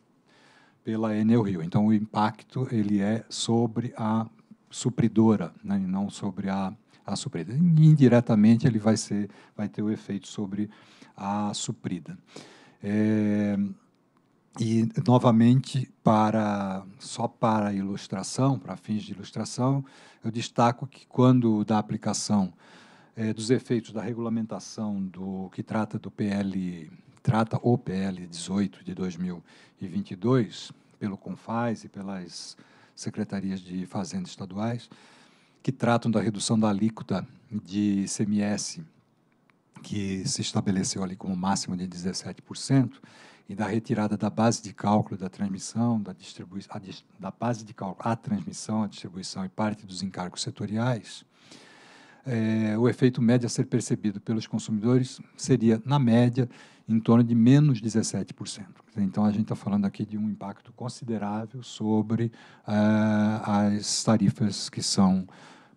pela Enel Rio. Então, o impacto ele é sobre a supridora, né, e não sobre a, a suprida. Indiretamente, ele vai, ser, vai ter o efeito sobre a suprida. É, e, novamente, para, só para ilustração, para fins de ilustração, eu destaco que quando da aplicação é, dos efeitos da regulamentação do que trata do PL trata o PL 18 de 2022, pelo CONFAS e pelas secretarias de fazendas estaduais, que tratam da redução da alíquota de ICMS, que se estabeleceu ali como máximo de 17%, e da retirada da base de cálculo da transmissão, da, distribuição, da base de cálculo à transmissão, à distribuição e parte dos encargos setoriais, é, o efeito médio a ser percebido pelos consumidores seria, na média, em torno de menos 17%. Então, a gente está falando aqui de um impacto considerável sobre uh, as tarifas que são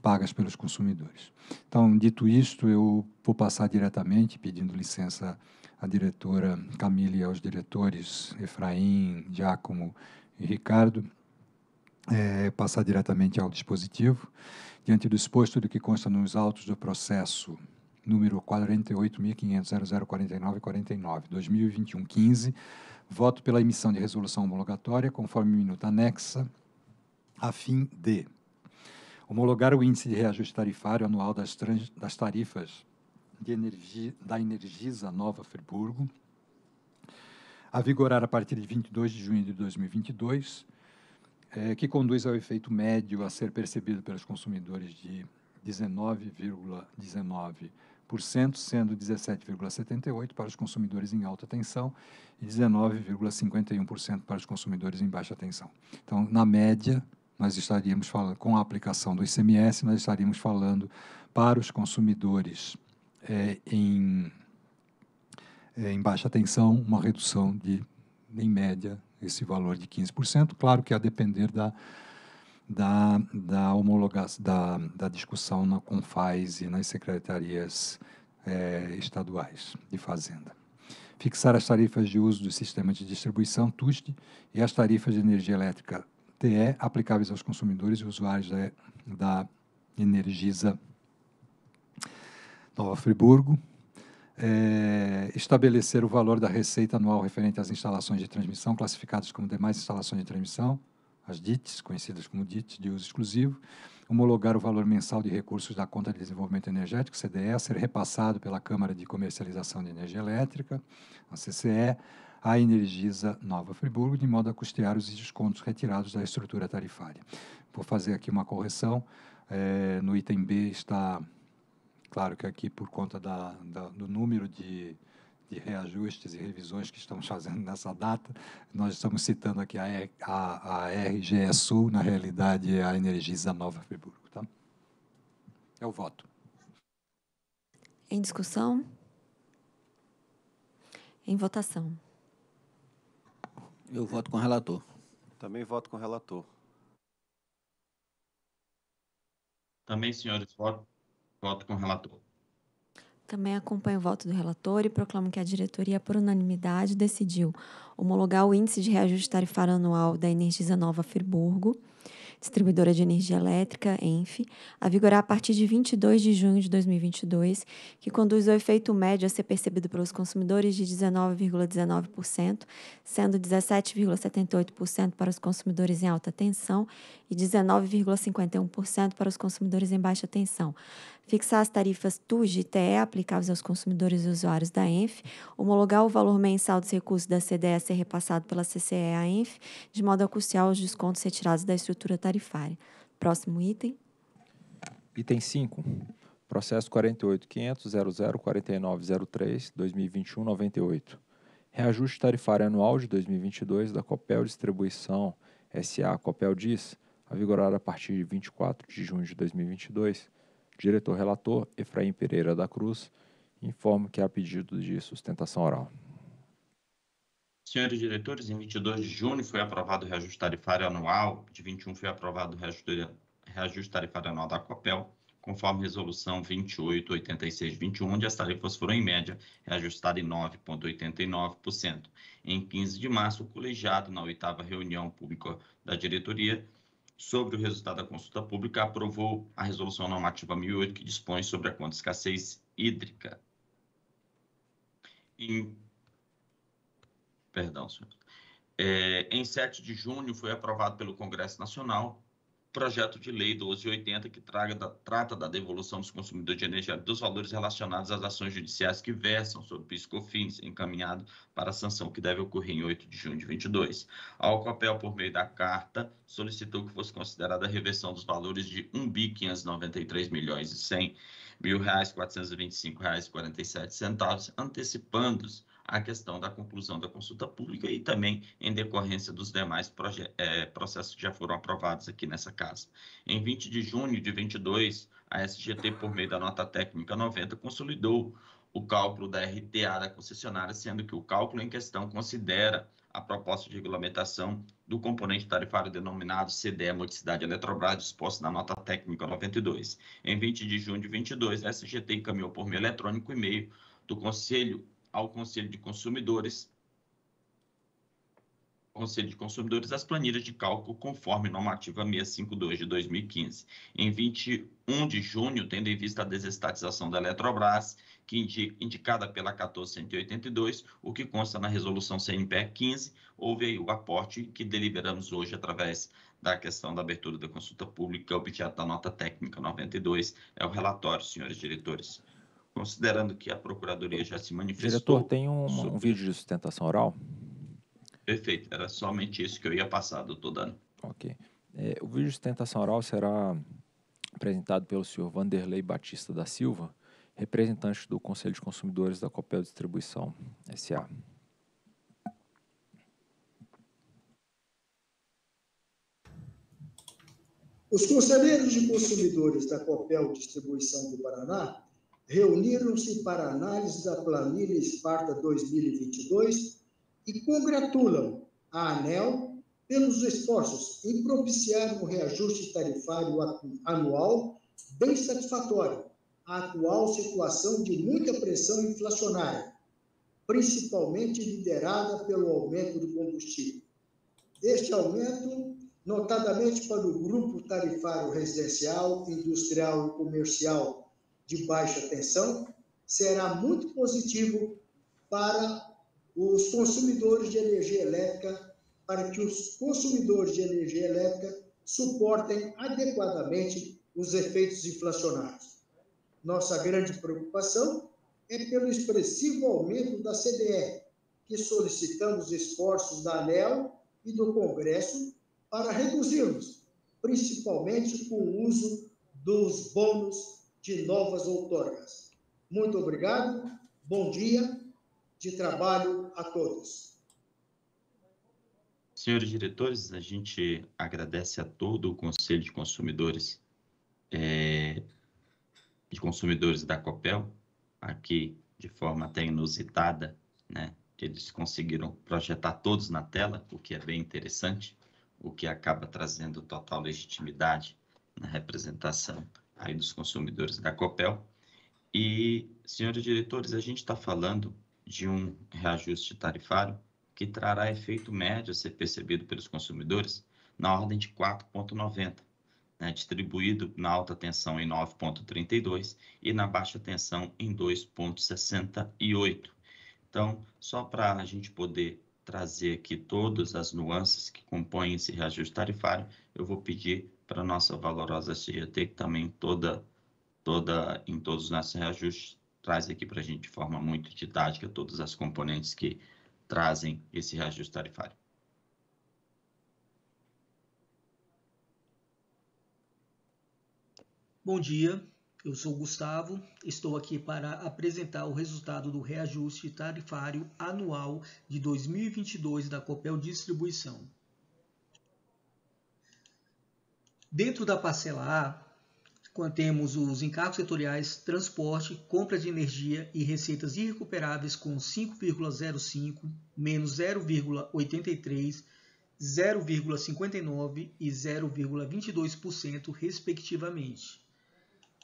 pagas pelos consumidores. Então, dito isto, eu vou passar diretamente, pedindo licença à diretora Camila e aos diretores Efraim, Giacomo e Ricardo, é, passar diretamente ao dispositivo. Diante do exposto do que consta nos autos do processo número 48.500.0049.49, 2021, 15, voto pela emissão de resolução homologatória, conforme o minuto anexa, a fim de homologar o índice de reajuste tarifário anual das, trans, das tarifas de da Energisa Nova Friburgo, a vigorar a partir de 22 de junho de 2022, é, eh, que conduz ao efeito médio a ser percebido pelos consumidores de 19,19 ,19 sendo 17,78% para os consumidores em alta tensão e 19,51% para os consumidores em baixa tensão. Então, na média, nós estaríamos falando, com a aplicação do ICMS, nós estaríamos falando para os consumidores é, em, é, em baixa tensão, uma redução de, em média, esse valor de 15%. Claro que a depender da da, da homologação, da, da discussão na Confaz e nas secretarias é, estaduais de fazenda. Fixar as tarifas de uso do sistema de distribuição TUSD e as tarifas de energia elétrica TE aplicáveis aos consumidores e usuários da, da Energisa Nova Friburgo, é, estabelecer o valor da receita anual referente às instalações de transmissão classificadas como demais instalações de transmissão, as DITs, conhecidas como DITs de uso exclusivo, homologar o valor mensal de recursos da conta de desenvolvimento energético, CDE, ser repassado pela Câmara de Comercialização de Energia Elétrica, a CCE, à Energisa Nova Friburgo, de modo a custear os descontos retirados da estrutura tarifária. Vou fazer aqui uma correção, é, no item B está, claro que aqui por conta da, da, do número de de reajustes e revisões que estamos fazendo nessa data. Nós estamos citando aqui a, a, a RGE Sul, na realidade é a Energisa Nova Friburgo. Tá? É o voto. Em discussão? Em votação. Eu voto com o relator. Também voto com o relator. Também, senhores, voto, voto com o relator. Também acompanho o voto do relator e proclamo que a diretoria, por unanimidade, decidiu homologar o índice de reajuste tarifário anual da Energisa Nova Friburgo, distribuidora de energia elétrica, ENF, a vigorar a partir de 22 de junho de 2022, que conduz o efeito médio a ser percebido pelos consumidores de 19,19%, ,19%, sendo 17,78% para os consumidores em alta tensão e 19,51% para os consumidores em baixa tensão, fixar as tarifas TUS de TE aplicáveis aos consumidores e usuários da ENF, homologar o valor mensal dos recursos da CDE a ser repassado pela CCE à ENF, de modo a custear os descontos retirados da estrutura tarifária. Próximo item. Item 5. Processo 48.500.00.49.03.2021.98. Reajuste tarifário anual de 2022 da Copel Distribuição SA Copel Diz, a vigorar a partir de 24 de junho de 2022, Diretor relator Efraim Pereira da Cruz, informo que há pedido de sustentação oral. Senhores diretores, em 22 de junho foi aprovado o reajuste tarifário anual, de 21 foi aprovado o reajuste, tarifário anual da COPEL, conforme resolução 2886/21, onde as tarifas foram em média reajustadas em 9.89%. Em 15 de março, o colegiado na oitava reunião pública da diretoria sobre o resultado da consulta pública, aprovou a Resolução Normativa 1008, que dispõe sobre a conta de escassez hídrica. Em... Perdão, senhor. É, em 7 de junho, foi aprovado pelo Congresso Nacional projeto de lei 1280 que traga da, trata da devolução dos consumidores de energia dos valores relacionados às ações judiciais que versam sobre pis encaminhado para a sanção que deve ocorrer em 8 de junho de 22. A Alcopel, por meio da carta, solicitou que fosse considerada a reversão dos valores de R$ bi milhões e 100 mil reais, reais e centavos, antecipando-os a questão da conclusão da consulta pública e também em decorrência dos demais é, processos que já foram aprovados aqui nessa casa. Em 20 de junho de 22, a SGT, por meio da nota técnica 90, consolidou o cálculo da RTA da concessionária, sendo que o cálculo em questão considera a proposta de regulamentação do componente tarifário denominado CDE Modicidade Eletrobras, disposto na nota técnica 92. Em 20 de junho de 22, a SGT encaminhou por meio eletrônico e-mail do Conselho ao Conselho de Consumidores, Conselho de Consumidores as planilhas de cálculo conforme normativa 652 de 2015. Em 21 de junho, tendo em vista a desestatização da Eletrobras, que indicada pela 1482, o que consta na resolução CNPE 15, houve aí o aporte que deliberamos hoje através da questão da abertura da consulta pública, objeto da nota técnica 92, é o relatório, senhores diretores considerando que a Procuradoria já se manifestou. Diretor, tem um, sobre... um vídeo de sustentação oral? Perfeito, era somente isso que eu ia passar, doutor Dano. Ok. É, o vídeo de sustentação oral será apresentado pelo senhor Vanderlei Batista da Silva, representante do Conselho de Consumidores da Copel Distribuição SA. Os conselheiros de consumidores da Copel Distribuição do Paraná reuniram-se para análise da planilha Esparta 2022 e congratulam a ANEL pelos esforços em propiciar um reajuste tarifário anual bem satisfatório à atual situação de muita pressão inflacionária, principalmente liderada pelo aumento do combustível. Este aumento, notadamente para o grupo tarifário residencial, industrial e comercial de baixa tensão será muito positivo para os consumidores de energia elétrica, para que os consumidores de energia elétrica suportem adequadamente os efeitos inflacionários. Nossa grande preocupação é pelo expressivo aumento da CDE, que solicitamos esforços da ANEL e do Congresso para reduzi-los, principalmente com o uso dos bônus de novas outorgas. Muito obrigado, bom dia de trabalho a todos. Senhores diretores, a gente agradece a todo o Conselho de Consumidores é, de Consumidores da Copel, aqui de forma até inusitada, né? Eles conseguiram projetar todos na tela, o que é bem interessante, o que acaba trazendo total legitimidade na representação aí dos consumidores da COPEL. E, senhores diretores, a gente está falando de um reajuste tarifário que trará efeito médio a ser percebido pelos consumidores na ordem de 4,90, né, distribuído na alta tensão em 9,32 e na baixa tensão em 2,68. Então, só para a gente poder trazer aqui todas as nuances que compõem esse reajuste tarifário, eu vou pedir para nossa valorosa CGT, que também toda, toda, em todos os nossos reajustes, traz aqui para a gente de forma muito didática todas as componentes que trazem esse reajuste tarifário. Bom dia, eu sou Gustavo, estou aqui para apresentar o resultado do reajuste tarifário anual de 2022 da Copel Distribuição. Dentro da parcela A, temos os encargos setoriais, transporte, compra de energia e receitas irrecuperáveis com 5,05, menos 0,83, 0,59 e 0,22%, respectivamente.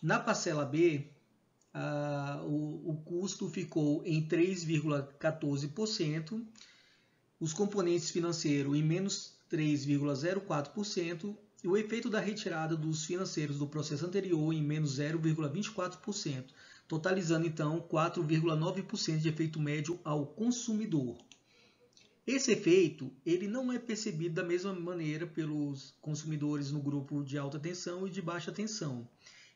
Na parcela B, a, o, o custo ficou em 3,14%, os componentes financeiros em menos 3,04% e o efeito da retirada dos financeiros do processo anterior em menos 0,24%, totalizando então 4,9% de efeito médio ao consumidor. Esse efeito ele não é percebido da mesma maneira pelos consumidores no grupo de alta tensão e de baixa tensão.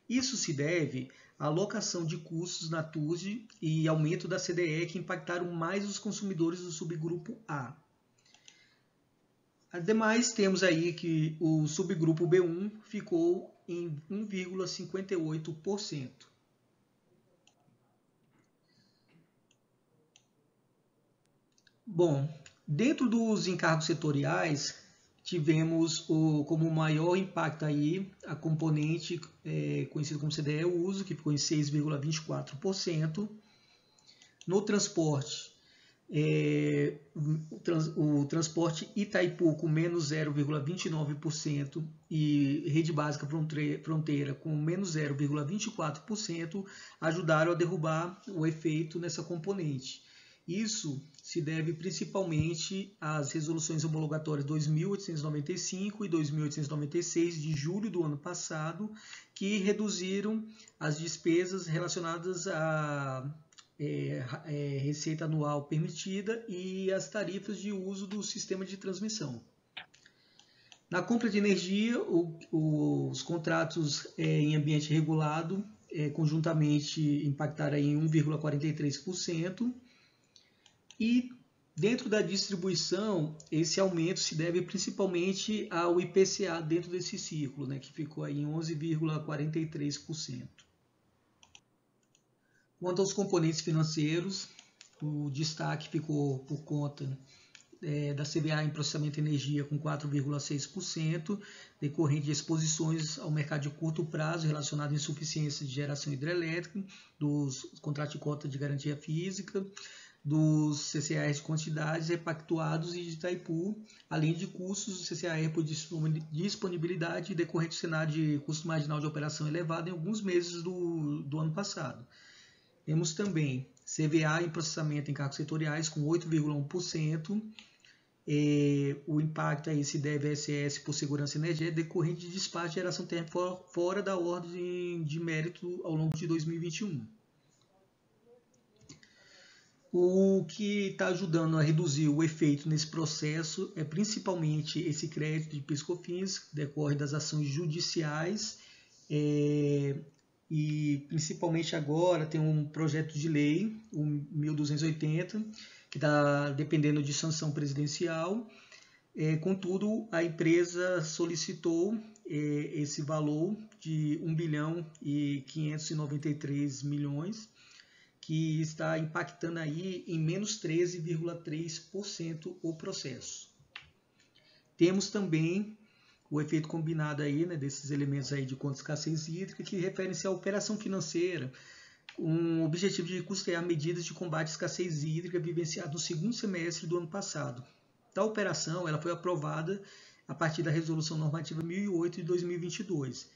Isso se deve à alocação de custos na TUSD e aumento da CDE que impactaram mais os consumidores do subgrupo A. Ademais, temos aí que o subgrupo B1 ficou em 1,58%. Bom, dentro dos encargos setoriais, tivemos o, como maior impacto aí a componente é, conhecida como CDE uso, que ficou em 6,24%. No transporte, é, o, trans, o, transporte Itaipu com menos 0,29% e rede básica fronteira com menos 0,24% ajudaram a derrubar o efeito nessa componente. Isso se deve principalmente às resoluções homologatórias 2895 e 2896 de julho do ano passado, que reduziram as despesas relacionadas a é, é, receita anual permitida e as tarifas de uso do sistema de transmissão. Na compra de energia, o, os contratos é, em ambiente regulado é, conjuntamente impactaram em 1,43%. E dentro da distribuição, esse aumento se deve principalmente ao IPCA dentro desse ciclo, né, que ficou em 11,43%. Quanto aos componentes financeiros, o destaque ficou por conta é, da CVA em processamento de energia com 4,6%, decorrente de exposições ao mercado de curto prazo relacionado à insuficiência de geração hidrelétrica, dos contratos de cota de garantia física, dos CCAR de quantidades repactuados e de Itaipu, além de custos do CCAR por disponibilidade decorrente do cenário de custo marginal de operação elevado em alguns meses do, do ano passado. Temos também CVA em processamento em cargos setoriais com 8,1%. É, o impacto aí se deve a SS por segurança energética é decorrente de despacho de geração térmica fora, fora da ordem de mérito ao longo de 2021. O que está ajudando a reduzir o efeito nesse processo é principalmente esse crédito de piscofins, que decorre das ações judiciais é, e principalmente agora tem um projeto de lei, o 1280, que está dependendo de sanção presidencial. É, contudo, a empresa solicitou é, esse valor de 1 bilhão e 593 milhões, que está impactando aí em menos 13,3% o processo. Temos também o efeito combinado aí, né, desses elementos aí de conta escassez hídrica que referem-se à operação financeira, um objetivo de custear é medidas de combate à escassez hídrica vivenciado no segundo semestre do ano passado. Tal operação ela foi aprovada a partir da Resolução Normativa 1008 de 2022.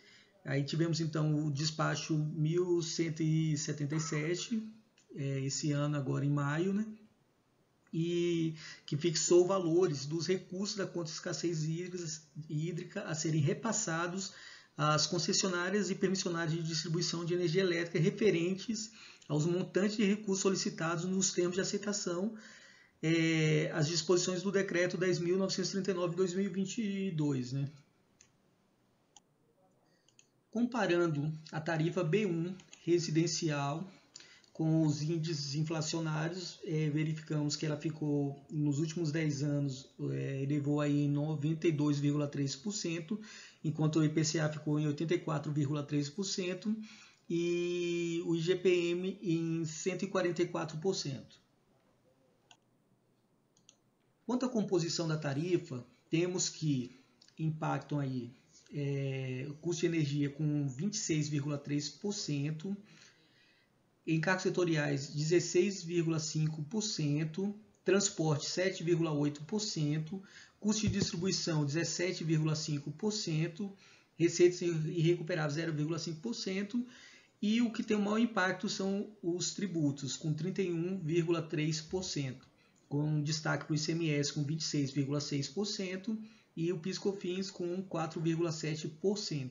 Aí tivemos então o despacho 1177, é, eh, esse ano agora em maio, né? e que fixou valores dos recursos da conta de escassez hídrica a serem repassados às concessionárias e permissionárias de distribuição de energia elétrica referentes aos montantes de recursos solicitados nos termos de aceitação é, às disposições do Decreto 10.939-2022. Né? Comparando a tarifa B1 residencial com os índices inflacionários, é, verificamos que ela ficou, nos últimos 10 anos, é, elevou aí em 92,3%, enquanto o IPCA ficou em 84,3% e o IGPM em 144%. Quanto à composição da tarifa, temos que impactam aí é, o custo de energia com 26,3%, em cargos setoriais 16,5%, transporte 7,8%, custo de distribuição 17,5%, receitas irrecuperáveis 0,5% e o que tem o um maior impacto são os tributos, com 31,3%, com destaque para o ICMS com 26,6% e o PIS/COFINS com 4,7%.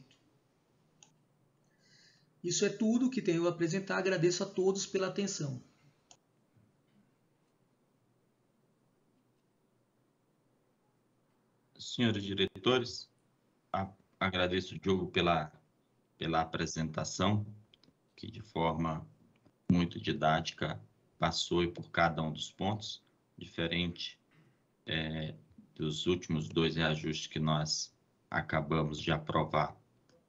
Isso é tudo que tenho a apresentar. Agradeço a todos pela atenção. Senhores diretores, agradeço, Diogo, pela, pela apresentação, que de forma muito didática passou por cada um dos pontos, diferente é, dos últimos dois reajustes que nós acabamos de aprovar.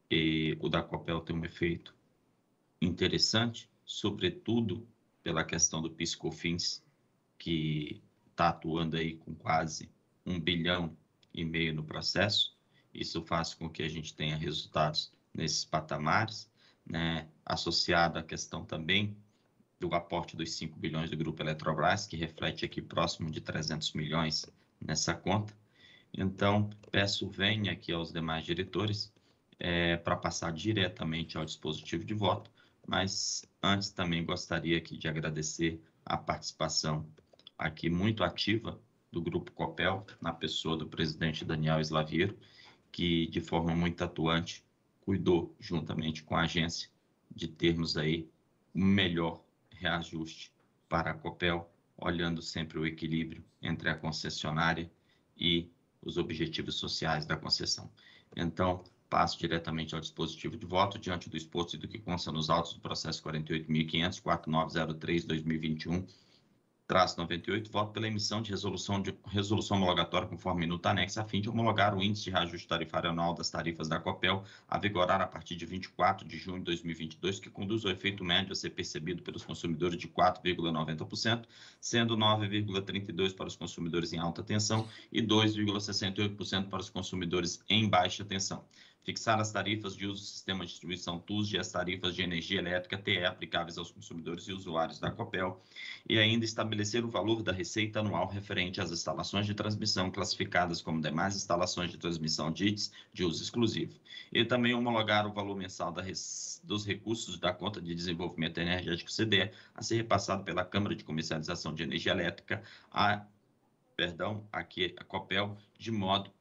E o da COPEL tem um efeito interessante, sobretudo pela questão do Piscofins, que está atuando aí com quase um bilhão e meio no processo. Isso faz com que a gente tenha resultados nesses patamares, né? associado à questão também do aporte dos 5 bilhões do Grupo Eletrobras, que reflete aqui próximo de 300 milhões nessa conta. Então, peço venha aqui aos demais diretores é, para passar diretamente ao dispositivo de voto, mas antes também gostaria aqui de agradecer a participação aqui muito ativa do Grupo COPEL, na pessoa do presidente Daniel Slaviero, que de forma muito atuante cuidou, juntamente com a agência, de termos aí o um melhor reajuste para a COPEL, olhando sempre o equilíbrio entre a concessionária e os objetivos sociais da concessão. Então, passo diretamente ao dispositivo de voto diante do exposto e do que consta nos autos do processo 48.500.4903-2021 traço 98, voto pela emissão de resolução, de resolução homologatória conforme minuta anexa, a fim de homologar o índice de reajuste tarifário anual das tarifas da COPEL a vigorar a partir de 24 de junho de 2022, que conduz ao efeito médio a ser percebido pelos consumidores de 4,90%, sendo 9,32% para os consumidores em alta tensão e 2,68% para os consumidores em baixa tensão fixar as tarifas de uso do sistema de distribuição TUS e as tarifas de energia elétrica TE aplicáveis aos consumidores e usuários da COPEL, e ainda estabelecer o valor da receita anual referente às instalações de transmissão classificadas como demais instalações de transmissão DITS de uso exclusivo, e também homologar o valor mensal res... dos recursos da conta de desenvolvimento energético CDE a ser repassado pela Câmara de Comercialização de Energia Elétrica, a, perdão, aqui a COPEL, de modo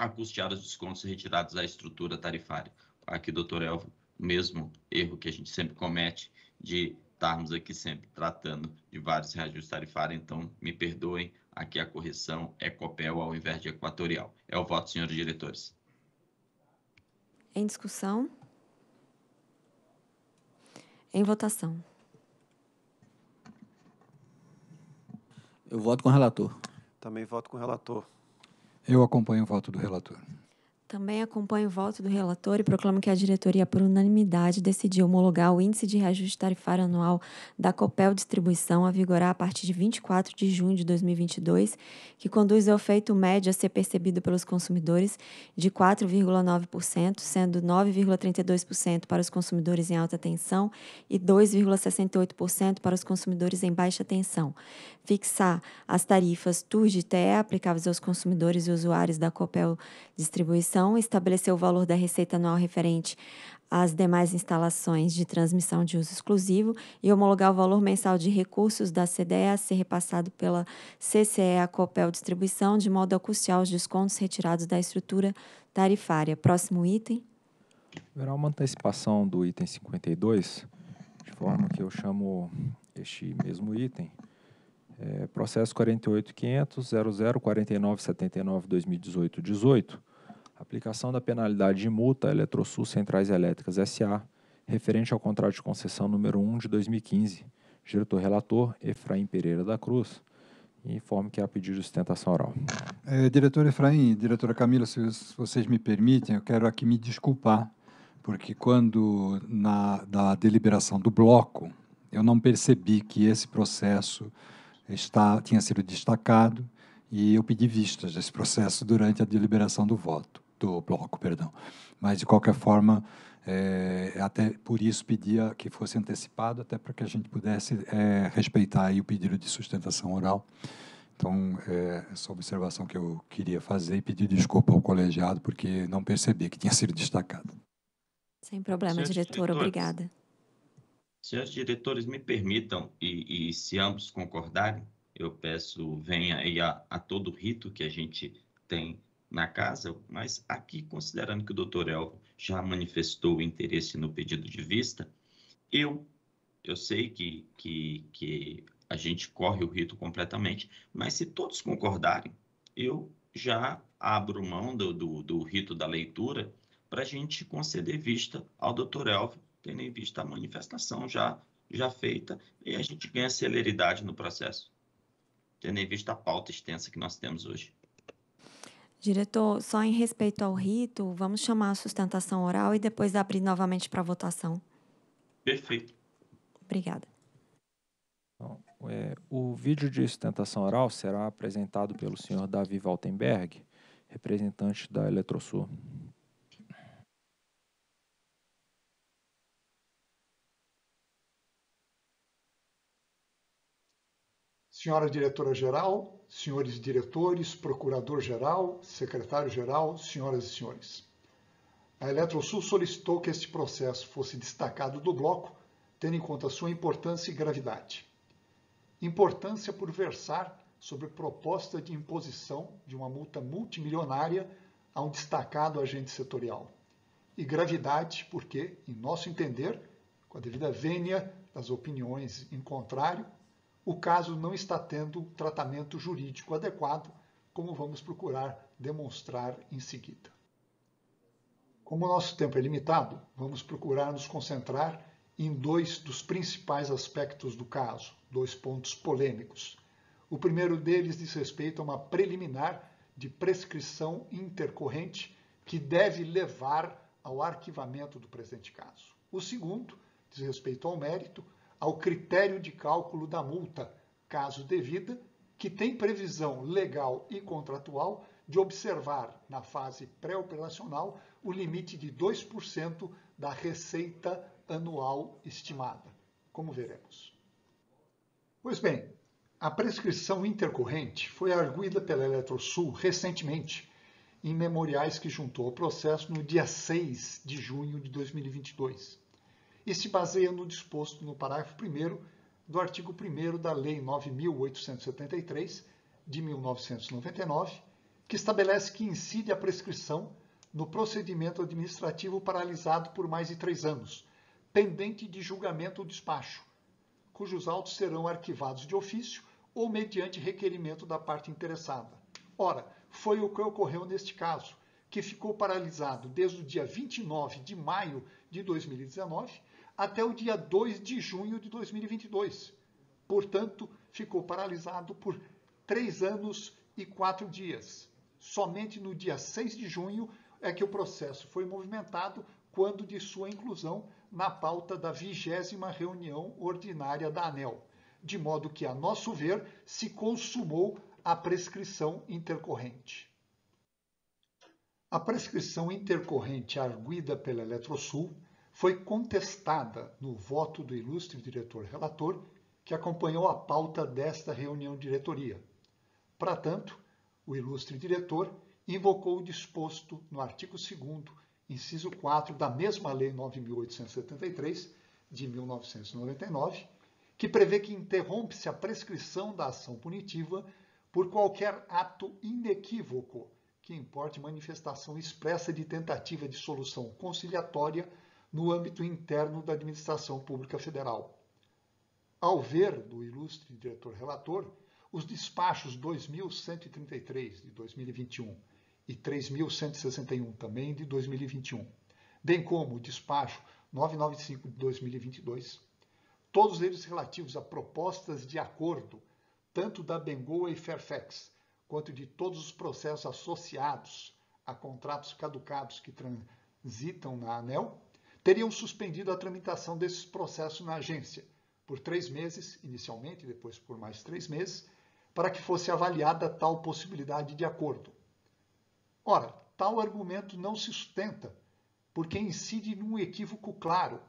a custear os descontos retirados à estrutura tarifária. Aqui, doutor Elvio, mesmo erro que a gente sempre comete de estarmos aqui sempre tratando de vários reajustes tarifários, então me perdoem, aqui a correção é COPEL ao invés de Equatorial. É o voto, senhores diretores. Em discussão? Em votação. Eu voto com o relator. Também voto com o relator. Eu acompanho o voto do relator. Também acompanho o voto do relator e proclamo que a diretoria, por unanimidade, decidiu homologar o Índice de Reajuste Tarifário Anual da Copel Distribuição a vigorar a partir de 24 de junho de 2022, que conduz ao efeito médio a ser percebido pelos consumidores de 4,9%, sendo 9,32% para os consumidores em alta tensão e 2,68% para os consumidores em baixa tensão. Fixar as tarifas TUR de TE aplicáveis aos consumidores e usuários da Copel Distribuição estabelecer o valor da receita anual referente às demais instalações de transmissão de uso exclusivo e homologar o valor mensal de recursos da CDE a ser repassado pela CCE à Copel Distribuição, de modo a custear os descontos retirados da estrutura tarifária. Próximo item. Haverá uma antecipação do item 52, de forma que eu chamo este mesmo item é, processo 48.500.0049.79.2018.18, Aplicação da penalidade de multa à Eletrosul Centrais Elétricas SA, referente ao contrato de concessão número 1 de 2015. Diretor-relator Efraim Pereira da Cruz. Informe que há pedido de sustentação oral. É, diretor Efraim, diretora Camila, se vocês me permitem, eu quero aqui me desculpar, porque quando na da deliberação do bloco, eu não percebi que esse processo está, tinha sido destacado e eu pedi vistas desse processo durante a deliberação do voto do bloco, perdão. Mas, de qualquer forma, é, até por isso pedia que fosse antecipado, até para que a gente pudesse é, respeitar o pedido de sustentação oral. Então, é, essa observação que eu queria fazer e pedir desculpa ao colegiado, porque não percebi que tinha sido destacado. Sem problema, diretor, obrigada. obrigada. Senhores diretores, me permitam, e, e, se ambos concordarem, eu peço venha aí a, a todo o rito que a gente tem na casa, mas aqui, considerando que o doutor Elvio já manifestou o interesse no pedido de vista, eu, eu sei que, que, que a gente corre o rito completamente, mas se todos concordarem, eu já abro mão do, do, do rito da leitura para a gente conceder vista ao doutor Elvio, tendo em vista a manifestação já, já feita, e a gente ganha celeridade no processo, tendo em vista a pauta extensa que nós temos hoje. Diretor, só em respeito ao rito, vamos chamar a sustentação oral e depois abrir novamente para votação. Perfeito. Obrigada. É, o vídeo de sustentação oral será apresentado pelo senhor Davi Waltenberg, representante da Eletrosul. Senhora diretora-geral, senhores diretores, procurador-geral, secretário-geral, senhoras e senhores. A Eletrosul solicitou que este processo fosse destacado do bloco, tendo em conta sua importância e gravidade. Importância por versar sobre proposta de imposição de uma multa multimilionária a um destacado agente setorial. E gravidade porque, em nosso entender, com a devida vênia das opiniões em contrário, o caso não está tendo tratamento jurídico adequado, como vamos procurar demonstrar em seguida. Como o nosso tempo é limitado, vamos procurar nos concentrar em dois dos principais aspectos do caso, dois pontos polêmicos. O primeiro deles diz respeito a uma preliminar de prescrição intercorrente que deve levar ao arquivamento do presente caso. O segundo diz respeito ao mérito, ao critério de cálculo da multa, caso devida, que tem previsão legal e contratual de observar, na fase pré-operacional, o limite de 2% da receita anual estimada, como veremos. Pois bem, a prescrição intercorrente foi arguída pela Eletrosul recentemente, em memoriais que juntou ao processo no dia 6 de junho de 2022 e se baseia no disposto no parágrafo 1 do artigo 1 da Lei 9873 de 1999, que estabelece que incide a prescrição no procedimento administrativo paralisado por mais de três anos, pendente de julgamento ou despacho, cujos autos serão arquivados de ofício ou mediante requerimento da parte interessada. Ora, foi o que ocorreu neste caso, que ficou paralisado desde o dia 29 de maio de 2019 até o dia 2 de junho de 2022. Portanto, ficou paralisado por três anos e quatro dias. Somente no dia 6 de junho é que o processo foi movimentado quando de sua inclusão na pauta da vigésima reunião ordinária da ANEL, de modo que, a nosso ver, se consumou a prescrição intercorrente. A prescrição intercorrente arguida pela Eletrosul foi contestada no voto do ilustre diretor relator que acompanhou a pauta desta reunião diretoria. Para tanto, o ilustre diretor invocou o disposto no artigo 2 inciso 4 da mesma lei 9873 de 1999, que prevê que interrompe-se a prescrição da ação punitiva por qualquer ato inequívoco que importe manifestação expressa de tentativa de solução conciliatória no âmbito interno da administração pública federal. Ao ver do ilustre diretor relator, os despachos 2133 de 2021 e 3161 também de 2021, bem como o despacho 995 de 2022, todos eles relativos a propostas de acordo, tanto da Bengoa e Fairfax, quanto de todos os processos associados a contratos caducados que transitam na ANEL, teriam suspendido a tramitação desses processos na agência por três meses, inicialmente, depois por mais três meses, para que fosse avaliada tal possibilidade de acordo. Ora, tal argumento não se sustenta, porque incide num equívoco claro.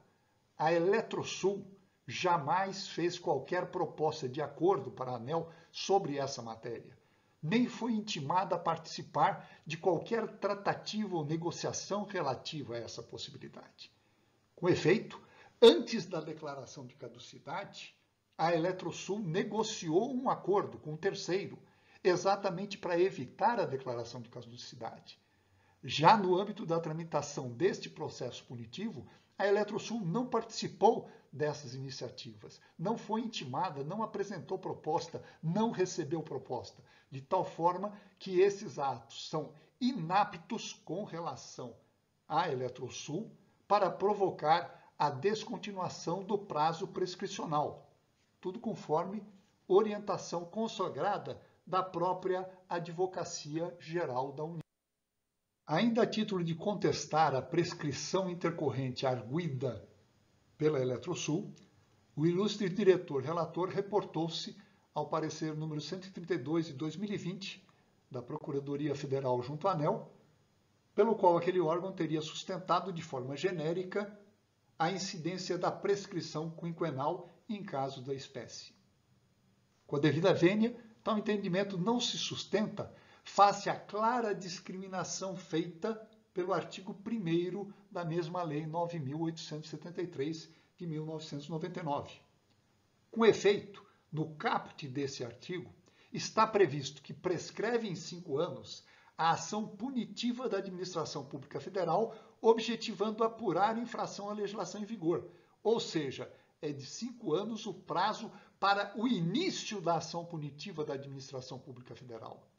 A Eletrosul jamais fez qualquer proposta de acordo para a ANEL sobre essa matéria. Nem foi intimada a participar de qualquer tratativa ou negociação relativa a essa possibilidade. Com efeito, antes da declaração de caducidade, a Eletrosul negociou um acordo com um terceiro, exatamente para evitar a declaração de caducidade. Já no âmbito da tramitação deste processo punitivo, a Eletrosul não participou dessas iniciativas, não foi intimada, não apresentou proposta, não recebeu proposta, de tal forma que esses atos são inaptos com relação à Eletrosul para provocar a descontinuação do prazo prescricional, tudo conforme orientação consagrada da própria Advocacia Geral da União. Ainda a título de contestar a prescrição intercorrente arguida pela Eletrosul, o ilustre diretor relator reportou-se ao parecer número 132 de 2020 da Procuradoria Federal junto à ANEL, pelo qual aquele órgão teria sustentado de forma genérica a incidência da prescrição quinquenal em caso da espécie. Com a devida vênia, tal entendimento não se sustenta face à clara discriminação feita pelo artigo 1 da mesma Lei 9.873 de 1999. Com efeito, no caput desse artigo, está previsto que prescreve em cinco anos a ação punitiva da Administração Pública Federal, objetivando apurar infração à legislação em vigor. Ou seja, é de cinco anos o prazo para o início da ação punitiva da Administração Pública Federal.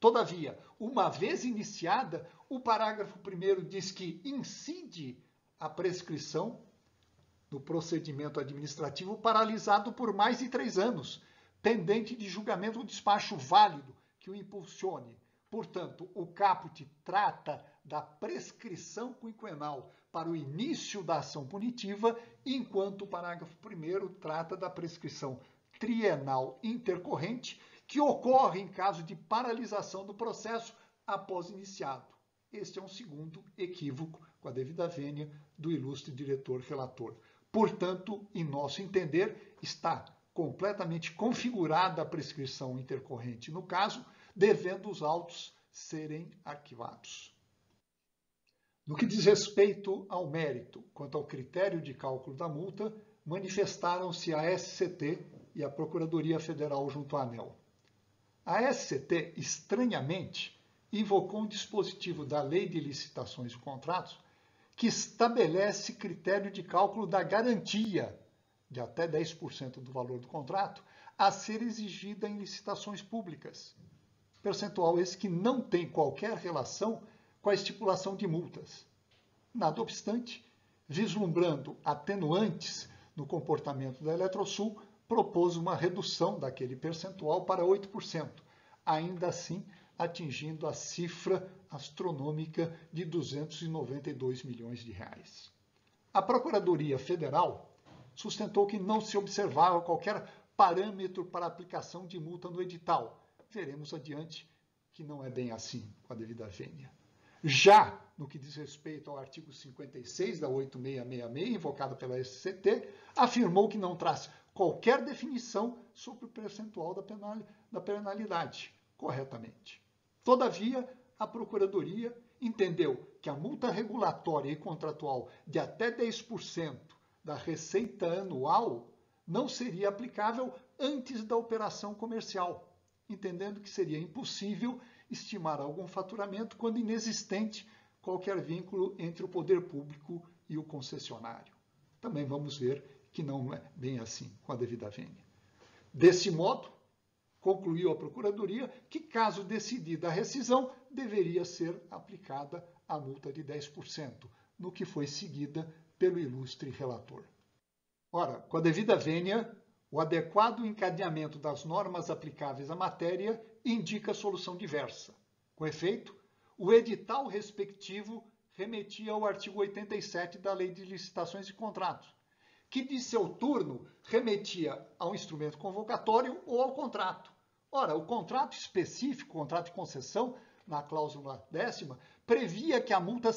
Todavia, uma vez iniciada, o parágrafo 1 diz que incide a prescrição do procedimento administrativo paralisado por mais de três anos, pendente de julgamento ou despacho válido que o impulsione, Portanto, o caput trata da prescrição quinquenal para o início da ação punitiva, enquanto o parágrafo 1 trata da prescrição trienal intercorrente, que ocorre em caso de paralisação do processo após iniciado. Este é um segundo equívoco, com a devida vênia, do ilustre diretor relator. Portanto, em nosso entender, está completamente configurada a prescrição intercorrente no caso devendo os autos serem arquivados. No que diz respeito ao mérito, quanto ao critério de cálculo da multa, manifestaram-se a SCT e a Procuradoria Federal junto à ANEL. A SCT, estranhamente, invocou um dispositivo da Lei de Licitações e Contratos que estabelece critério de cálculo da garantia de até 10% do valor do contrato a ser exigida em licitações públicas percentual esse que não tem qualquer relação com a estipulação de multas. Nada obstante, vislumbrando atenuantes no comportamento da Eletrosul, propôs uma redução daquele percentual para 8%, ainda assim atingindo a cifra astronômica de 292 milhões de reais. A Procuradoria Federal sustentou que não se observava qualquer parâmetro para aplicação de multa no edital, veremos adiante que não é bem assim com a devida vênia. Já no que diz respeito ao artigo 56 da 8666, invocado pela SCT, afirmou que não traz qualquer definição sobre o percentual da, penal, da penalidade, corretamente. Todavia, a Procuradoria entendeu que a multa regulatória e contratual de até 10% da receita anual não seria aplicável antes da operação comercial entendendo que seria impossível estimar algum faturamento quando inexistente qualquer vínculo entre o poder público e o concessionário. Também vamos ver que não é bem assim com a devida vênia. Desse modo, concluiu a Procuradoria que, caso decidida a rescisão, deveria ser aplicada a multa de 10%, no que foi seguida pelo ilustre relator. Ora, com a devida vênia, o adequado encadeamento das normas aplicáveis à matéria indica solução diversa. Com efeito, o edital respectivo remetia ao artigo 87 da Lei de Licitações e Contratos, que de seu turno remetia ao instrumento convocatório ou ao contrato. Ora, o contrato específico, contrato de concessão, na cláusula décima, previa que a multa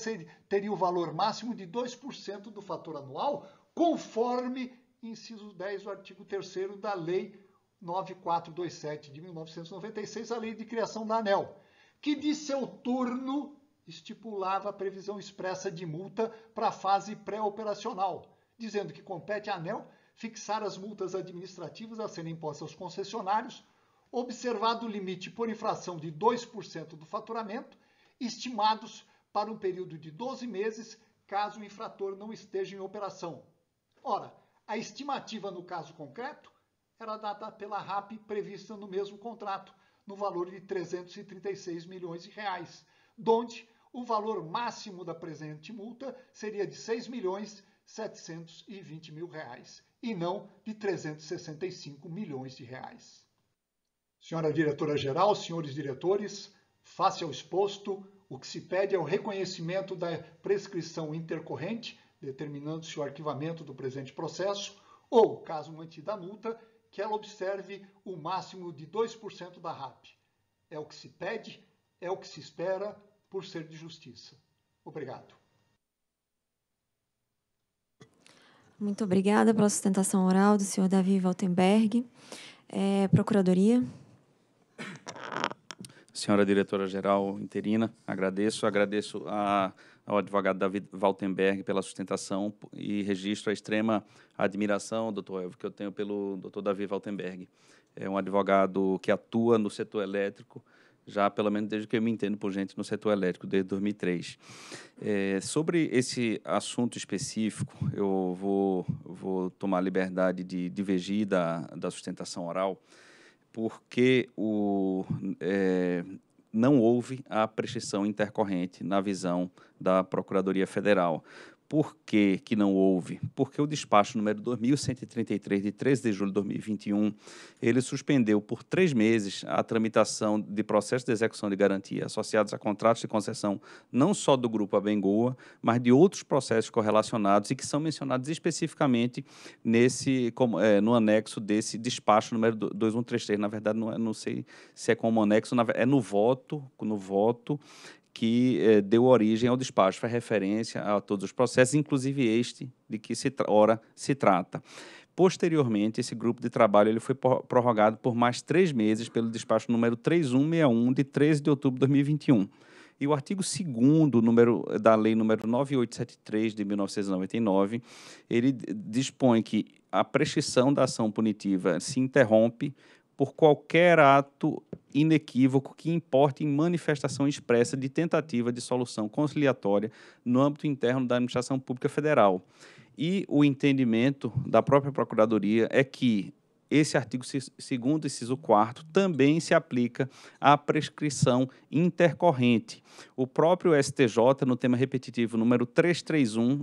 teria o valor máximo de 2% do fator anual, conforme inciso 10 do artigo 3 da Lei 9427 de 1996, a Lei de Criação da ANEL, que de seu turno estipulava a previsão expressa de multa para a fase pré-operacional, dizendo que compete à ANEL fixar as multas administrativas a serem impostas aos concessionários, observado o limite por infração de 2% do faturamento, estimados para um período de 12 meses, caso o infrator não esteja em operação. Ora, a estimativa no caso concreto era dada pela RAP prevista no mesmo contrato, no valor de 336 milhões de reais, donde o valor máximo da presente multa seria de 6 milhões 720 mil reais e não de 365 milhões de reais. Senhora diretora-geral, senhores diretores, face ao exposto, o que se pede é o reconhecimento da prescrição intercorrente determinando-se o arquivamento do presente processo, ou, caso mantida a multa, que ela observe o máximo de 2% da RAP. É o que se pede, é o que se espera, por ser de justiça. Obrigado. Muito obrigada pela sustentação oral do senhor Davi Waltenberg. É, procuradoria senhora diretora-geral interina, agradeço. Agradeço a, ao advogado David Waltenberg pela sustentação e registro a extrema admiração, doutor Elvio, que eu tenho pelo doutor David Waltenberg. É um advogado que atua no setor elétrico, já pelo menos desde que eu me entendo por gente no setor elétrico, desde 2003. É, sobre esse assunto específico, eu vou, vou tomar liberdade de divergir da, da sustentação oral, porque o, é, não houve a prescrição intercorrente na visão da Procuradoria Federal. Por que, que não houve? Porque o despacho número 2133, de 13 de julho de 2021, ele suspendeu por três meses a tramitação de processos de execução de garantia associados a contratos de concessão, não só do Grupo Abengoa, mas de outros processos correlacionados e que são mencionados especificamente nesse, como, é, no anexo desse despacho número 2133. Na verdade, não, é, não sei se é como anexo, é no voto, no voto que eh, deu origem ao despacho, faz referência a todos os processos, inclusive este de que se ora se trata. Posteriormente, esse grupo de trabalho ele foi prorrogado por mais três meses pelo despacho número 3161, de 13 de outubro de 2021. E o artigo 2 número da lei número 9873 de 1999, ele dispõe que a prescrição da ação punitiva se interrompe por qualquer ato inequívoco que importe em manifestação expressa de tentativa de solução conciliatória no âmbito interno da administração pública federal. E o entendimento da própria Procuradoria é que esse artigo 2 e inciso 4 também se aplica à prescrição intercorrente. O próprio STJ, no tema repetitivo número 331,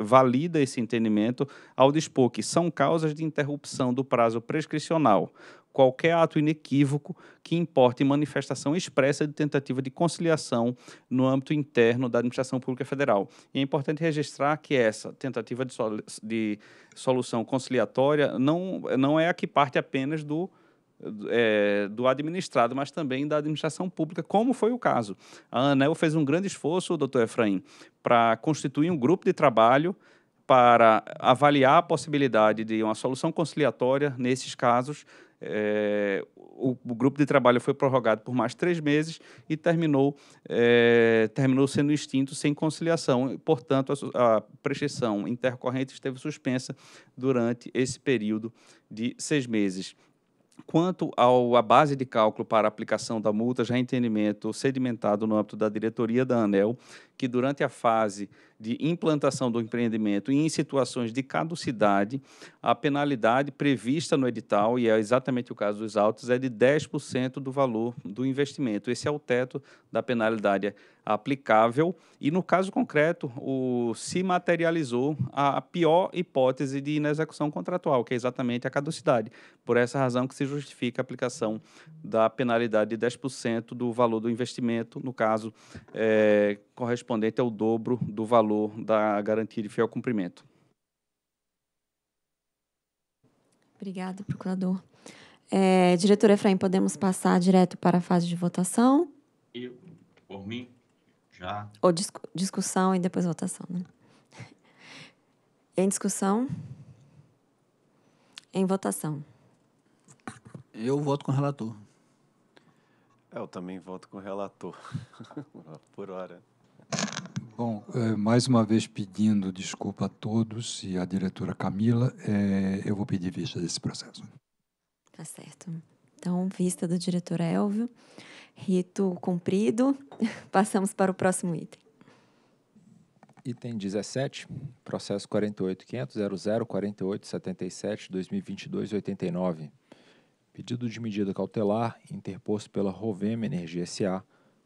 valida esse entendimento ao dispor que são causas de interrupção do prazo prescricional qualquer ato inequívoco que importe manifestação expressa de tentativa de conciliação no âmbito interno da administração pública federal. E é importante registrar que essa tentativa de, de solução conciliatória não, não é a que parte apenas do é, do administrado, mas também da administração pública, como foi o caso. A ANEL fez um grande esforço, doutor Efraim, para constituir um grupo de trabalho para avaliar a possibilidade de uma solução conciliatória nesses casos, é, o, o, grupo de trabalho foi prorrogado por mais três meses e terminou, é, terminou sendo extinto sem conciliação. portanto, a, a prestação intercorrente esteve suspensa durante esse período de seis meses. Quanto à base de cálculo para aplicação da multa, já entendimento sedimentado no âmbito da diretoria da ANEL que durante a fase de implantação do empreendimento e em situações de caducidade, a penalidade prevista no edital, e é exatamente o caso dos autos, é de 10% do valor do investimento. Esse é o teto da penalidade aplicável e, no caso concreto, o, se materializou a pior hipótese de inexecução contratual, que é exatamente a caducidade. Por essa razão que se justifica a aplicação da penalidade de 10% do valor do investimento, no caso, é, eh, correspondente correspondente ao é dobro do valor da garantia de fiel cumprimento. Obrigada, procurador. É, diretor Efraim, podemos passar direto para a fase de votação? Eu, por mim, já. Ou discussão e depois votação, né? Em discussão? Em votação. Eu voto com o relator. Eu também voto com o relator, por hora. Bom, eh, mais uma vez pedindo desculpa a todos e à diretora Camila, eh, eu vou pedir vista desse processo. Tá certo. Então, vista do diretor Elvio, rito cumprido, passamos para o próximo item. Item 17, processo 48.500.0048.77.2022.89. Pedido de medida cautelar interposto pela Rovem Energia S.A.,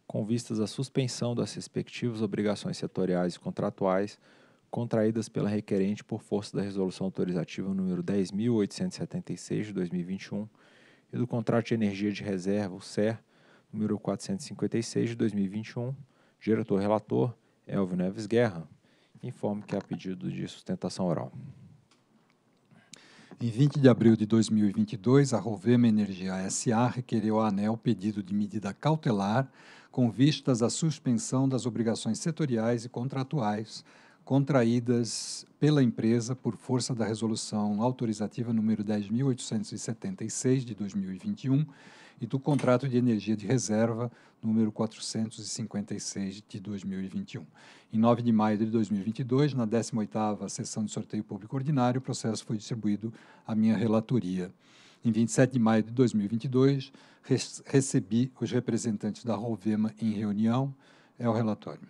com vistas à suspensão das respectivas obrigações setoriais e contratuais contraídas pela requerente por força da Resolução Autorizativa número 10.876 de 2021 e do Contrato de Energia de Reserva, o CER, número 456 de 2021, diretor-relator Elvio Neves Guerra. Informo que há pedido de sustentação oral. Em 20 de abril de 2022, a Rovema Energia SA requereu à ANEL pedido de medida cautelar com vistas à suspensão das obrigações setoriais e contratuais contraídas pela empresa por força da resolução autorizativa número 10876 de 2021 e do contrato de energia de reserva número 456 de 2021. Em 9 de maio de 2022, na 18ª sessão de sorteio público ordinário, o processo foi distribuído à minha relatoria. Em 27 de maio de 2022, recebi os representantes da Rovema em reunião. É o relatório.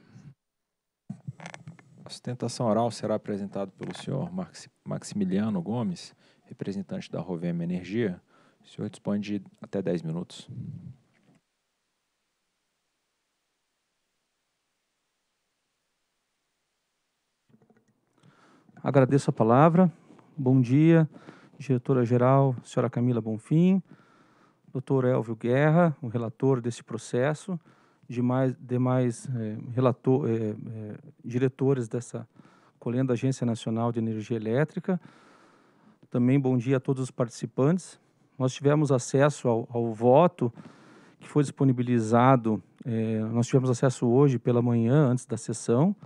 A sustentação oral será apresentada pelo senhor Maximiliano Gomes, representante da Rovema Energia. O senhor dispõe de até 10 minutos. Agradeço a palavra. Bom dia diretora-geral, senhora Camila Bonfim, doutor Elvio Guerra, o relator desse processo, demais, demais eh, relator, eh, eh, diretores dessa colenda Agência Nacional de Energia Elétrica. Também bom dia a todos os participantes. Nós tivemos acesso ao, ao voto que foi disponibilizado, nós tivemos acesso hoje pela manhã, antes da sessão,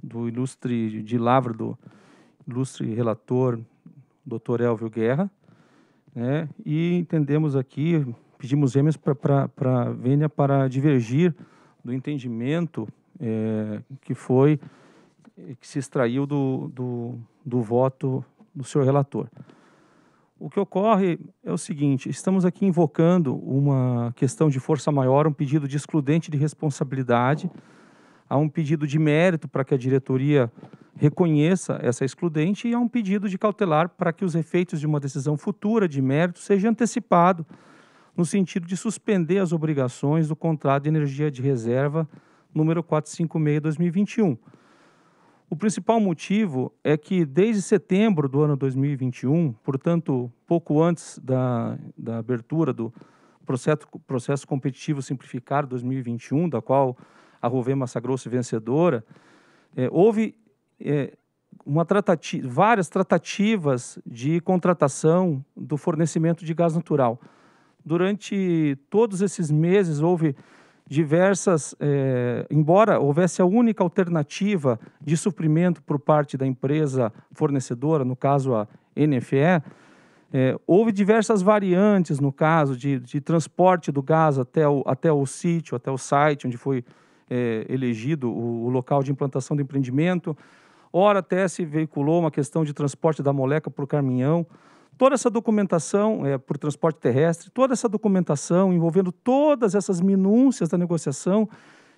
do ilustre de Lavra, do ilustre relator Doutor Elvio Guerra, né? E entendemos aqui, pedimos emendas para para Vênia para divergir do entendimento é, que foi é, que se extraiu do, do, do voto do senhor relator. O que ocorre é o seguinte: estamos aqui invocando uma questão de força maior, um pedido de excludente de responsabilidade Há um pedido de mérito para que a diretoria reconheça essa excludente e há um pedido de cautelar para que os efeitos de uma decisão futura de mérito seja antecipado no sentido de suspender as obrigações do contrato de energia de reserva número 456/2021. O principal motivo é que desde setembro do ano 2021, portanto, pouco antes da, da abertura do processo, processo competitivo simplificado 2021, da qual a Rovem Grosso vencedora, é, houve é, uma tratativa, várias tratativas de contratação do fornecimento de gás natural. Durante todos esses meses houve diversas, é, embora houvesse a única alternativa de suprimento por parte da empresa fornecedora, no caso a NFE, é, houve diversas variantes no caso de, de transporte do gás até o, até o sítio, até o site onde foi é, elegido o, o, local de implantação do empreendimento. Ora, até se veiculou uma questão de transporte da moleca para o caminhão. Toda essa documentação é, por transporte terrestre, toda essa documentação envolvendo todas essas minúcias da negociação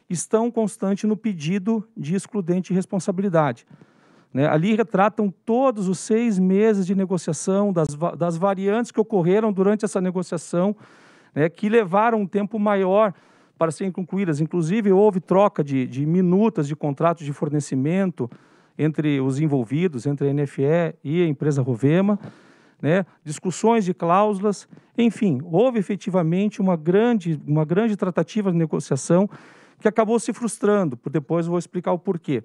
estão constantes no pedido de excludente de responsabilidade. Né? Ali retratam todos os seis meses de negociação, das, das variantes que ocorreram durante essa negociação, né, que levaram um tempo maior para serem concluídas. Inclusive, houve troca de, de minutas de contratos de fornecimento entre os envolvidos, entre a NFE e a empresa Rovema, né? discussões de cláusulas, enfim, houve efetivamente uma grande, uma grande tratativa de negociação que acabou se frustrando, por depois vou explicar o porquê.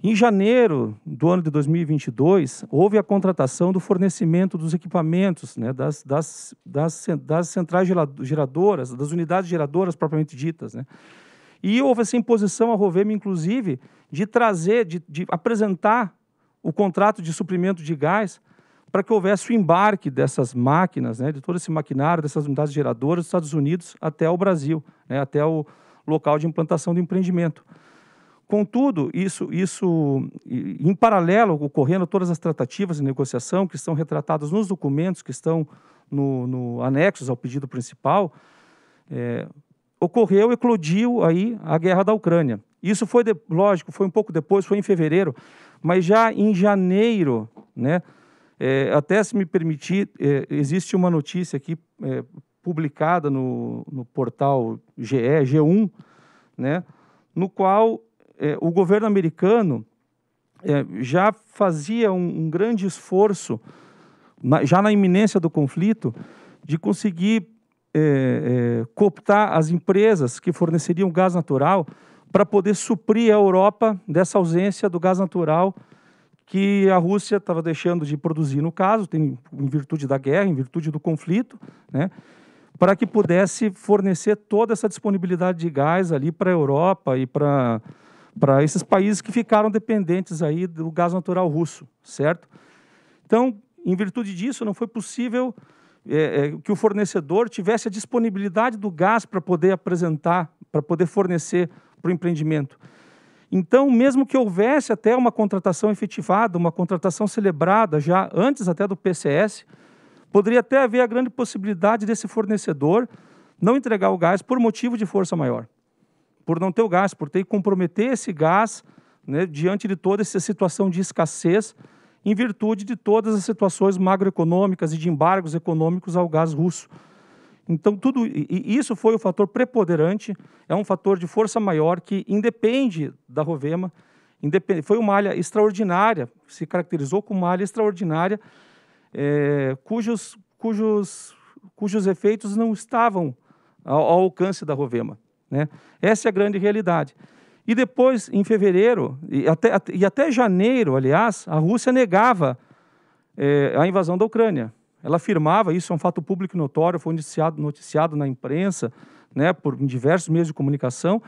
Em janeiro do ano de 2022, houve a contratação do fornecimento dos equipamentos né, das, das, das, das, centrais geradoras, das unidades geradoras propriamente ditas. Né? E houve essa imposição à Rovem, inclusive, de trazer, de, de apresentar o contrato de suprimento de gás para que houvesse o embarque dessas máquinas, né, de todo esse maquinário, dessas unidades geradoras dos Estados Unidos até o Brasil, né, até o local de implantação do empreendimento. Contudo, isso, isso em paralelo, ocorrendo todas as tratativas de negociação que estão retratadas nos documentos que estão no, no anexos ao pedido principal, é, ocorreu, eclodiu aí a guerra da Ucrânia. Isso foi, de, lógico, foi um pouco depois, foi em fevereiro, mas já em janeiro, né, é, até se me permitir, é, existe uma notícia aqui é, publicada no, no portal GE, G1, né, no qual é, o governo americano é, já fazia um, um grande esforço, na, já na iminência do conflito, de conseguir é, é, cooptar as empresas que forneceriam gás natural para poder suprir a Europa dessa ausência do gás natural que a Rússia estava deixando de produzir, no caso, tem, em virtude da guerra, em virtude do conflito, né, para que pudesse fornecer toda essa disponibilidade de gás ali para a Europa e para para esses países que ficaram dependentes aí do gás natural russo, certo? Então, em virtude disso, não foi possível é, é, que o fornecedor tivesse a disponibilidade do gás para poder apresentar, para poder fornecer para o empreendimento. Então, mesmo que houvesse até uma contratação efetivada, uma contratação celebrada já antes até do PCS, poderia até haver a grande possibilidade desse fornecedor não entregar o gás por motivo de força maior por não ter o gás, por ter que comprometer esse gás né, diante de toda essa situação de escassez, em virtude de todas as situações macroeconômicas e de embargos econômicos ao gás russo. Então, tudo isso foi o fator preponderante, é um fator de força maior que independe da Rovema, independe, foi uma área extraordinária, se caracterizou como uma área extraordinária, é, cujos, cujos, cujos efeitos não estavam ao, ao alcance da Rovema. Né? Essa é a grande realidade. E depois, em fevereiro, e até, e até janeiro, aliás, a Rússia negava é, a invasão da Ucrânia. Ela afirmava, isso é um fato público notório, foi noticiado, noticiado na imprensa, né, por diversos meios de comunicação,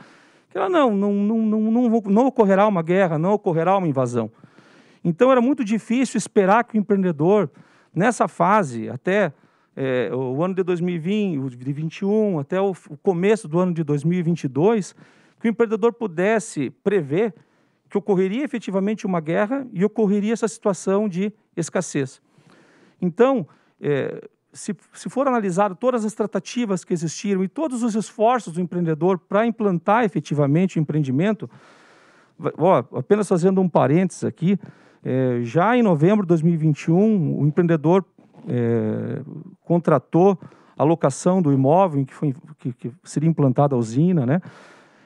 que ela não, não, não, não, não, não ocorrerá uma guerra, não ocorrerá uma invasão. Então era muito difícil esperar que o empreendedor, nessa fase, até é, o ano de 2020, de 21 até o, o começo do ano de 2022, que o empreendedor pudesse prever que ocorreria efetivamente uma guerra e ocorreria essa situação de escassez. Então, é, se, se for analisado todas as tratativas que existiram e todos os esforços do empreendedor para implantar efetivamente o empreendimento, ó, apenas fazendo um parênteses aqui, é, já em novembro de 2021, o empreendedor é, contratou a locação do imóvel em que, foi, que, que seria implantada a usina, né?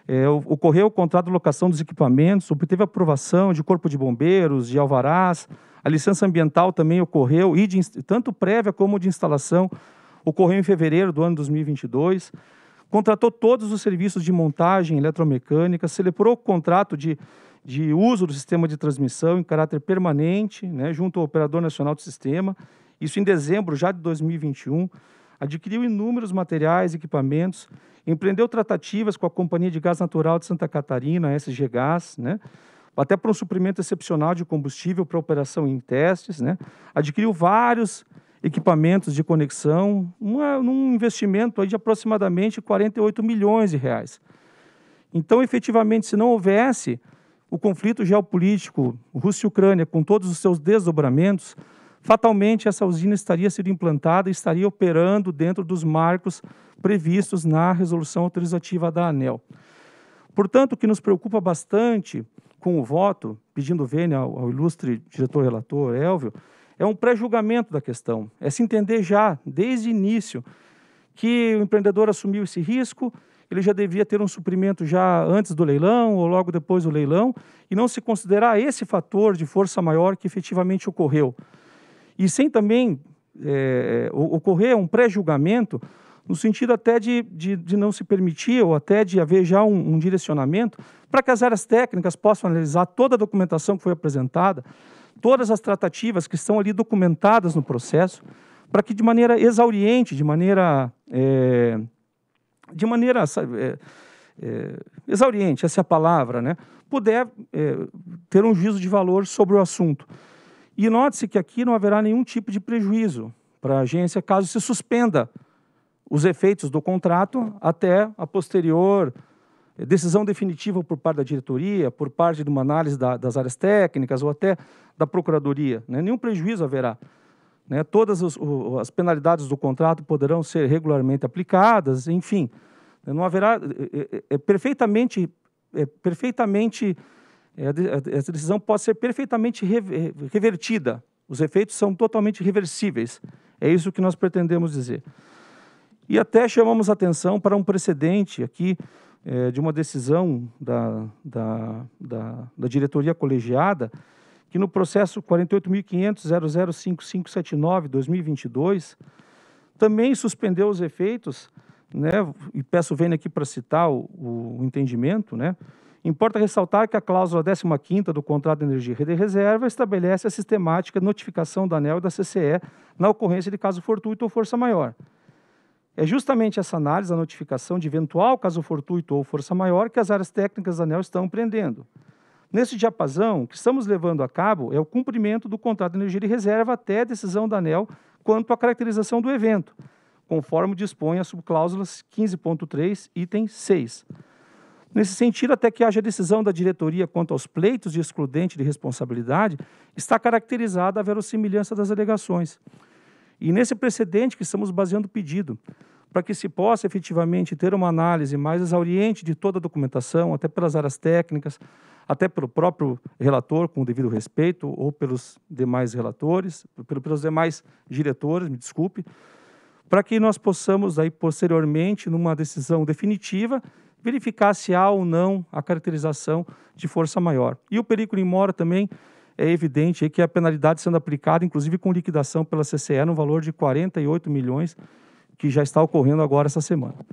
É, ocorreu o contrato de locação dos equipamentos, obteve aprovação de corpo de bombeiros, de alvarás, a licença ambiental também ocorreu, e de, tanto prévia como de instalação, ocorreu em fevereiro do ano 2022. Contratou todos os serviços de montagem eletromecânica, celebrou o contrato de, de uso do sistema de transmissão em caráter permanente, né, junto ao Operador Nacional do Sistema, isso em dezembro já de 2021, adquiriu inúmeros materiais e equipamentos, empreendeu tratativas com a Companhia de Gás Natural de Santa Catarina, SG Gás, né? até para um suprimento excepcional de combustível para operação em testes, né? adquiriu vários equipamentos de conexão, uma, um investimento aí de aproximadamente 48 milhões de reais. Então, efetivamente, se não houvesse o conflito geopolítico Rússia-Ucrânia, com todos os seus desdobramentos, fatalmente essa usina estaria sendo implantada e estaria operando dentro dos marcos previstos na resolução autorizativa da ANEL. Portanto, o que nos preocupa bastante com o voto, pedindo vênia ao, ao ilustre diretor relator Elvio, é um pré-julgamento da questão. É se entender já, desde o início, que o empreendedor assumiu esse risco, ele já devia ter um suprimento já antes do leilão ou logo depois do leilão, e não se considerar esse fator de força maior que efetivamente ocorreu e sem também é, é ocorrer um pré-julgamento no sentido até de, de, de, não se permitir ou até de haver já um, um direcionamento para que as áreas técnicas possam analisar toda a documentação que foi apresentada, todas as tratativas que estão ali documentadas no processo, para que de maneira exauriente, de maneira, é, de maneira é, é, exauriente, essa é a palavra, né, puder é, ter um juízo de valor sobre o assunto. E note-se que aqui não haverá nenhum tipo de prejuízo para a agência caso se suspenda os efeitos do contrato até a posterior decisão definitiva por parte da diretoria, por parte de uma análise da, das áreas técnicas ou até da procuradoria. Né? Nenhum prejuízo haverá. Né? Todas os, o, as penalidades do contrato poderão ser regularmente aplicadas, enfim. Né? Não haverá. É, é, é perfeitamente. É perfeitamente é, essa decisão pode ser perfeitamente revertida. Os efeitos são totalmente reversíveis. É isso que nós pretendemos dizer. E até chamamos atenção para um precedente aqui é, de uma decisão da, da, da, da, diretoria colegiada que no processo 48.500.005579-2022 também suspendeu os efeitos, né, e peço vênia aqui para citar o, o entendimento, né, Importa ressaltar que a cláusula 15 do contrato de energia de reserva estabelece a sistemática notificação da ANEL e da CCE na ocorrência de caso fortuito ou força maior. É justamente essa análise a notificação de eventual caso fortuito ou força maior que as áreas técnicas da ANEL estão prendendo. Nesse diapasão, o que estamos levando a cabo é o cumprimento do contrato de energia de reserva até a decisão da ANEL quanto à caracterização do evento, conforme dispõe a subcláusula 15.3, item 6. Nesse sentido, até que haja decisão da diretoria quanto aos pleitos de excludente de responsabilidade, está caracterizada a verossimilhança das alegações. E nesse precedente que estamos baseando o pedido, para que se possa efetivamente ter uma análise mais exauriente de toda a documentação, até pelas áreas técnicas, até pelo próprio relator, com o devido respeito, ou pelos demais relatores, pelos demais diretores, me desculpe, para que nós possamos, aí, posteriormente, numa decisão definitiva, verificar se há ou não a caracterização de força maior. E o perigo em mora também é evidente que a penalidade sendo aplicada, inclusive com liquidação pela CCE, no valor de 48 milhões, que já está ocorrendo agora essa semana.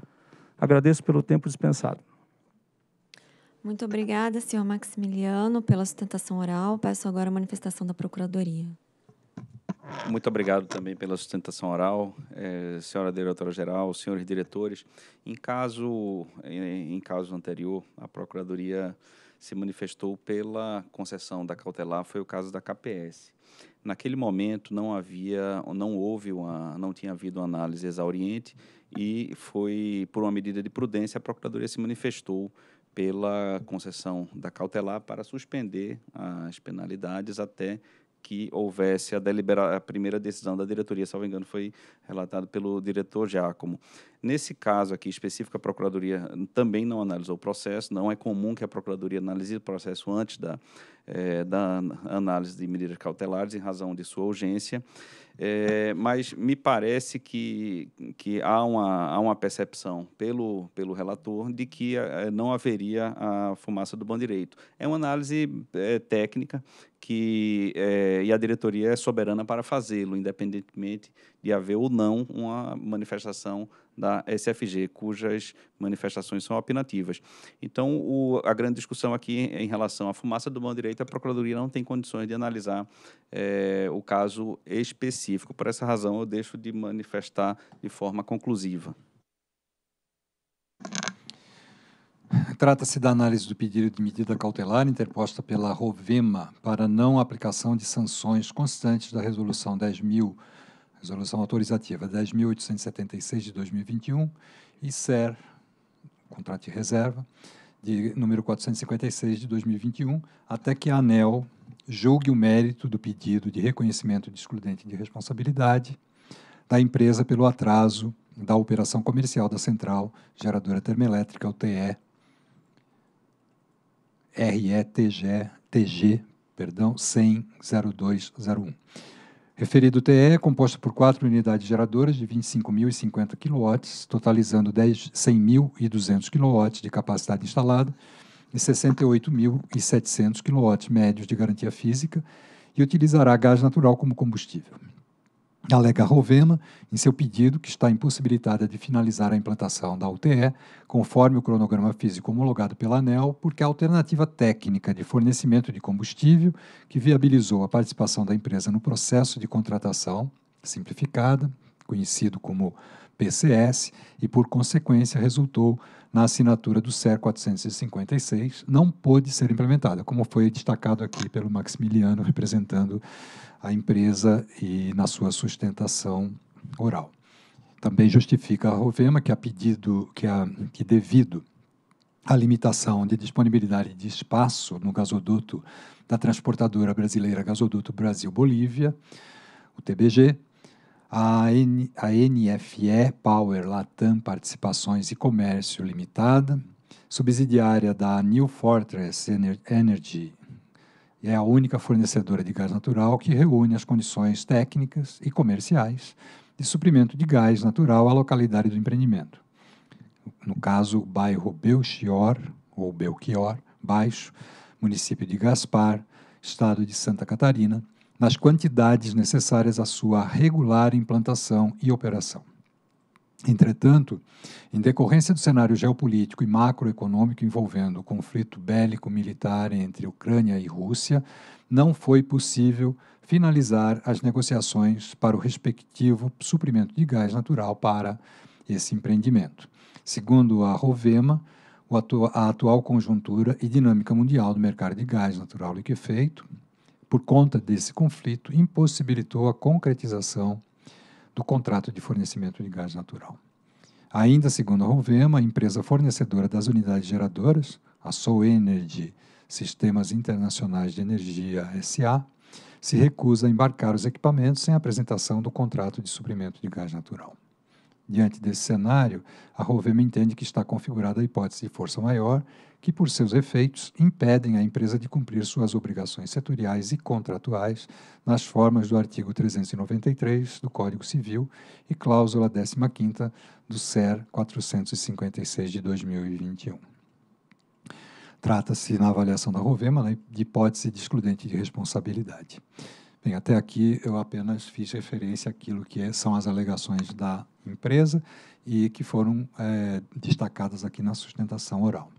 Agradeço pelo tempo dispensado. Muito obrigada, senhor Maximiliano, pela sustentação oral. Peço agora a manifestação da Procuradoria. Muito obrigado também pela sustentação oral, é, senhora diretora-geral, senhores diretores. Em caso, em, é, em caso anterior, a Procuradoria se manifestou pela concessão da cautelar, foi o caso da KPS. Naquele momento não havia, não houve uma, não tinha havido uma análise exauriente e foi por uma medida de prudência a procuradoria se manifestou pela concessão da cautelar para suspender as penalidades até que houvesse a, delibera a primeira decisão da diretoria, salvo engano, foi relatado pelo diretor Giacomo. Nesse caso aqui específico, a Procuradoria também não analisou o processo, não é comum que a Procuradoria analise o processo antes da, é, da análise de medidas cautelares, em razão de sua urgência, é, mas me parece que, que há, uma, há uma percepção pelo, pelo relator de que é, não haveria a fumaça do bom direito. É uma análise técnica que é, e a diretoria é soberana para fazê-lo, independentemente de haver ou não uma manifestação da SFG, cujas manifestações são opinativas. Então, o, a grande discussão aqui em relação à fumaça do mão direito, a Procuradoria não tem condições de analisar é, o caso específico. Por essa razão, eu deixo de manifestar de forma conclusiva. Trata-se da análise do pedido de medida cautelar interposta pela Rovema para não aplicação de sanções constantes da Resolução 10.000, Resolução Autorizativa 10.876 de 2021 e SER, contrato de reserva, de número 456 de 2021, até que a ANEL julgue o mérito do pedido de reconhecimento de excludente de responsabilidade da empresa pelo atraso da operação comercial da central geradora termoelétrica, UTE, RETG, TG, perdão, 100 0201. Referido TE é composto por quatro unidades geradoras de 25.050 kW, totalizando 100.200 kW de capacidade instalada e 68.700 kW médios de garantia física e utilizará gás natural como combustível alega Rovema em seu pedido que está impossibilitada de finalizar a implantação da UTE, conforme o cronograma físico homologado pela ANEL, porque a alternativa técnica de fornecimento de combustível, que viabilizou a participação da empresa no processo de contratação simplificada, conhecido como PCS, e por consequência resultou na assinatura do CER 456, não pôde ser implementada, como foi destacado aqui pelo Maximiliano representando à empresa e na sua sustentação oral. Também justifica a Rovema que a pedido que a que devido à limitação de disponibilidade de espaço no gasoduto da transportadora brasileira Gasoduto Brasil-Bolívia, o TBG, a, N, a NFE Power Latam Participações e Comércio Limitada, subsidiária da New Fortress Ener Energy e é a única fornecedora de gás natural que reúne as condições técnicas e comerciais de suprimento de gás natural à localidade do empreendimento. No caso, o bairro Belchior, ou Belchior Baixo, município de Gaspar, estado de Santa Catarina, nas quantidades necessárias à sua regular implantação e operação. Entretanto, em decorrência do cenário geopolítico e macroeconômico envolvendo o conflito bélico militar entre Ucrânia e Rússia, não foi possível finalizar as negociações para o respectivo suprimento de gás natural para esse empreendimento. Segundo a Rovema, a atual conjuntura e dinâmica mundial do mercado de gás natural liquefeito, por conta desse conflito, impossibilitou a concretização do contrato de fornecimento de gás natural. Ainda segundo a Rovema, a empresa fornecedora das unidades geradoras, a Soenergy Energy Sistemas Internacionais de Energia SA, se recusa a embarcar os equipamentos sem apresentação do contrato de suprimento de gás natural. Diante desse cenário, a Rovema entende que está configurada a hipótese de força maior que, por seus efeitos, impedem à empresa de cumprir suas obrigações setoriais e contratuais nas formas do artigo 393 do Código Civil e cláusula 15 do SER 456 de 2021. Trata-se, na avaliação da Rovema, né, de hipótese de excludente de responsabilidade. Bem, até aqui eu apenas fiz referência àquilo que são as alegações da empresa e que foram é, destacadas aqui na sustentação oral.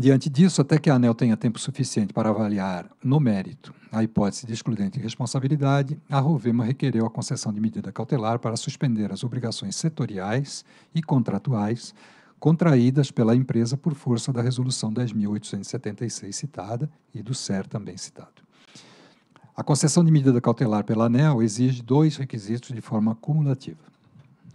Diante disso, até que a ANEL tenha tempo suficiente para avaliar no mérito a hipótese de excludente de responsabilidade, a Rovema requereu a concessão de medida cautelar para suspender as obrigações setoriais e contratuais contraídas pela empresa por força da Resolução 10.876 citada e do SER também citado. A concessão de medida cautelar pela ANEL exige dois requisitos de forma cumulativa.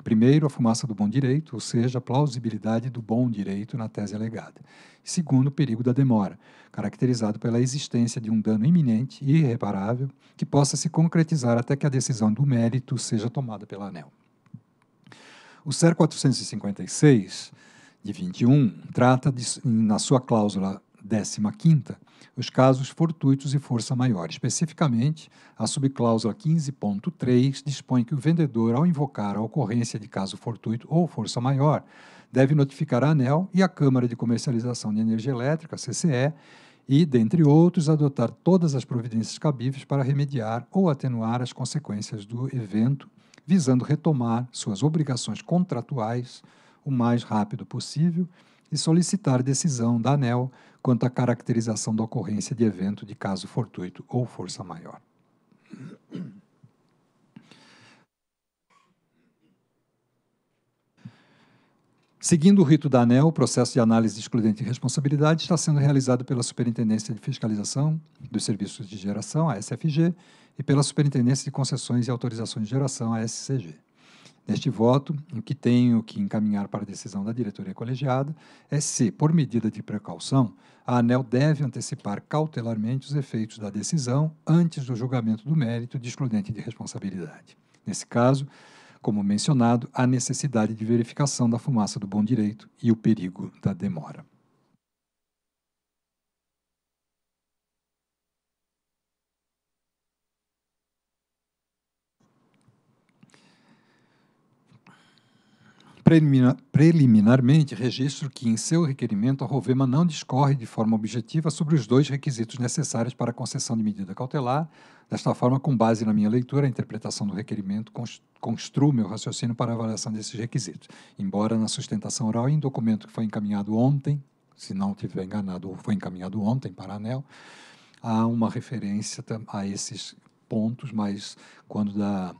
Primeiro, a fumaça do bom direito, ou seja, a plausibilidade do bom direito na tese alegada. Segundo, o perigo da demora, caracterizado pela existência de um dano iminente e irreparável que possa se concretizar até que a decisão do mérito seja tomada pela ANEL. O CER 456 de 21 trata de, na sua cláusula 15ª, os casos fortuitos e força maior. Especificamente, a subcláusula 15.3 dispõe que o vendedor, ao invocar a ocorrência de caso fortuito ou força maior, deve notificar a ANEL e a Câmara de Comercialização de Energia Elétrica, CCE, e, dentre outros, adotar todas as providências cabíveis para remediar ou atenuar as consequências do evento, visando retomar suas obrigações contratuais o mais rápido possível e solicitar decisão da ANEL quanto à caracterização da ocorrência de evento de caso fortuito ou força maior. Seguindo o rito da ANEL, o processo de análise de excludente de responsabilidade está sendo realizado pela Superintendência de Fiscalização dos Serviços de Geração, a SFG, e pela Superintendência de Concessões e Autorizações de Geração, a SCG. Neste voto, o que tenho que encaminhar para a decisão da diretoria colegiada é se, por medida de precaução, a ANEL deve antecipar cautelarmente os efeitos da decisão antes do julgamento do mérito de excludente de responsabilidade. Nesse caso, como mencionado, a necessidade de verificação da fumaça do bom direito e o perigo da demora. preliminar, preliminarmente, registro que, em seu requerimento, a Rovema não discorre de forma objetiva sobre os dois requisitos necessários para a concessão de medida cautelar. Desta forma, com base na minha leitura, a interpretação do requerimento construo meu raciocínio para a avaliação desses requisitos. Embora na sustentação oral e em documento que foi encaminhado ontem, se não tiver enganado, foi encaminhado ontem para a ANEL, há uma referência a esses pontos, mas quando da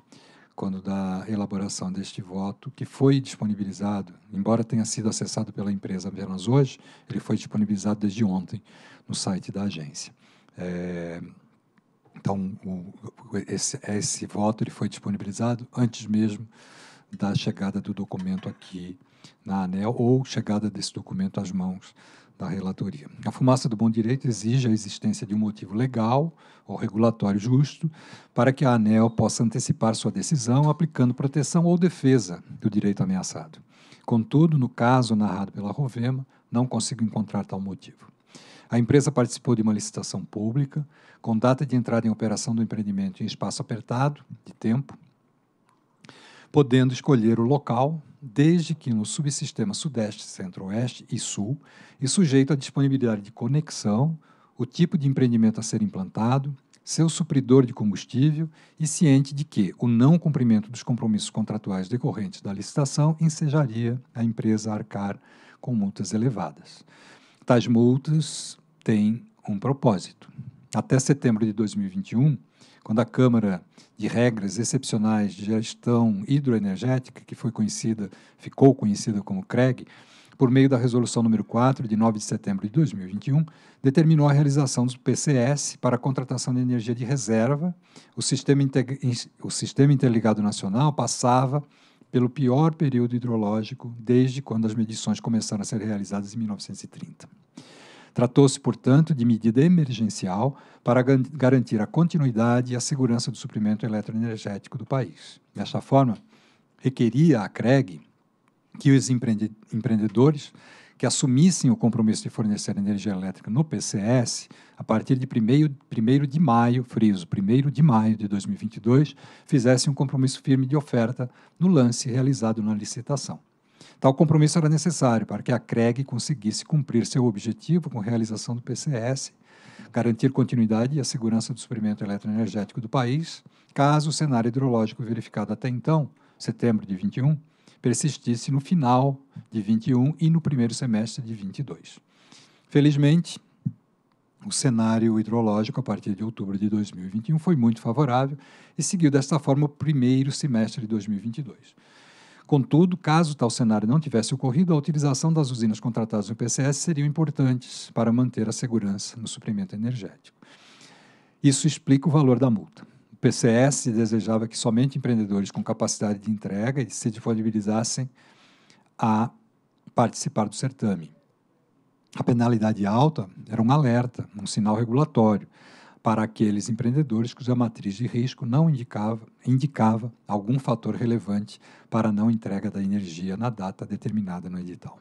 quando da elaboração deste voto, que foi disponibilizado, embora tenha sido acessado pela empresa apenas hoje, ele foi disponibilizado desde ontem no site da agência. É, então, o, esse, esse, voto ele foi disponibilizado antes mesmo da chegada do documento aqui na ANEL ou chegada desse documento às mãos da relatoria. A fumaça do bom direito exige a existência de um motivo legal ou regulatório justo para que a ANEL possa antecipar sua decisão aplicando proteção ou defesa do direito ameaçado. Contudo, no caso narrado pela Rovema, não consigo encontrar tal motivo. A empresa participou de uma licitação pública, com data de entrada em operação do empreendimento em espaço apertado de tempo, podendo escolher o local desde que no subsistema Sudeste, Centro-Oeste e Sul, e sujeito à disponibilidade de conexão, o tipo de empreendimento a ser implantado, seu supridor de combustível e ciente de que o não cumprimento dos compromissos contratuais decorrentes da licitação ensejaria a empresa a arcar com multas elevadas. Tais multas têm um propósito. Até setembro de 2021, quando a Câmara de regras excepcionais de gestão hidroenergética, que foi conhecida, ficou conhecida como CREG, por meio da resolução número 4 de 9 de setembro de 2021, determinou a realização dos PCS para a contratação de energia de reserva. O sistema, o sistema interligado nacional passava pelo pior período hidrológico desde quando as medições começaram a ser realizadas em 1930. Tratou-se, portanto, de medida emergencial para garantir a continuidade e a segurança do suprimento eletroenergético do país. Dessa forma, requeria a CREG que os empreendedores que assumissem o compromisso de fornecer energia elétrica no PCS, a partir de 1 de maio, friso, 1 de maio de 2022, fizessem um compromisso firme de oferta no lance realizado na licitação. Tal compromisso era necessário para que a CREG conseguisse cumprir seu objetivo com a realização do PCS, garantir continuidade e a segurança do suprimento eletroenergético do país, caso o cenário hidrológico verificado até então, setembro de 21, persistisse no final de 21 e no primeiro semestre de 22. Felizmente, o cenário hidrológico a partir de outubro de 2021 foi muito favorável e seguiu desta forma o primeiro semestre de 2022. Contudo, caso tal cenário não tivesse ocorrido, a utilização das usinas contratadas no PCS seriam importantes para manter a segurança no suprimento energético. Isso explica o valor da multa. O PCS desejava que somente empreendedores com capacidade de entrega se disponibilizassem a participar do certame. A penalidade alta era um alerta, um sinal regulatório para aqueles empreendedores cuja matriz de risco não indicava, indicava algum fator relevante para a não entrega da energia na data determinada no edital.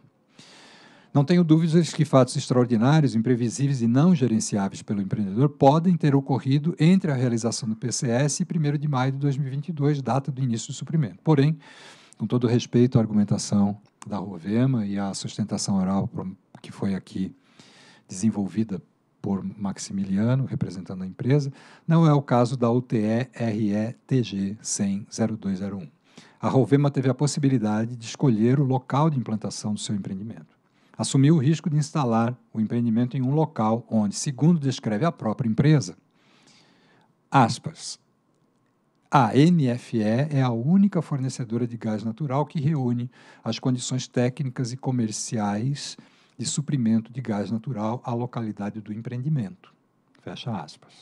Não tenho dúvidas que fatos extraordinários, imprevisíveis e não gerenciáveis pelo empreendedor podem ter ocorrido entre a realização do PCS e 1 de maio de 2022, data do início do suprimento. Porém, com todo respeito à argumentação da Rovema e à sustentação oral que foi aqui desenvolvida por Maximiliano, representando a empresa, não é o caso da UTE RETG 100-0201. A Rovema teve a possibilidade de escolher o local de implantação do seu empreendimento. Assumiu o risco de instalar o empreendimento em um local onde, segundo descreve a própria empresa, aspas, a NFE é a única fornecedora de gás natural que reúne as condições técnicas e comerciais de suprimento de gás natural à localidade do empreendimento. Fecha aspas.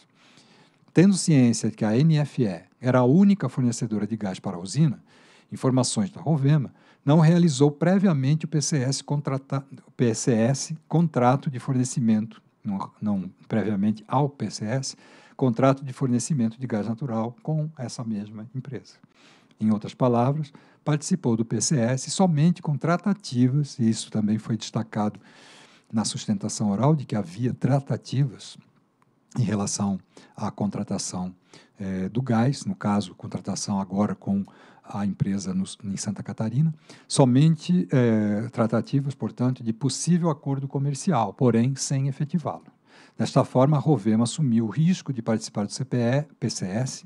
Tendo ciência de que a NFE era a única fornecedora de gás para a usina, informações da Rovema, não realizou previamente o PCS, contrata, PCS contrato de fornecimento, não, não previamente ao PCS, contrato de fornecimento de gás natural com essa mesma empresa. Em outras palavras, participou do PCS somente com tratativas, e isso também foi destacado na sustentação oral, de que havia tratativas em relação à contratação eh, do gás, no caso, contratação agora com a empresa no, em Santa Catarina, somente eh, tratativas, portanto, de possível acordo comercial, porém sem efetivá-lo. Desta forma, a Rovema assumiu o risco de participar do CPE, PCS,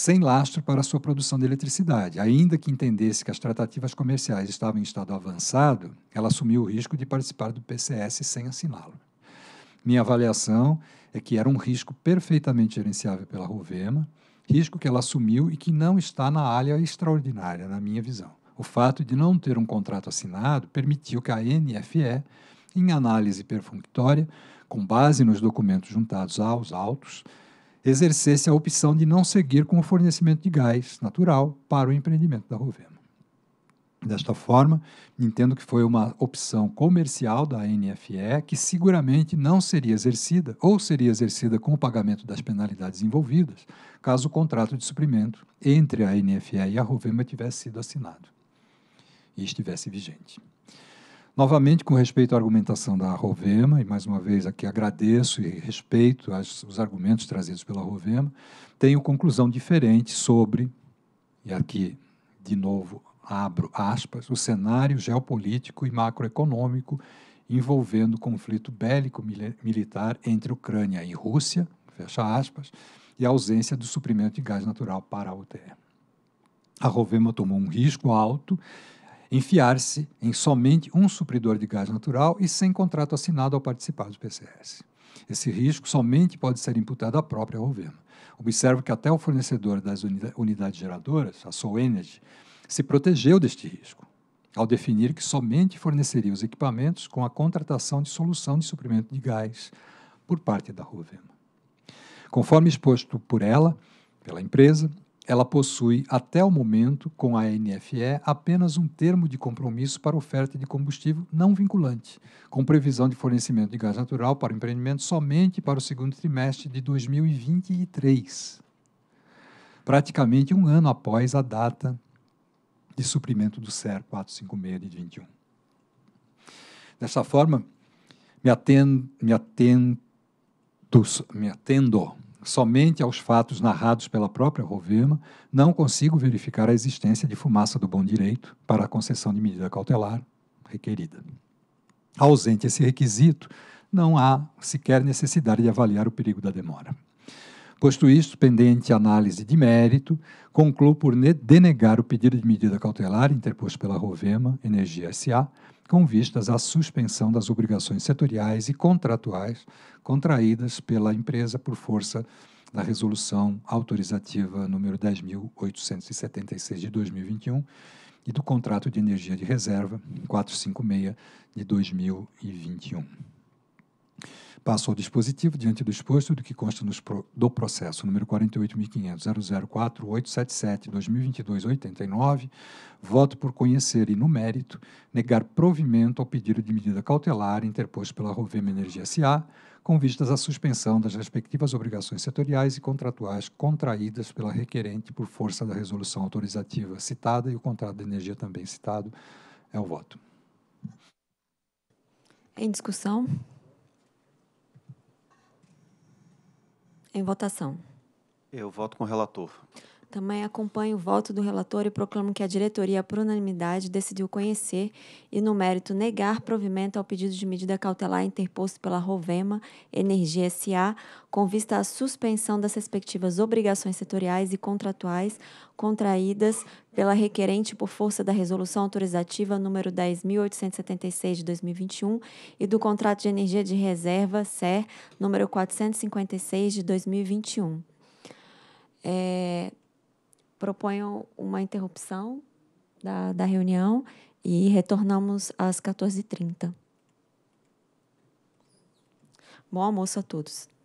sem lastro para a sua produção de eletricidade. Ainda que entendesse que as tratativas comerciais estavam em estado avançado, ela assumiu o risco de participar do PCS sem assiná-lo. Minha avaliação é que era um risco perfeitamente gerenciável pela Rovema, risco que ela assumiu e que não está na área extraordinária, na minha visão. O fato de não ter um contrato assinado permitiu que a NFE, em análise perfunctória, com base nos documentos juntados aos autos, exercesse a opção de não seguir com o fornecimento de gás natural para o empreendimento da Rovema. Desta forma, entendo que foi uma opção comercial da NFE que seguramente não seria exercida ou seria exercida com o pagamento das penalidades envolvidas, caso o contrato de suprimento entre a NFE e a Rovema tivesse sido assinado e estivesse vigente. Novamente, com respeito à argumentação da Rovema, e mais uma vez aqui agradeço e respeito as, os argumentos trazidos pela Rovema, tenho conclusão diferente sobre, e aqui de novo abro aspas, o cenário geopolítico e macroeconômico envolvendo o conflito bélico militar entre Ucrânia e Rússia, fecha aspas, e a ausência do suprimento de gás natural para a UTE. A Rovema tomou um risco alto enfiar-se em somente um supridor de gás natural e sem contrato assinado ao participar do PCS. Esse risco somente pode ser imputado à própria Rovema. Observo que até o fornecedor das unidades geradoras, a Energy, se protegeu deste risco, ao definir que somente forneceria os equipamentos com a contratação de solução de suprimento de gás por parte da Rovema. Conforme exposto por ela, pela empresa, ela possui, até o momento, com a NFE, apenas um termo de compromisso para oferta de combustível não vinculante, com previsão de fornecimento de gás natural para o empreendimento somente para o segundo trimestre de 2023, praticamente um ano após a data de suprimento do SER 456 de 21. Dessa forma, me atendo, me atendo, me atendo somente aos fatos narrados pela própria Rovema, não consigo verificar a existência de fumaça do bom direito para a concessão de medida cautelar requerida. Ausente esse requisito, não há sequer necessidade de avaliar o perigo da demora. Posto isto, pendente análise de mérito, concluo por denegar o pedido de medida cautelar interposto pela Rovema Energia SA, com vistas à suspensão das obrigações setoriais e contratuais contraídas pela empresa por força da resolução autorizativa número 10876 de 2021 e do contrato de energia de reserva 456 de 2021. Passo ao dispositivo, diante do exposto do que consta nos pro, do processo número 48.500.004.877.2022.89, voto por conhecer e, no mérito, negar provimento ao pedido de medida cautelar interposto pela Rovema Energia S.A., com vistas à suspensão das respectivas obrigações setoriais e contratuais contraídas pela requerente por força da resolução autorizativa citada e o contrato de energia também citado. É o voto. Em discussão. Em votação. Eu voto com o relator. Também acompanho o voto do relator e proclamo que a diretoria, por unanimidade, decidiu conhecer e, no mérito, negar provimento ao pedido de medida cautelar interposto pela Rovema Energia SA, com vista à suspensão das respectivas obrigações setoriais e contratuais contraídas pela requerente por força da resolução autorizativa número 10.876 de 2021 e do contrato de energia de reserva SER número 456 de 2021. É, proponho uma interrupção da, da reunião e retornamos às 14h30. Bom almoço a todos.